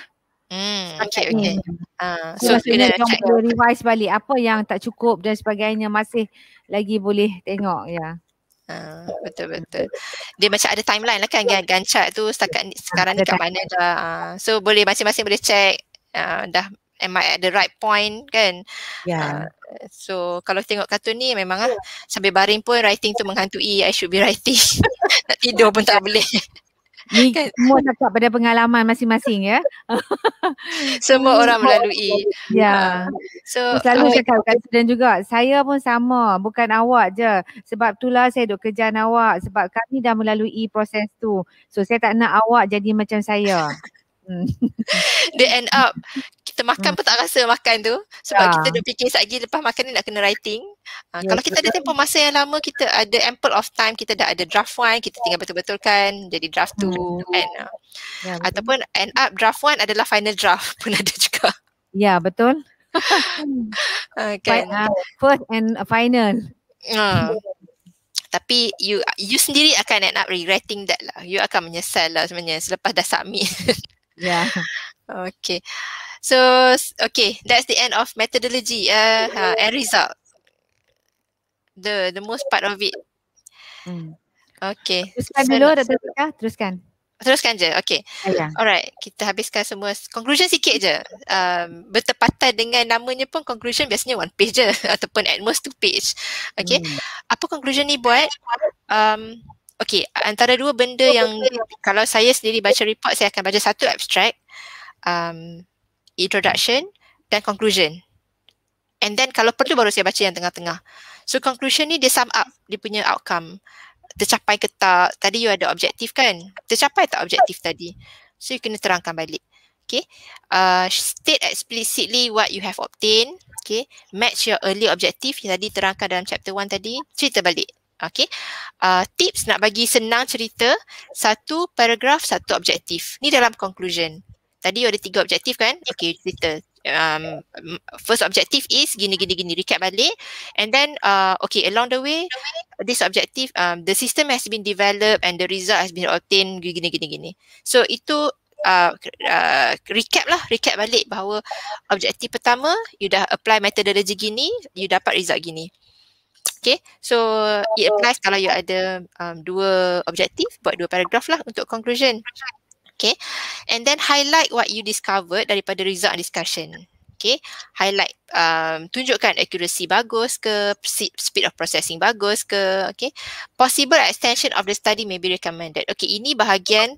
Hmm, okay, okay. Uh, so, so kena check dulu revise balik apa yang tak cukup dan sebagainya masih lagi boleh tengok ya. Uh, betul betul. Dia macam ada timeline lah kan yeah. gancak tu setakat ni, ah, sekarang ni kat mana dah. Uh, so boleh masing-masing boleh check uh, dah am I at the right point kan. Ya. Yeah. Uh, so kalau tengok kartun ni memang lah sambil baring pun writing tu menghantui I should be writing. <laughs> Nak tidur pun tak <laughs> boleh. Ni kan. semua cakap pada pengalaman masing-masing ya. <laughs> semua orang melalui. Ya. Yeah. Ha. So selalu uh, cakap kat student juga. Saya pun sama, bukan awak je. Sebab itulah saya duk kejar awak sebab kami dah melalui proses tu. So saya tak nak awak jadi macam saya. Hmm. <laughs> They end up kita makan hmm. pun tak rasa makan tu sebab ya. kita ah. dah fikir lagi lepas makan ni nak kena writing. Uh, ya, kalau kita betul. ada tempoh masa yang lama kita ada ample of time kita dah ada draft one kita tinggal betul-betulkan jadi draft two hmm. and uh, ya, ataupun end up draft one adalah final draft <laughs> pun ada juga. Ya betul. Okay <laughs> First and final. Uh, tapi you you sendiri akan end up regretting that lah. You akan menyesal lah sebenarnya selepas dah submit. ya. <laughs> Okay. So, okay, that's the end of methodology uh, uh, and result. The the most part of it. Hmm. Okay. Teruskan dulu, so, Dr. Teruskan. Teruskan je, okay. Ayah. Ya. Alright, kita habiskan semua. Conclusion sikit je. Um, bertepatan dengan namanya pun conclusion biasanya one page je <laughs> ataupun at most two page. Okay. Hmm. Apa conclusion ni buat? Um, okay, antara dua benda yang kalau saya sendiri baca report, saya akan baca satu abstract. Um, introduction dan conclusion. And then kalau perlu baru saya baca yang tengah-tengah. So conclusion ni dia sum up dia punya outcome. Tercapai ke tak? Tadi you ada objektif kan? Tercapai tak objektif tadi? So you kena terangkan balik. Okay. Uh, state explicitly what you have obtained. Okay. Match your early objective yang tadi terangkan dalam chapter 1 tadi. Cerita balik. Okay. Uh, tips nak bagi senang cerita. Satu paragraf, satu objektif. Ni dalam conclusion tadi ada tiga objektif kan? Okay, you cerita. Um, first objective is gini gini gini recap balik and then uh, okay along the way this objective um, the system has been developed and the result has been obtained gini gini gini so itu uh, uh, recap lah recap balik bahawa objektif pertama you dah apply methodology gini you dapat result gini Okay, so it applies kalau you ada um, dua objektif, buat dua paragraf lah untuk conclusion. Okay. And then highlight what you discovered daripada result discussion. Okay. Highlight. Um, tunjukkan accuracy bagus ke, speed of processing bagus ke. Okay. Possible extension of the study may be recommended. Okay. Ini bahagian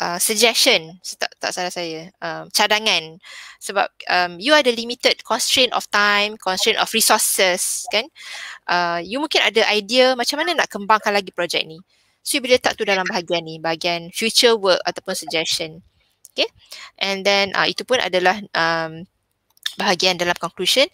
uh, suggestion. Tak, tak salah saya. Um, cadangan. Sebab um, you the limited constraint of time, constraint of resources. Kan. Uh, you mungkin ada idea macam mana nak kembangkan lagi projek ni. So you boleh letak tu dalam bahagian ni, bahagian future work ataupun suggestion. Okay. And then uh, itu pun adalah um, bahagian dalam conclusion.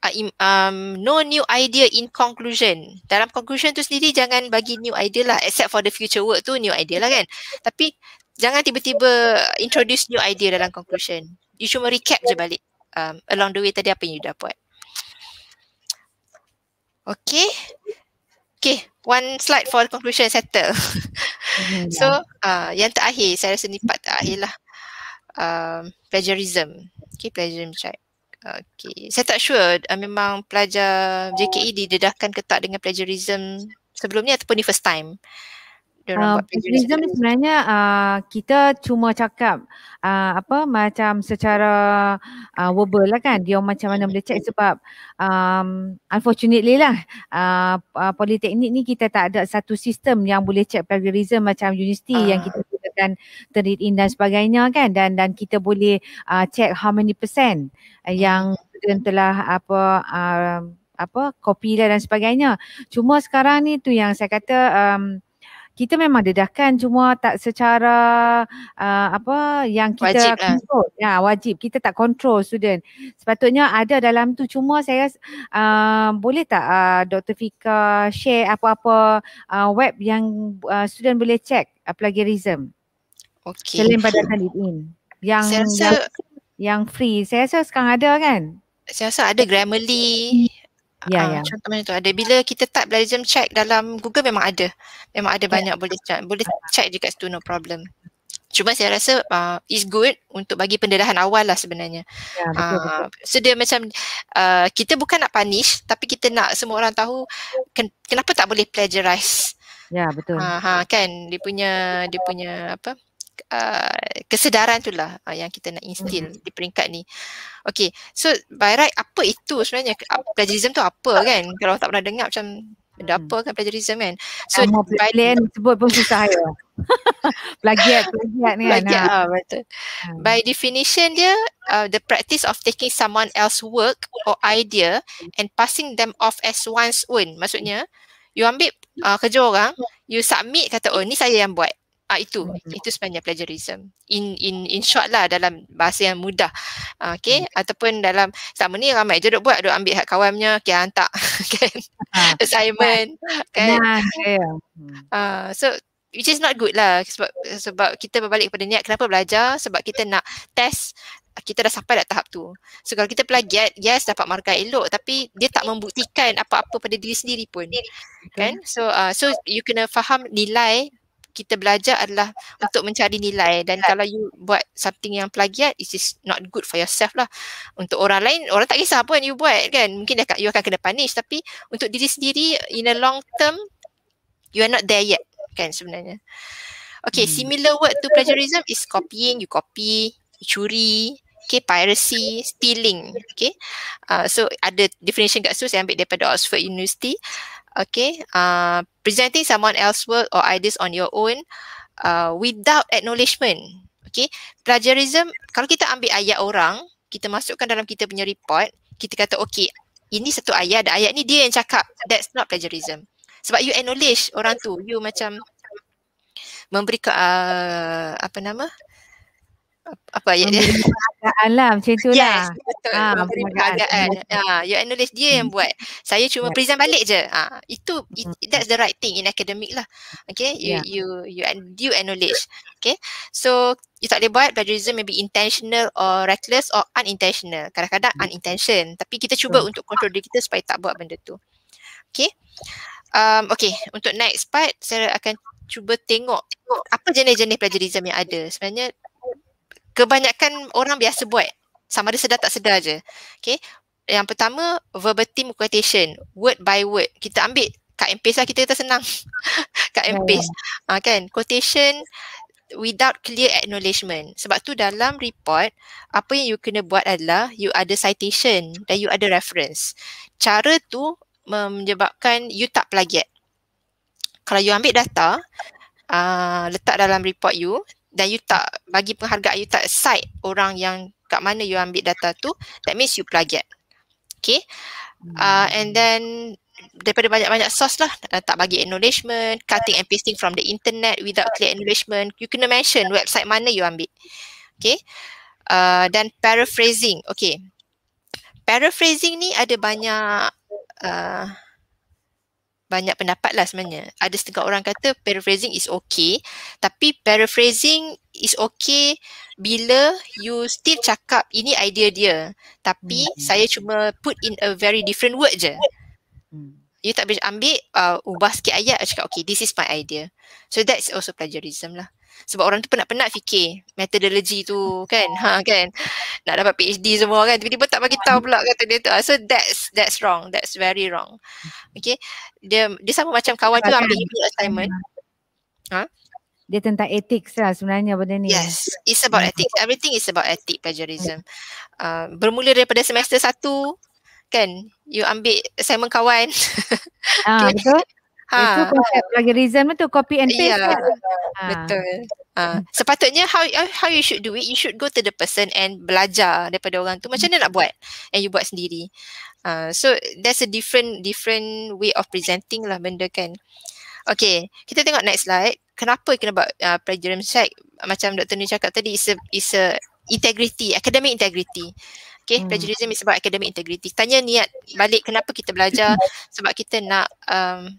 Uh, im, um, no new idea in conclusion. Dalam conclusion tu sendiri jangan bagi new idea lah except for the future work tu new idea lah kan. Tapi jangan tiba-tiba introduce new idea dalam conclusion. You cuma recap je balik um, along the way tadi apa yang you dah buat. Okay. Okay, one slide for the conclusion settle. Hmm, <laughs> ya. so uh, yang terakhir, saya rasa ni part terakhir lah. Um, plagiarism. Okay, plagiarism check. Okay, saya tak sure uh, memang pelajar JKE didedahkan ke tak dengan plagiarism sebelum ni ataupun ni first time. Uh, ni sebenarnya uh, kita cuma cakap uh, apa macam secara uh, verbal lah kan dia macam mana boleh check sebab um, unfortunately lah uh, uh, politeknik ni kita tak ada satu sistem yang boleh check plagiarism macam universiti uh. yang kita dan terdiri in dan sebagainya kan dan dan kita boleh uh, check how many percent yang hmm. telah apa uh, apa copy lah dan sebagainya cuma sekarang ni tu yang saya kata um, kita memang dedahkan cuma tak secara uh, apa yang kita wajib lah. ya wajib kita tak control student sepatutnya ada dalam tu cuma saya uh, boleh tak uh, ah, Dr Fika share apa-apa uh, web yang uh, student boleh check uh, plagiarism okey selain pada in yang, yang yang free saya rasa sekarang ada kan saya rasa ada grammarly yeah. Yeah, uh, Contoh macam tu ada. Bila kita type plagiarism check dalam Google memang ada. Memang ada yeah. banyak boleh check. Boleh ah. check dekat situ no problem. Cuma saya rasa uh, ah, is good untuk bagi pendedahan awal lah sebenarnya. Ya, betul, uh, betul. Ah, so dia macam uh, kita bukan nak punish tapi kita nak semua orang tahu ken- kenapa tak boleh plagiarize. Ya betul. Uh, ha, kan dia punya dia punya apa uh, uh, kesedaran tu lah uh, yang kita nak instil hmm di peringkat ni. Okay, so by right apa itu sebenarnya? Plagiarism tu apa kan? Kalau tak pernah dengar macam ada hmm. apa kan plagiarism kan? So by the end sebut pun susah ya. <laughs> plagiat, plagiat ni kan, plagiat, ha. Ah, betul. Hmm. By definition dia, uh, the practice of taking someone else work or idea and passing them off as one's own. Maksudnya, you ambil uh, kerja orang, you submit kata, oh ni saya yang buat. Ah itu itu sebenarnya plagiarism. In in in short lah dalam bahasa yang mudah. Ah, okay hmm. ataupun dalam sama ni ramai je duk buat duk ambil hak kawan punya okay, hantar <laughs> kan ha. <laughs> assignment kan. Nah, ya. <laughs> hmm. ah, so which is not good lah sebab sebab kita berbalik kepada niat kenapa belajar sebab kita nak test kita dah sampai dah tahap tu. So kalau kita plagiat, yes dapat markah elok tapi dia tak membuktikan apa-apa pada diri sendiri pun. Kan? So uh, so you kena faham nilai kita belajar adalah untuk mencari nilai dan yeah. kalau you buat something yang plagiat it is not good for yourself lah untuk orang lain orang tak kisah apa yang you buat kan mungkin dia, you akan kena punish tapi untuk diri sendiri in a long term you are not there yet kan sebenarnya okay hmm. similar word to plagiarism is copying you copy you curi Okay, piracy, stealing. Okay, uh, so ada definition kat SUS saya ambil daripada Oxford University okay, uh, presenting someone else's work or ideas on your own uh, without acknowledgement. Okay, plagiarism, kalau kita ambil ayat orang, kita masukkan dalam kita punya report, kita kata okay, ini satu ayat, dan ayat ni dia yang cakap, that's not plagiarism. Sebab you acknowledge orang tu, you macam memberi ke, uh, apa nama, apa ya dia? Penghargaan lah macam tu lah. betul. Ah, penghargaan. Ah, you acknowledge dia yang hmm. buat. Saya cuma present balik je. Ah, itu, hmm. that's the right thing in academic lah. Okay, you, yeah. you, you, you acknowledge. Okay, so you tak boleh buat plagiarism may intentional or reckless or unintentional. Kadang-kadang hmm. unintention. Tapi kita cuba untuk control diri kita supaya tak buat benda tu. Okay. Um, okay, untuk next part, saya akan cuba tengok, tengok apa jenis-jenis plagiarism yang ada. Sebenarnya kebanyakan orang biasa buat sama ada sedar tak sedar je okay yang pertama verbatim quotation word by word kita ambil kat and paste lah kita kata senang kat <laughs> and ya, ya. paste ha, kan quotation without clear acknowledgement sebab tu dalam report apa yang you kena buat adalah you ada citation dan you ada reference cara tu menyebabkan you tak plagiat kalau you ambil data uh, letak dalam report you dan you tak bagi penghargaan, you tak cite orang yang kat mana you ambil data tu, that means you plagiat. Okay. Uh, and hmm. then daripada banyak-banyak source lah, uh, tak bagi acknowledgement, cutting and pasting from the internet without clear acknowledgement, you kena mention website mana you ambil. Okay. Uh, dan uh, paraphrasing. Okay. Paraphrasing ni ada banyak uh, banyak pendapat lah sebenarnya. Ada setengah orang kata paraphrasing is okay. Tapi paraphrasing is okay bila you still cakap ini idea dia. Tapi hmm. saya cuma put in a very different word je. Hmm. You tak boleh ambil, uh, ubah sikit ayat, cakap okay this is my idea. So that's also plagiarism lah sebab orang tu penat-penat fikir metodologi tu kan ha kan nak dapat PhD semua kan Tapi dia tak bagi tahu pula kata dia tu ah, so that's that's wrong that's very wrong okay dia dia sama macam kawan tu ambil ibu assignment ha dia tentang etik lah sebenarnya benda ni. Yes, it's about hmm. ethics. Everything is about ethics plagiarism. Uh, bermula daripada semester satu, kan? You ambil assignment kawan. <laughs> Ah, okay. betul. Ha. Itu konsep plagiarism tu copy and paste. Yeah. Kan? Ha. Betul. Ha. Sepatutnya how how you should do it, you should go to the person and belajar daripada orang tu macam mana nak buat and you buat sendiri. Uh, so there's a different different way of presenting lah benda kan. Okay, kita tengok next slide. Kenapa kena buat uh, plagiarism check? Macam Dr. Ni cakap tadi, it's a, it's a integrity, academic integrity. Okay, hmm. plagiarism is about academic integrity. Tanya niat balik kenapa kita belajar <laughs> sebab kita nak um,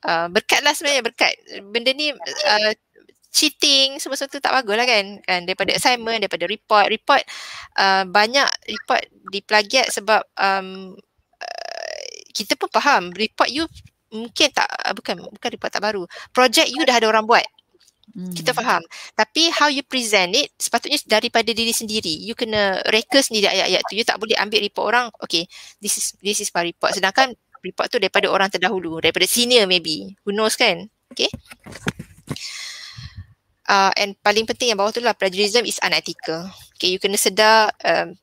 Ah, berkat lah sebenarnya berkat benda ni uh, cheating semua sesuatu tak bagus lah kan kan daripada assignment daripada report report uh, banyak report di plagiat sebab um, uh, kita pun faham report you mungkin tak bukan bukan report tak baru project you dah ada orang buat hmm. kita faham tapi how you present it sepatutnya daripada diri sendiri you kena reka sendiri ayat-ayat tu you tak boleh ambil report orang okay this is this is my report sedangkan report tu daripada orang terdahulu, daripada senior maybe. Who knows kan? Okay. Uh, and paling penting yang bawah tu lah, plagiarism is unethical. Okay, you kena sedar um,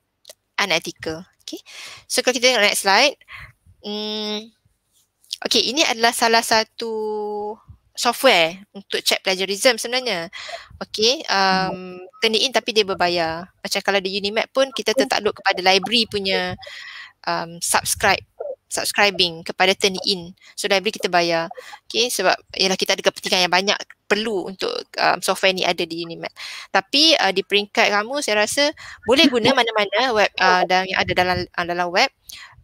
unethical. Okay. So kalau kita tengok next slide. Um, okay, ini adalah salah satu software untuk check plagiarism sebenarnya. Okay, um, kena in tapi dia berbayar. Macam kalau di Unimap pun kita tertakluk kepada library punya um, subscribe subscribing kepada Turn In. So library kita bayar. Okay, sebab ialah kita ada kepentingan yang banyak perlu untuk um, software ni ada di Unimap. Tapi uh, di peringkat kamu saya rasa boleh guna <laughs> mana-mana web uh, dan yang ada dalam uh, dalam web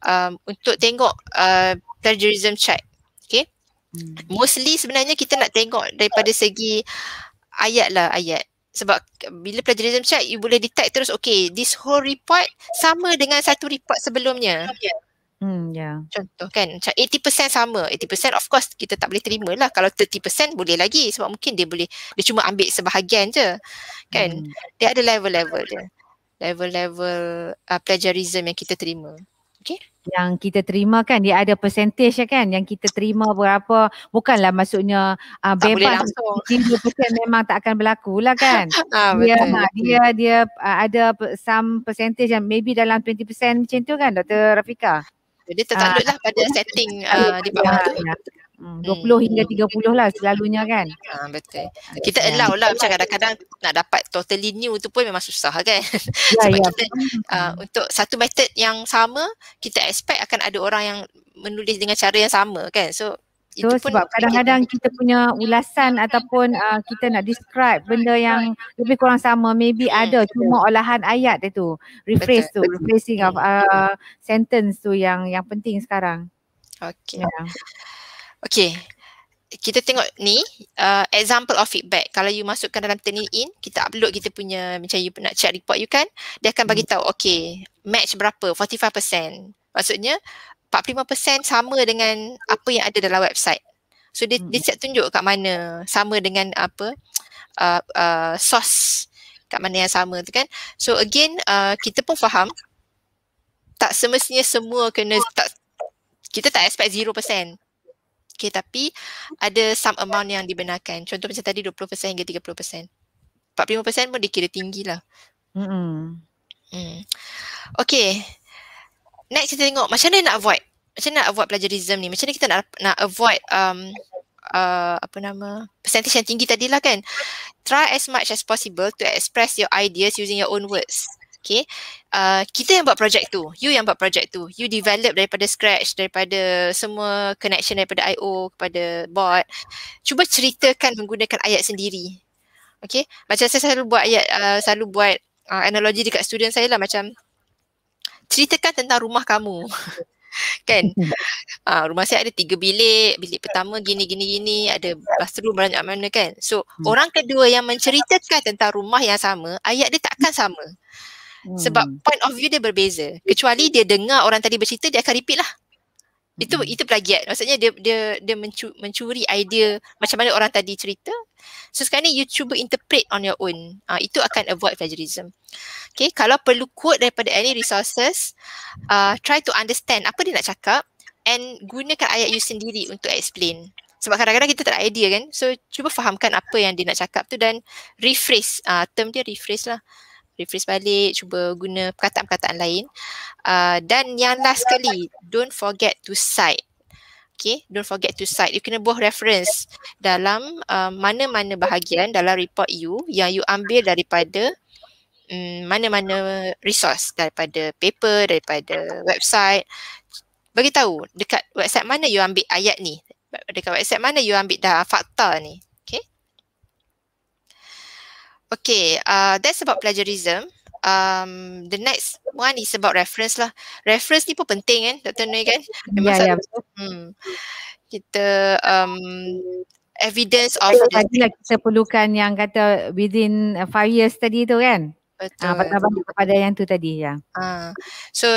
um, untuk tengok uh, plagiarism check. Okay. Hmm. Mostly sebenarnya kita nak tengok daripada segi ayat lah ayat. Sebab bila plagiarism check, you boleh detect terus, okay, this whole report sama dengan satu report sebelumnya. Okay. Hmm, yeah. Contoh kan 80% sama 80% of course kita tak boleh terima lah Kalau 30% boleh lagi sebab mungkin dia boleh Dia cuma ambil sebahagian je Kan hmm. dia ada level-level dia Level-level uh, plagiarism yang kita terima Okay yang kita terima kan dia ada percentage ya kan yang kita terima berapa bukanlah maksudnya uh, bebas tak 50% memang tak akan berlaku lah kan <laughs> ah, dia, betul. Ha, dia dia uh, ada some percentage yang maybe dalam 20% macam tu kan Dr. Rafika dia tertakluk ah, lah pada setting uh, di bawah tu. Lah. Hmm. 20 hmm. hingga 30 lah selalunya kan. Ha, betul. Kita allow lah macam kadang-kadang nak dapat totally new tu pun memang susah kan. Ya, <laughs> ya Sebab ya. kita hmm. uh, untuk satu method yang sama kita expect akan ada orang yang menulis dengan cara yang sama kan. So itu so, sebab kadang-kadang kita punya ulasan ataupun uh, kita nak describe benda yang lebih kurang sama maybe hmm. ada cuma olahan ayat dia tu rephrase tu Betul. rephrasing hmm. of uh, sentence tu yang yang penting sekarang Okay. yeah. okey kita tengok ni uh, example of feedback kalau you masukkan dalam turning in kita upload kita punya macam you nak check report you kan dia akan bagi hmm. tahu Okay. match berapa 45% maksudnya 45% sama dengan apa yang ada dalam website. So dia dia hmm. siap tunjuk kat mana sama dengan apa uh, uh, sos kat mana yang sama tu kan. So again uh, kita pun faham tak semestinya semua kena tak kita tak expect 0%. Okay, tapi ada some amount yang dibenarkan. Contoh macam tadi 20% hingga 30%. 45% pun dikira tinggi lah. Mm-hmm. Okay, next kita tengok macam mana nak avoid macam mana nak avoid plagiarism ni macam mana kita nak nak avoid um uh, apa nama percentage yang tinggi tadi lah kan try as much as possible to express your ideas using your own words okay uh, kita yang buat projek tu you yang buat projek tu you develop daripada scratch daripada semua connection daripada IO kepada bot cuba ceritakan menggunakan ayat sendiri okay macam saya selalu buat ayat uh, selalu buat uh, analogi dekat student saya lah macam ceritakan tentang rumah kamu. <laughs> kan? Ha, <laughs> rumah saya ada tiga bilik, bilik pertama gini gini gini, ada bathroom banyak mana kan. So, hmm. orang kedua yang menceritakan tentang rumah yang sama, ayat dia takkan sama. Hmm. Sebab point of view dia berbeza. Kecuali dia dengar orang tadi bercerita, dia akan repeat lah. Itu mm-hmm. itu plagiat. Maksudnya dia dia dia mencu- mencuri idea macam mana orang tadi cerita. So sekarang ni you cuba interpret on your own. Uh, itu akan avoid plagiarism. Okay, kalau perlu quote daripada any resources, uh, try to understand apa dia nak cakap and gunakan ayat you sendiri untuk explain. Sebab kadang-kadang kita tak idea kan. So cuba fahamkan apa yang dia nak cakap tu dan rephrase. Uh, term dia rephrase lah. Refresh balik, cuba guna perkataan-perkataan lain. Uh, dan yang last sekali, don't forget to cite. Okay, don't forget to cite. You kena buah reference dalam uh, mana-mana bahagian dalam report you yang you ambil daripada um, mana-mana resource daripada paper, daripada website. Bagi tahu dekat website mana you ambil ayat ni, dekat website mana you ambil dah fakta ni. Okay, uh, that's about plagiarism. Um, the next one is about reference lah. Reference ni pun penting kan, Dr. Nui kan? Memang yeah, yeah. Hmm. Kita um, evidence of Tadi lah kita perlukan yang kata within uh, five years tadi tu kan? Ah, betul. Ah, uh, pada, pada yang tu tadi ya. Uh, so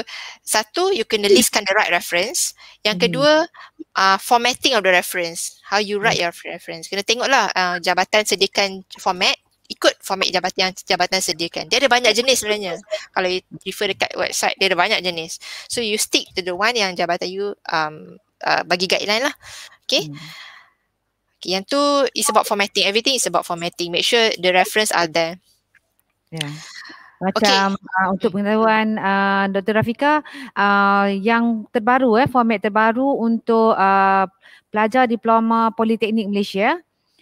satu you kena listkan the right reference. Yang hmm. kedua hmm. uh, formatting of the reference. How you write hmm. your reference. Kena tengoklah uh, jabatan sediakan format ikut format jabatan yang jabatan sediakan. Dia ada banyak jenis sebenarnya. Kalau you refer dekat website, dia ada banyak jenis. So you stick to the one yang jabatan you um, uh, bagi guideline lah. Okay. Hmm. okay. Yang tu is about formatting. Everything is about formatting. Make sure the reference are there. Yeah. Macam okay. uh, untuk hmm. pengetahuan uh, Dr. Rafika uh, yang terbaru eh format terbaru untuk uh, pelajar diploma Politeknik Malaysia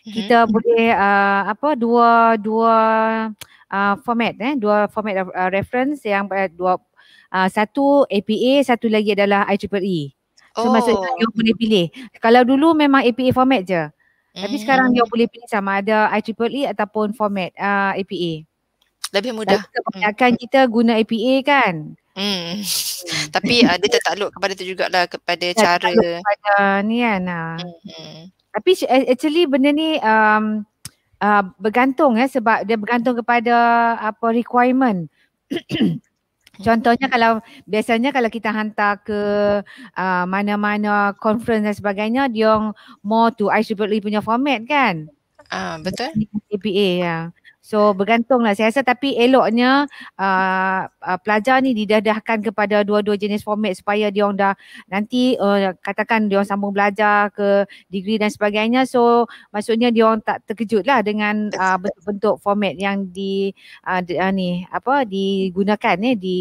kita mm-hmm. boleh uh, apa dua dua uh, format eh dua format of, uh, reference yang uh, dua uh, satu APA satu lagi adalah IEEE. E. So oh. maksudnya dia boleh pilih. Kalau dulu memang APA format je. Tapi sekarang dia mm. boleh pilih sama ada IEEE e ataupun format uh, APA. Lebih mudah. Kita akan mm. kita guna APA kan? Hmm. <laughs> Tapi ada uh, tertakluk kepada tu jugalah kepada cara. Kepada ni kan. Uh. hmm tapi actually benda ni um, uh, bergantung ya eh, sebab dia bergantung kepada apa requirement. <clears throat> Contohnya kalau biasanya kalau kita hantar ke uh, mana-mana conference dan sebagainya dia more to IEEE punya format kan? Ah uh, betul. APA ya. Yeah. So bergantung lah saya rasa tapi eloknya uh, uh, pelajar ni didedahkan kepada dua-dua jenis format supaya dia orang dah nanti uh, katakan dia orang sambung belajar ke degree dan sebagainya. So maksudnya dia orang tak terkejut lah dengan uh, bentuk-bentuk format yang di uh, uh, ni apa digunakan ni eh, di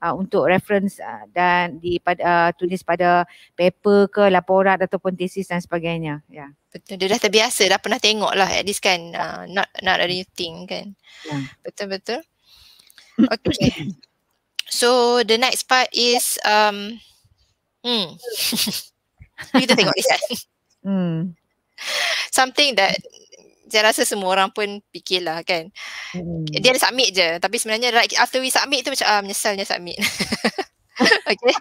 uh, untuk reference uh, dan di pada uh, tulis pada paper ke laporan ataupun tesis dan sebagainya. Ya. Yeah betul. Dia dah terbiasa, dah pernah tengok lah at least kan. Uh, not not a new thing kan. Betul-betul. Hmm. Yeah. Okay. So the next part is um, hmm. <laughs> kita tengok this kan. Hmm. Something that saya rasa semua orang pun fikirlah kan. Hmm. Dia ada submit je. Tapi sebenarnya right after we submit tu macam ah, menyesalnya submit. <laughs> <laughs> okay.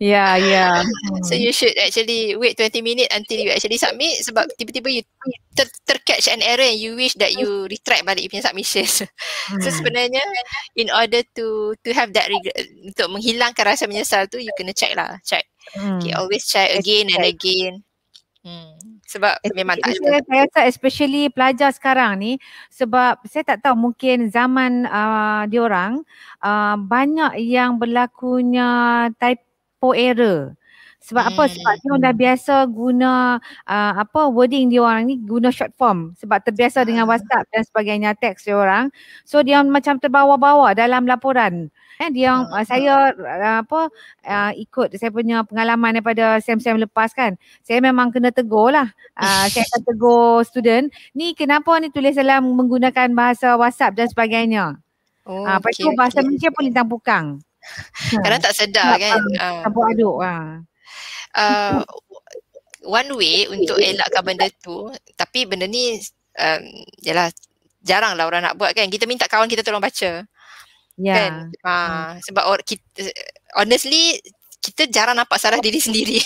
yeah, yeah. <laughs> So hmm. you should actually wait 20 minutes until you actually submit sebab tiba-tiba you ter- tercatch an error and you wish that you retract balik you punya submission. <laughs> so hmm. sebenarnya in order to to have that untuk menghilangkan rasa menyesal tu you kena check lah, check. Hmm. Okay, always check again and again. Hmm sebab memang tak saya, saya rasa especially pelajar sekarang ni sebab saya tak tahu mungkin zaman uh, diorang uh, banyak yang berlakunya typo error sebab hmm. apa sebab dia dah hmm. biasa guna uh, apa wording dia orang ni guna short form sebab terbiasa hmm. dengan ah. WhatsApp dan sebagainya teks dia orang so dia macam terbawa-bawa dalam laporan kan yang uh, saya uh, apa uh, ikut saya punya pengalaman daripada sem-sem lepas kan saya memang kena tegur lah uh, <laughs> saya kena tegur student ni kenapa ni tulis dalam menggunakan bahasa whatsapp dan sebagainya oh, uh, okay, bahasa okay. Malaysia pun lintang pukang <laughs> kadang uh, tak sedar tak kan campur uh, aduk uh. Uh, one way <laughs> untuk elakkan benda tu tapi benda ni um, yalah jarang lah orang nak buat kan kita minta kawan kita tolong baca yeah. kan uh, hmm. sebab or, kita, honestly kita jarang nampak salah diri sendiri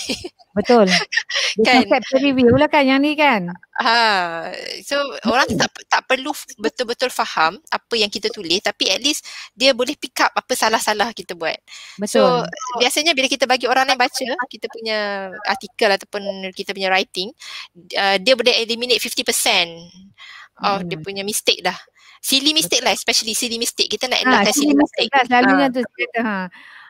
betul <laughs> kan review lah kan yang ni kan ha so orang tak tak perlu betul-betul faham apa yang kita tulis tapi at least dia boleh pick up apa salah-salah kita buat betul so biasanya bila kita bagi orang lain baca kita punya artikel ataupun kita punya writing uh, dia boleh eliminate 50% of hmm. dia punya mistake dah Silly mistake lah especially silly mistake. Kita nak ah, elakkan ha, silly, silly mistake. mistake. Lah, selalunya ha. tu saya kata ha.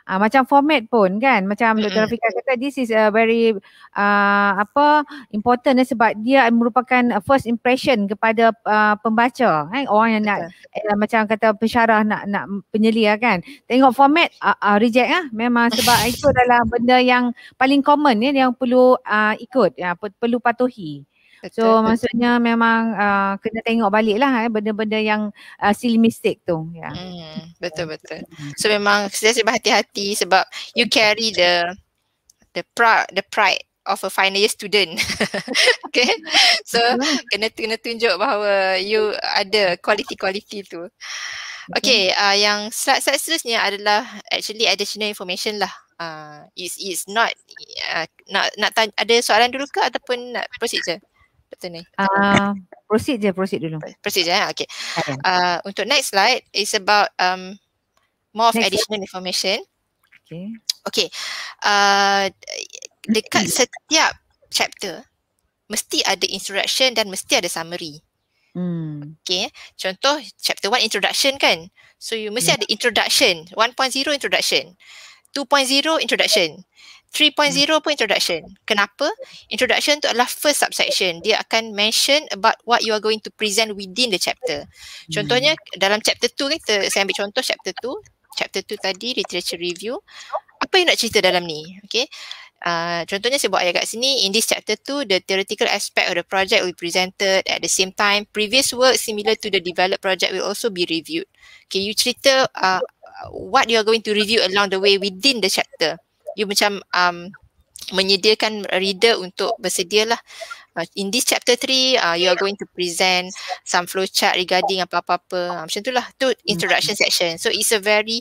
ha. Macam format pun kan. Macam mm-hmm. Dr. Rafika kata this is a very uh, apa important eh, sebab dia merupakan first impression kepada uh, pembaca. Eh, orang yang nak uh, macam kata pensyarah nak nak penyelia kan. Tengok format uh, uh, reject lah. Memang sebab <laughs> itu adalah benda yang paling common eh, yang perlu uh, ikut. Ya, perlu patuhi. Betul. So maksudnya memang uh, kena tengok balik lah eh, benda-benda yang uh, silly mistake tu. Yeah. Hmm, betul-betul. Hmm. So memang saya hati hati sebab you carry the the pride, the pride of a final year student. <laughs> okay. So kena kena tunjuk bahawa you ada quality-quality tu. Okay, uh, yang slide-slide seterusnya adalah actually additional information lah. Uh, it's, it's not, uh, nak, nak tanya, ada soalan dulu ke ataupun nak proceed je? betul ni. Uh, proceed je, proceed dulu. Proceed je, eh? okay. okay. Uh, untuk next slide is about um, more of next additional slide. information. Okay. Okay. Uh, dekat setiap chapter, mesti ada introduction dan mesti ada summary. Hmm. Okay. Contoh chapter one introduction kan. So you mesti yeah. Hmm. ada introduction. 1.0 introduction. 2.0 introduction. 3.0 pun introduction. Kenapa? Introduction tu adalah first subsection. Dia akan mention about what you are going to present within the chapter. Contohnya dalam chapter 2 kita saya ambil contoh chapter 2. Chapter 2 tadi literature review. Apa yang nak cerita dalam ni? Okay. Uh, contohnya saya buat ayat kat sini, in this chapter 2, the theoretical aspect of the project will be presented at the same time. Previous work similar to the developed project will also be reviewed. Okay, you cerita uh, what you are going to review along the way within the chapter you macam um, menyediakan reader untuk bersedialah uh, in this chapter 3 uh, you are going to present some flowchart regarding apa-apa-apa uh, macam itulah tu hmm. introduction mm-hmm. section so it's a very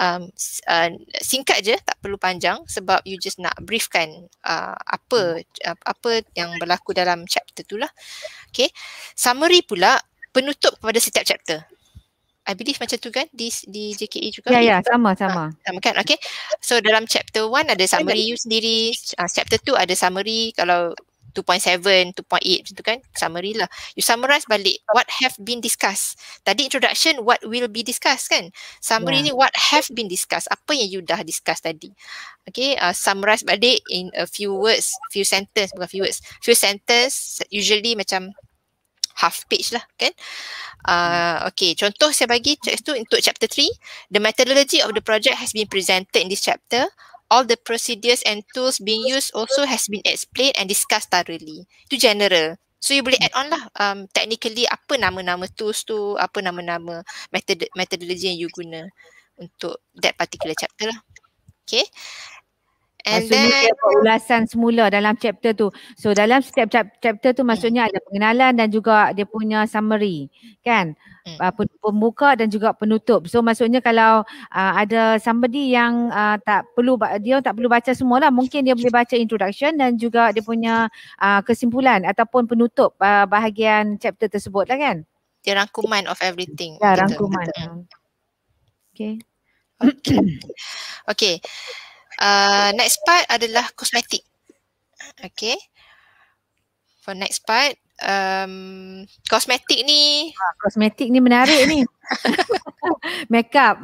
um, uh, singkat je tak perlu panjang sebab you just nak briefkan uh, apa uh, apa yang berlaku dalam chapter tu lah okay summary pula penutup kepada setiap chapter I believe macam tu kan di di JKE juga. Ya yeah, ya yeah, sama ah, sama. Ha, sama kan. Okay. So dalam chapter 1 ada summary you sendiri. Uh, chapter 2 ada summary kalau 2.7, 2.8 macam tu kan. Summary lah. You summarize balik what have been discussed. Tadi introduction what will be discussed kan. Summary yeah. ni what have been discussed. Apa yang you dah discuss tadi. Okay. Uh, summarize balik in a few words, few sentence bukan few words. Few sentence usually macam half page lah kan. Uh, hmm. ah, okay, contoh saya bagi itu untuk chapter 3. The methodology of the project has been presented in this chapter. All the procedures and tools being used also has been explained and discussed thoroughly. Itu general. So you boleh add on lah um, technically apa nama-nama tools tu, apa nama-nama method methodology yang you guna untuk that particular chapter lah. Okay. And maksudnya then tengok ulasan semula dalam chapter tu. So dalam setiap chapter tu maksudnya ada pengenalan dan juga dia punya summary, kan? Mm. Pembuka dan juga penutup. So maksudnya kalau uh, ada somebody yang uh, tak perlu dia tak perlu baca semualah, mungkin dia boleh baca introduction dan juga dia punya uh, kesimpulan ataupun penutup uh, bahagian chapter tersebut lah kan? Dia rangkuman of everything. Ya, rangkuman. <coughs> Okay. Okay. okay uh, next part adalah kosmetik. Okay. For next part, um, kosmetik ni. Kosmetik ah, ni menarik ni. <laughs> Makeup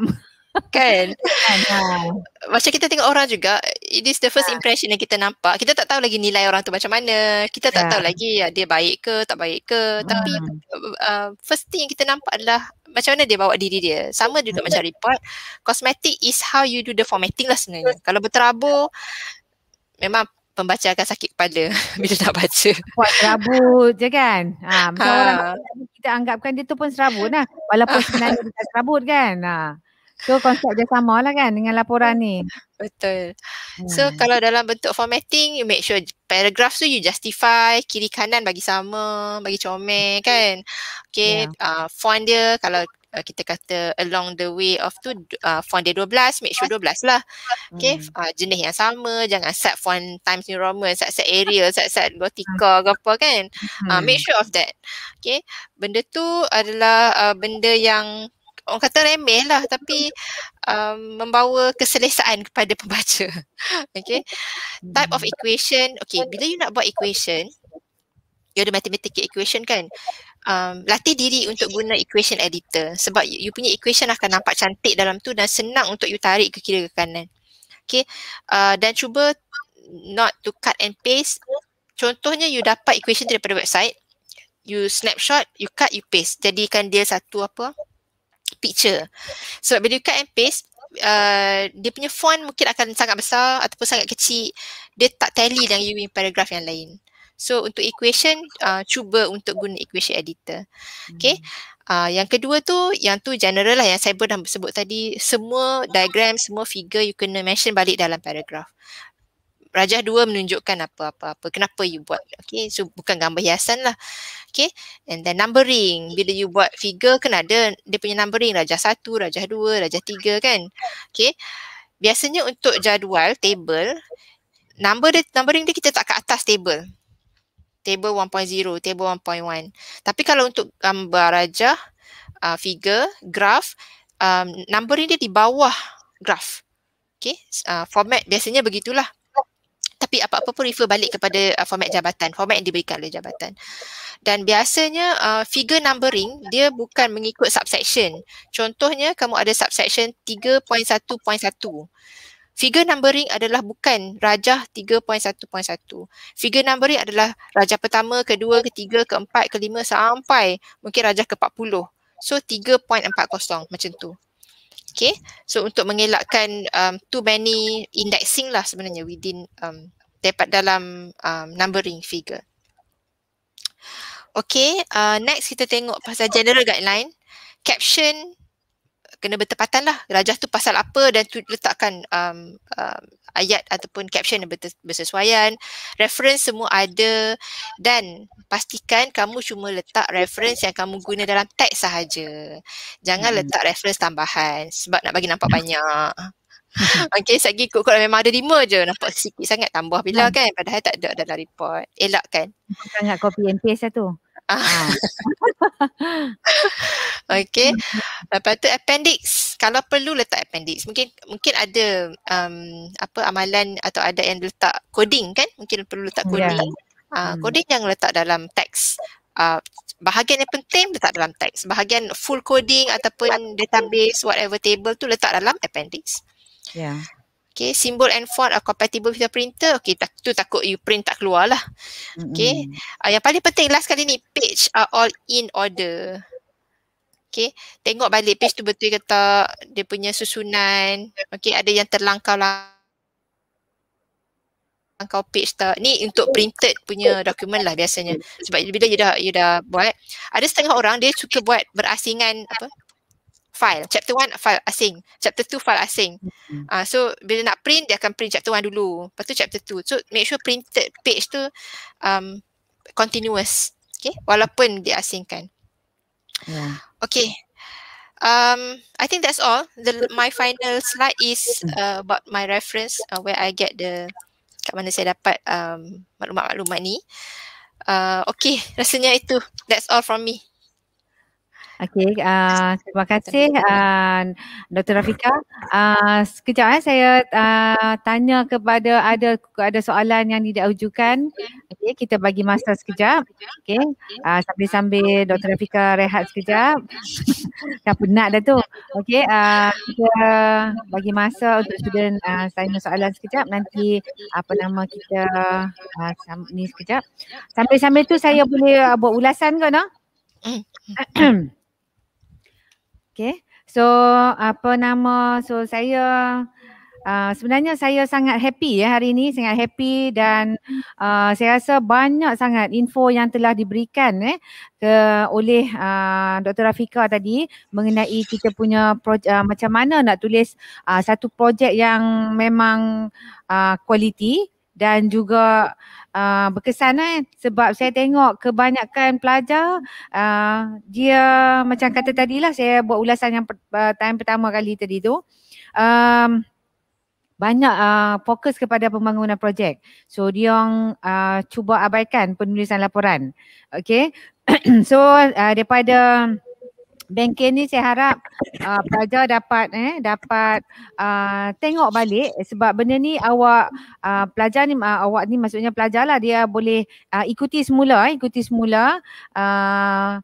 kan? <laughs> kan ha. macam kita tengok orang juga, it is the first ha. impression yang kita nampak. Kita tak tahu lagi nilai orang tu macam mana. Kita tak ya. tahu lagi ya, dia baik ke, tak baik ke. Hmm. Tapi uh, first thing yang kita nampak adalah macam mana dia bawa diri dia. Sama juga macam report. Cosmetic is how you do the formatting lah sebenarnya. Kalau berterabur, memang pembaca akan sakit kepala <laughs> bila nak baca. Buat serabut je kan. Ha, macam ha. orang kita anggapkan dia tu pun serabut lah. Walaupun <laughs> sebenarnya dia serabut kan. Ha. So konsep dia sama lah kan dengan laporan ni. <laughs> Betul. Ya. So hmm. kalau dalam bentuk formatting, you make sure paragraph tu you justify kiri kanan bagi sama, bagi comel kan. Okay, yeah. uh, font dia kalau uh, kita kata along the way of tu, uh, font dia 12, make sure 12 lah. Okay, hmm. uh, jenis yang sama, jangan set font Times New Roman, set set <laughs> Arial, set set Gothica ke apa kan. Hmm. Uh, make sure of that. Okay, benda tu adalah uh, benda yang orang kata remeh lah tapi um, membawa keselesaan kepada pembaca. <laughs> okay. Type of equation. Okay, bila you nak buat equation, you ada mathematical equation kan? Um, latih diri untuk guna equation editor sebab you punya equation akan nampak cantik dalam tu dan senang untuk you tarik ke kiri ke kanan. Okay. Uh, dan cuba not to cut and paste. Contohnya you dapat equation daripada website, you snapshot, you cut, you paste. Jadikan dia satu apa, picture. Sebab bila you cut and paste, Uh, dia punya font mungkin akan sangat besar ataupun sangat kecil dia tak tally dengan UI paragraph yang lain so untuk equation uh, cuba untuk guna equation editor okay hmm. uh, yang kedua tu yang tu general lah yang saya pun dah sebut tadi semua diagram semua figure you kena mention balik dalam paragraph Rajah dua menunjukkan apa-apa-apa. Kenapa you buat? Okay, so bukan gambar hiasan lah. Okay, and then numbering. Bila you buat figure kan ada dia punya numbering. Rajah satu, rajah dua, rajah tiga kan. Okay, biasanya untuk jadual table, number dia, numbering dia kita tak ke atas table. Table 1.0, table 1.1. Tapi kalau untuk gambar rajah, uh, figure, graph, um, numbering dia di bawah graph. Okay, uh, format biasanya begitulah tapi apa-apa pun refer balik kepada uh, format jabatan, format yang diberikan oleh jabatan. Dan biasanya uh, figure numbering dia bukan mengikut subsection. Contohnya kamu ada subsection 3.1.1. Figure numbering adalah bukan rajah 3.1.1. Figure numbering adalah rajah pertama, kedua, ketiga, keempat, kelima sampai mungkin rajah ke-40. So 3.40 macam tu. Okay. So untuk mengelakkan um, too many indexing lah sebenarnya within um, terdapat dalam um, numbering figure. Okay, uh, next kita tengok pasal general guideline. Caption kena bertepatan lah. Rajah tu pasal apa dan tu letakkan um, um, ayat ataupun caption yang bersesuaian. Reference semua ada dan pastikan kamu cuma letak reference yang kamu guna dalam teks sahaja. Jangan hmm. letak reference tambahan sebab nak bagi nampak banyak. <laughs> okay, saya ikut kalau memang ada lima je nampak sikit sangat tambah bila hmm. kan padahal tak ada dalam report. Elak kan? Bukan nak copy and paste lah tu. Ah. Ah. <laughs> okay. Lepas tu appendix. Kalau perlu letak appendix. Mungkin mungkin ada um, apa amalan atau ada yang letak coding kan? Mungkin perlu letak ya. coding. Yeah. Uh, hmm. coding yang letak dalam teks. Uh, bahagian yang penting letak dalam teks. Bahagian full coding ataupun database whatever table tu letak dalam appendix. Yeah. Okay, symbol and font are compatible with the printer. Okay, tak, tu takut you print tak keluar lah. Mm-hmm. Okay, uh, yang paling penting last kali ni, page are all in order. Okay, tengok balik page tu betul ke tak, dia punya susunan. Okay, ada yang terlangkau lah angkau page tak. Ni untuk printed punya dokumen lah biasanya. Sebab bila you dah, you dah buat. Ada setengah orang dia suka buat berasingan apa file. Chapter 1 file asing. Chapter 2 file asing. Uh, so bila nak print, dia akan print chapter 1 dulu. Lepas tu chapter 2. So make sure printed page tu um, continuous. Okay. Walaupun dia asingkan. Yeah. Okay. Um, I think that's all. The, my final slide is mm-hmm. uh, about my reference uh, where I get the kat mana saya dapat um, maklumat-maklumat ni. Uh, okay. Rasanya itu. That's all from me. Okay, uh, ah, terima kasih uh, ah, Dr. Rafika. Uh, sekejap eh, saya uh, tanya kepada ada ada soalan yang diajukan. Okay, kita bagi masa sekejap. Okay, uh, sambil-sambil Dr. Rafika rehat sekejap. Tak <laughs> penat dah tu. Okay, uh, kita bagi masa untuk student uh, tanya soalan sekejap. Nanti apa nama kita uh, ni sekejap. Sambil-sambil tu saya boleh uh, buat ulasan ke no? 嗯嗯。Mm. <clears throat> Okay. So apa nama so saya uh, sebenarnya saya sangat happy ya hari ini sangat happy dan uh, saya rasa banyak sangat info yang telah diberikan eh ke oleh uh, Dr Rafika tadi mengenai kita punya projek uh, macam mana nak tulis uh, satu projek yang memang uh, quality dan juga uh, berkesan eh sebab saya tengok kebanyakan pelajar uh, dia macam kata tadilah saya buat ulasan yang per, uh, time pertama kali tadi tu um, banyak uh, fokus kepada pembangunan projek. So dia yang uh, cuba abaikan penulisan laporan. Okay. <clears throat> so uh, daripada Bengkel ni saya harap uh, pelajar dapat eh dapat uh, tengok balik sebab benda ni awak uh, pelajar ni uh, awak ni maksudnya pelajar lah dia boleh uh, ikuti semula eh, ikuti semula uh,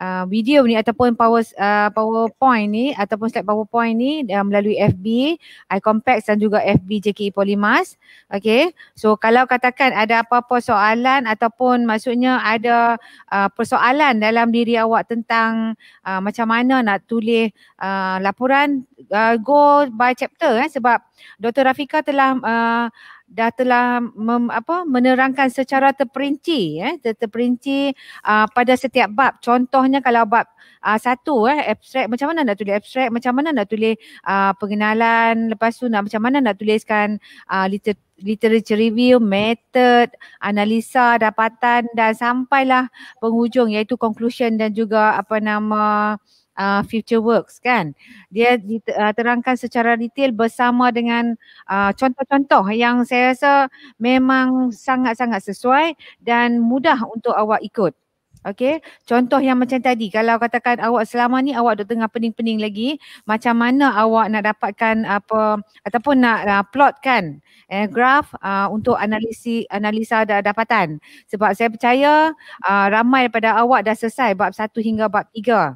uh, video ni ataupun power uh, powerpoint ni ataupun slide powerpoint ni uh, melalui FB iCompact dan juga FB JKE Polymas. Okay. So kalau katakan ada apa-apa soalan ataupun maksudnya ada uh, persoalan dalam diri awak tentang uh, macam mana nak tulis uh, laporan uh, go by chapter eh, sebab Dr. Rafika telah uh, dah telah mem, apa menerangkan secara terperinci eh ter, terperinci uh, pada setiap bab contohnya kalau bab uh, satu eh abstrak macam mana nak tulis abstrak macam mana nak tulis uh, pengenalan lepas tu nak macam mana nak tuliskan uh, liter, literature review method analisa dapatan dan sampailah penghujung iaitu conclusion dan juga apa nama uh, future works kan dia hmm. uh, terangkan secara detail bersama dengan uh, contoh-contoh yang saya rasa memang sangat-sangat sesuai dan mudah untuk awak ikut Okey, contoh yang macam tadi kalau katakan awak selama ni awak duk tengah pening-pening lagi, macam mana awak nak dapatkan apa ataupun nak uh, plotkan eh graf uh, untuk analisi analisa dan dapatan. Sebab saya percaya uh, ramai daripada awak dah selesai bab 1 hingga bab 3.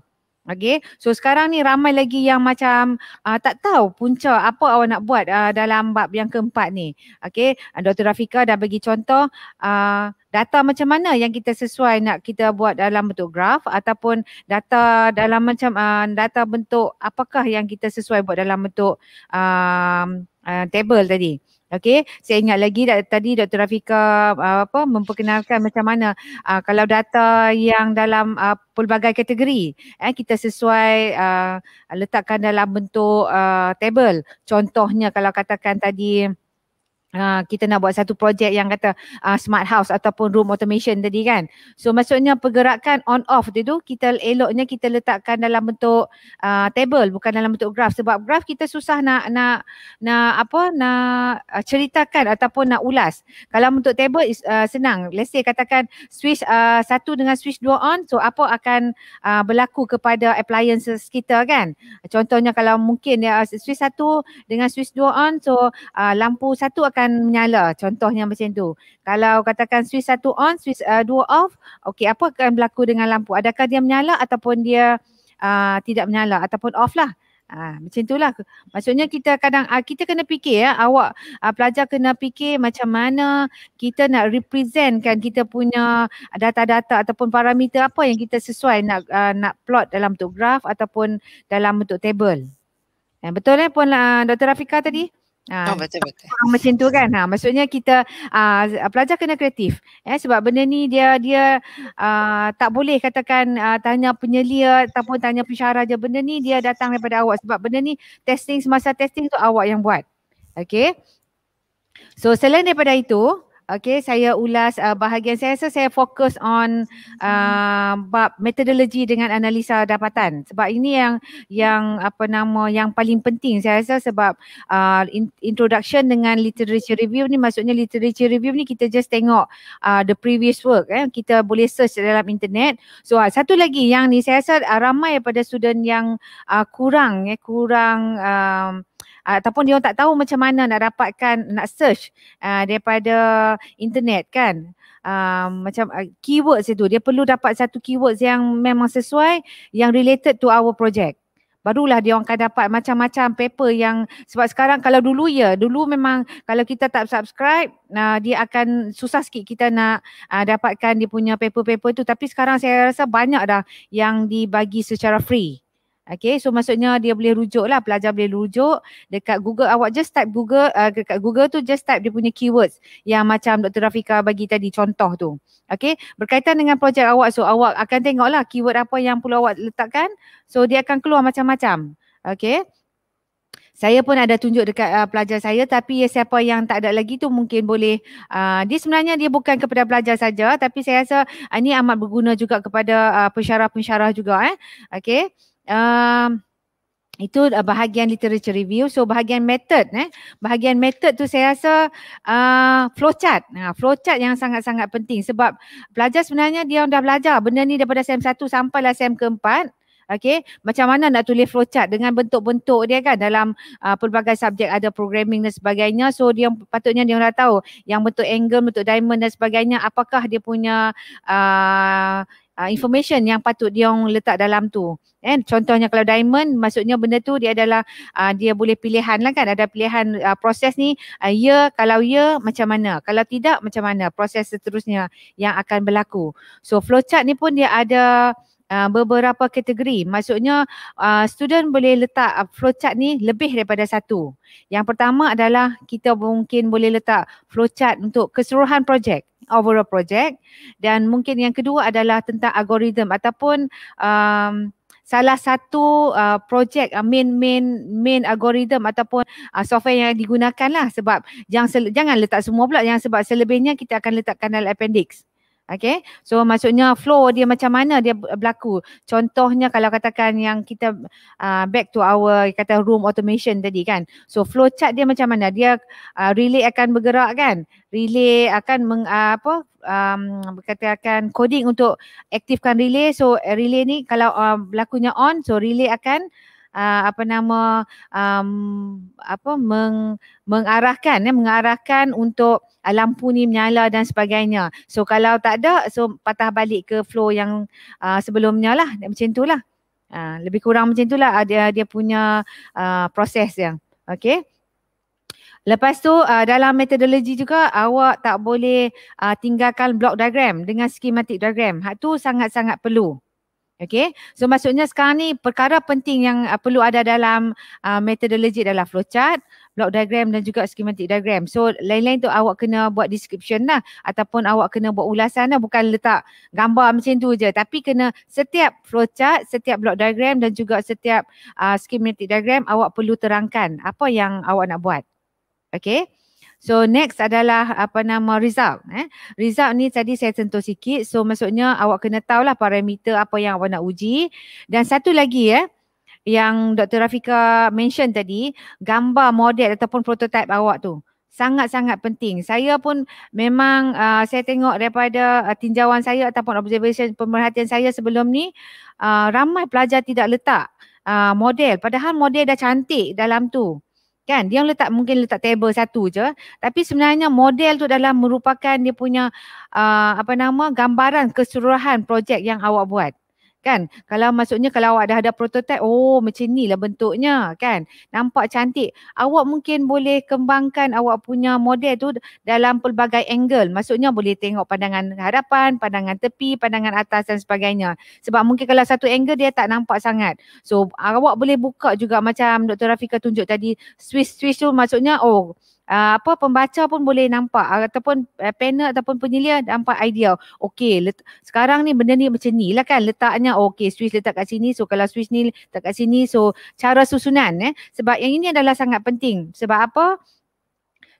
Okay. So sekarang ni ramai lagi yang macam uh, tak tahu punca apa awak nak buat uh, dalam bab yang keempat ni. Okay. Uh, ah, Dr. Rafika dah bagi contoh uh, data macam mana yang kita sesuai nak kita buat dalam bentuk graf ataupun data dalam macam uh, data bentuk apakah yang kita sesuai buat dalam bentuk uh, uh, table tadi. Okey, saya ingat lagi da- tadi Dr. Rafika uh, apa memperkenalkan macam mana uh, kalau data yang dalam uh, pelbagai kategori eh kita sesuai uh, letakkan dalam bentuk uh, table. Contohnya kalau katakan tadi Uh, kita nak buat satu projek yang kata uh, smart house ataupun room automation tadi kan. So maksudnya pergerakan on off tu tu kita eloknya kita letakkan dalam bentuk uh, table bukan dalam bentuk graf sebab graf kita susah nak nak nak apa nak uh, ceritakan ataupun nak ulas. Kalau bentuk table is uh, senang. Let's say katakan switch uh, satu dengan switch dua on so apa akan uh, berlaku kepada appliances kita kan. Contohnya kalau mungkin ya uh, switch satu dengan switch dua on so uh, lampu satu akan akan menyala contohnya macam tu kalau katakan switch satu on switch uh, dua off okey apa akan berlaku dengan lampu adakah dia menyala ataupun dia uh, tidak menyala ataupun off lah Ha, macam itulah. Maksudnya kita kadang ah, kita kena fikir ya awak ah, pelajar kena fikir macam mana kita nak representkan kita punya data-data ataupun parameter apa yang kita sesuai nak nak plot dalam bentuk graf ataupun dalam bentuk table. Eh, betul eh puan Dr. Rafika tadi? Ah, oh, betul betul. macam tu kan. Ha, maksudnya kita uh, pelajar kena kreatif. Eh, sebab benda ni dia dia uh, tak boleh katakan uh, tanya penyelia ataupun tanya pensyarah je. Benda ni dia datang daripada awak. Sebab benda ni testing semasa testing tu awak yang buat. Okay. So selain daripada itu, Okay, saya ulas uh, bahagian saya rasa saya fokus on uh, bab metodologi dengan analisa dapatan sebab ini yang yang apa nama yang paling penting saya rasa sebab uh, introduction dengan literature review ni maksudnya literature review ni kita just tengok uh, the previous work eh kita boleh search dalam internet. So uh, satu lagi yang ni saya rasa uh, ramai daripada student yang uh, kurang eh kurang uh, ataupun dia tak tahu macam mana nak dapatkan nak search uh, daripada internet kan uh, macam uh, keywords itu dia perlu dapat satu keywords yang memang sesuai yang related to our project barulah dia orang akan dapat macam-macam paper yang sebab sekarang kalau dulu ya dulu memang kalau kita tak subscribe uh, dia akan susah sikit kita nak uh, dapatkan dia punya paper-paper tu tapi sekarang saya rasa banyak dah yang dibagi secara free Okay so maksudnya dia boleh rujuk lah pelajar boleh rujuk dekat Google awak just type Google uh, dekat Google tu just type dia punya keywords yang macam Dr. Rafika bagi tadi contoh tu. Okay berkaitan dengan projek awak so awak akan tengok lah keyword apa yang perlu awak letakkan so dia akan keluar macam-macam. Okay saya pun ada tunjuk dekat uh, pelajar saya tapi ya, siapa yang tak ada lagi tu mungkin boleh uh, dia sebenarnya dia bukan kepada pelajar saja tapi saya rasa uh, ini amat berguna juga kepada uh, pensyarah-pensyarah juga eh. Okay um, itu uh, bahagian literature review so bahagian method eh bahagian method tu saya rasa uh, flowchart nah ha, flowchart yang sangat-sangat penting sebab pelajar sebenarnya dia dah belajar benda ni daripada SM 1 sampai lah SM keempat Okay, macam mana nak tulis flowchart dengan bentuk-bentuk dia kan dalam uh, pelbagai subjek ada programming dan sebagainya. So dia patutnya dia dah tahu yang bentuk angle, bentuk diamond dan sebagainya apakah dia punya uh, uh, information yang patut dia letak dalam tu. Eh, contohnya kalau diamond maksudnya benda tu dia adalah uh, dia boleh pilihan lah kan ada pilihan uh, proses ni uh, ya kalau ya macam mana kalau tidak macam mana proses seterusnya yang akan berlaku. So flowchart ni pun dia ada uh, beberapa kategori. Maksudnya uh, student boleh letak ah, flowchart ni lebih daripada satu. Yang pertama adalah kita mungkin boleh letak flowchart untuk keseluruhan projek overall projek, dan mungkin yang kedua adalah tentang algorithm ataupun um, salah satu uh, project uh, main main main algorithm ataupun uh, software yang digunakan lah sebab yang jangan letak semua pula yang sebab selebihnya kita akan letakkan dalam appendix. Okay. So maksudnya flow dia macam mana dia berlaku. Contohnya kalau katakan yang kita uh, back to our kata room automation tadi kan. So flow chart dia macam mana? Dia uh, relay akan bergerak kan? Relay akan meng, uh, apa? um, berkata akan coding untuk aktifkan relay. So relay ni kalau uh, berlakunya on, so relay akan uh, apa nama um, apa meng, mengarahkan ya mengarahkan untuk ah, lampu ni menyala dan sebagainya. So kalau tak ada so patah balik ke flow yang uh, sebelumnya lah macam itulah. Uh, lebih kurang macam itulah uh, dia dia punya uh, proses yang okay. Lepas tu uh, dalam metodologi juga awak tak boleh uh, tinggalkan block diagram dengan skematik diagram. Hak tu sangat-sangat perlu. Okay. So maksudnya sekarang ni perkara penting yang uh, perlu ada dalam uh, metodologi adalah flowchart, block diagram dan juga schematic diagram. So lain-lain tu awak kena buat description lah ataupun awak kena buat ulasan lah bukan letak gambar macam tu je tapi kena setiap flowchart, setiap block diagram dan juga setiap uh, schematic diagram awak perlu terangkan apa yang awak nak buat. Okay. So next adalah apa nama result eh. Result ni tadi saya sentuh sikit. So maksudnya awak kena tahulah parameter apa yang awak nak uji. Dan satu lagi eh yang Dr. Rafika mention tadi, gambar model ataupun prototype awak tu sangat-sangat penting. Saya pun memang uh, saya tengok daripada uh, tinjauan saya ataupun observation pemerhatian saya sebelum ni uh, ramai pelajar tidak letak uh, model padahal model dah cantik dalam tu kan dia letak mungkin letak table satu je tapi sebenarnya model tu dalam merupakan dia punya uh, apa nama gambaran keseluruhan projek yang awak buat kan kalau maksudnya kalau awak dah ada prototipe, oh macam ni lah bentuknya kan nampak cantik awak mungkin boleh kembangkan awak punya model tu dalam pelbagai angle maksudnya boleh tengok pandangan hadapan pandangan tepi pandangan atas dan sebagainya sebab mungkin kalau satu angle dia tak nampak sangat so awak boleh buka juga macam Dr. Rafika tunjuk tadi switch-switch tu maksudnya oh uh, apa pembaca pun boleh nampak ataupun uh, panel ataupun penyelia nampak idea. Okey, sekarang ni benda ni macam ni lah kan letaknya. Oh, okey, switch letak kat sini. So kalau switch ni letak kat sini. So cara susunan eh. Sebab yang ini adalah sangat penting. Sebab apa?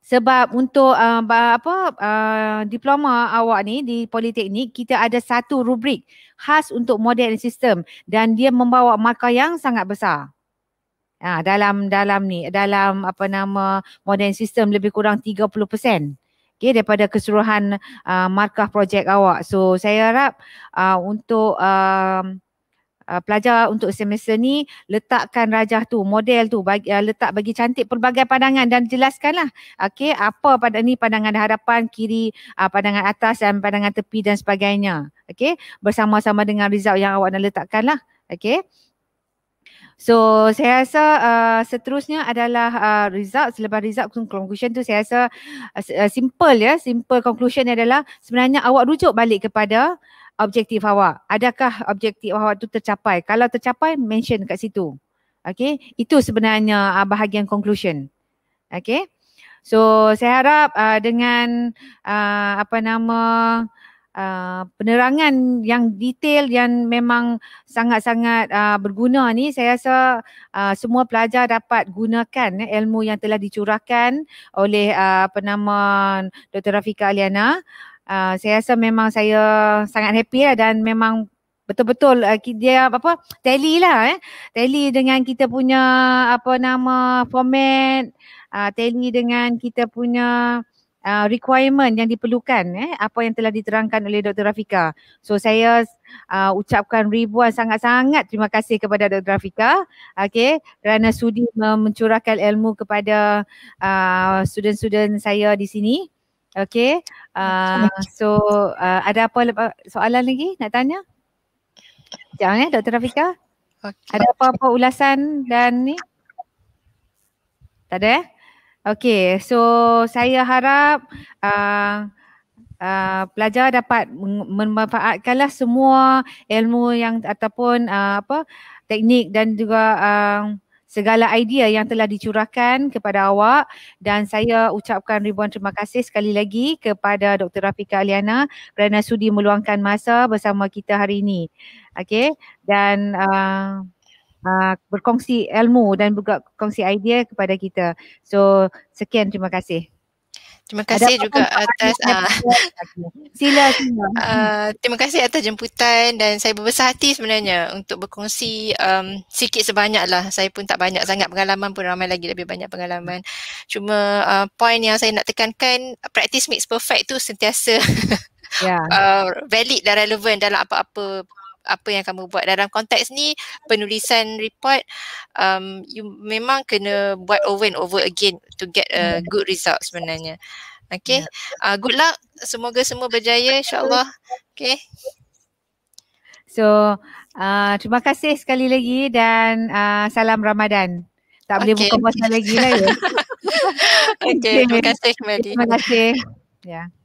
Sebab untuk uh, apa uh, diploma awak ni di politeknik kita ada satu rubrik khas untuk model sistem dan dia membawa markah yang sangat besar ha, dalam dalam ni dalam apa nama modern sistem lebih kurang 30% okay daripada keseluruhan uh, markah projek awak so saya harap uh, untuk uh, Uh, pelajar untuk semester ni letakkan rajah tu model tu bagi, uh, letak bagi cantik pelbagai pandangan dan jelaskanlah okey apa pada ni pandangan hadapan kiri uh, pandangan atas dan pandangan tepi dan sebagainya okey bersama-sama dengan result yang awak nak letakkanlah okey So saya rasa uh, seterusnya adalah uh, result selepas result conclusion tu saya rasa uh, uh simple ya simple conclusion adalah sebenarnya awak rujuk balik kepada objektif awak. Adakah objektif awak tu tercapai? Kalau tercapai mention kat situ. Okay itu sebenarnya uh, bahagian conclusion. Okay so saya harap uh, dengan uh, apa nama uh, penerangan yang detail yang memang sangat-sangat uh, berguna ni saya rasa uh, semua pelajar dapat gunakan eh, ilmu yang telah dicurahkan oleh uh, nama Dr. Rafika Aliana. Uh, saya rasa memang saya sangat happy lah dan memang betul-betul uh, dia apa tally lah eh tally dengan kita punya apa nama format uh, tally dengan kita punya uh, requirement yang diperlukan eh apa yang telah diterangkan oleh Dr. Rafika. So saya uh, ucapkan ribuan sangat-sangat terima kasih kepada Dr. Rafika. Okay, kerana sudi mencurahkan ilmu kepada uh, student-student saya di sini. Okay. Uh, so uh, ada apa soalan lagi nak tanya? Sekejap eh Dr. Rafika. Okay. Ada apa-apa ulasan dan ni? Tak ada eh? Okay, so saya harap uh, uh, pelajar dapat memanfaatkanlah semua ilmu yang ataupun uh, apa teknik dan juga uh, segala idea yang telah dicurahkan kepada awak dan saya ucapkan ribuan terima kasih sekali lagi kepada Dr. Rafika Aliana kerana sudi meluangkan masa bersama kita hari ini. Okay, dan uh, uh, berkongsi ilmu dan juga kongsi idea kepada kita. So sekian terima kasih. Terima kasih Ada juga atas uh, sila, sila. Uh, <laughs> terima kasih atas jemputan dan saya berbesar hati sebenarnya untuk berkongsi um, sikit sebanyak lah saya pun tak banyak sangat pengalaman pun ramai lagi lebih banyak pengalaman cuma uh, point yang saya nak tekankan practice makes perfect tu sentiasa yeah. Ya. <laughs> uh, valid dan relevan dalam apa-apa apa yang kamu buat dalam konteks ni penulisan report um, you memang kena buat over and over again to get a hmm. good result sebenarnya okay uh, good luck semoga semua berjaya insyaAllah okay so uh, terima kasih sekali lagi dan uh, salam Ramadan tak boleh okay. buka puasa lagi lah ya <laughs> okay. terima kasih Madi. terima kasih ya yeah.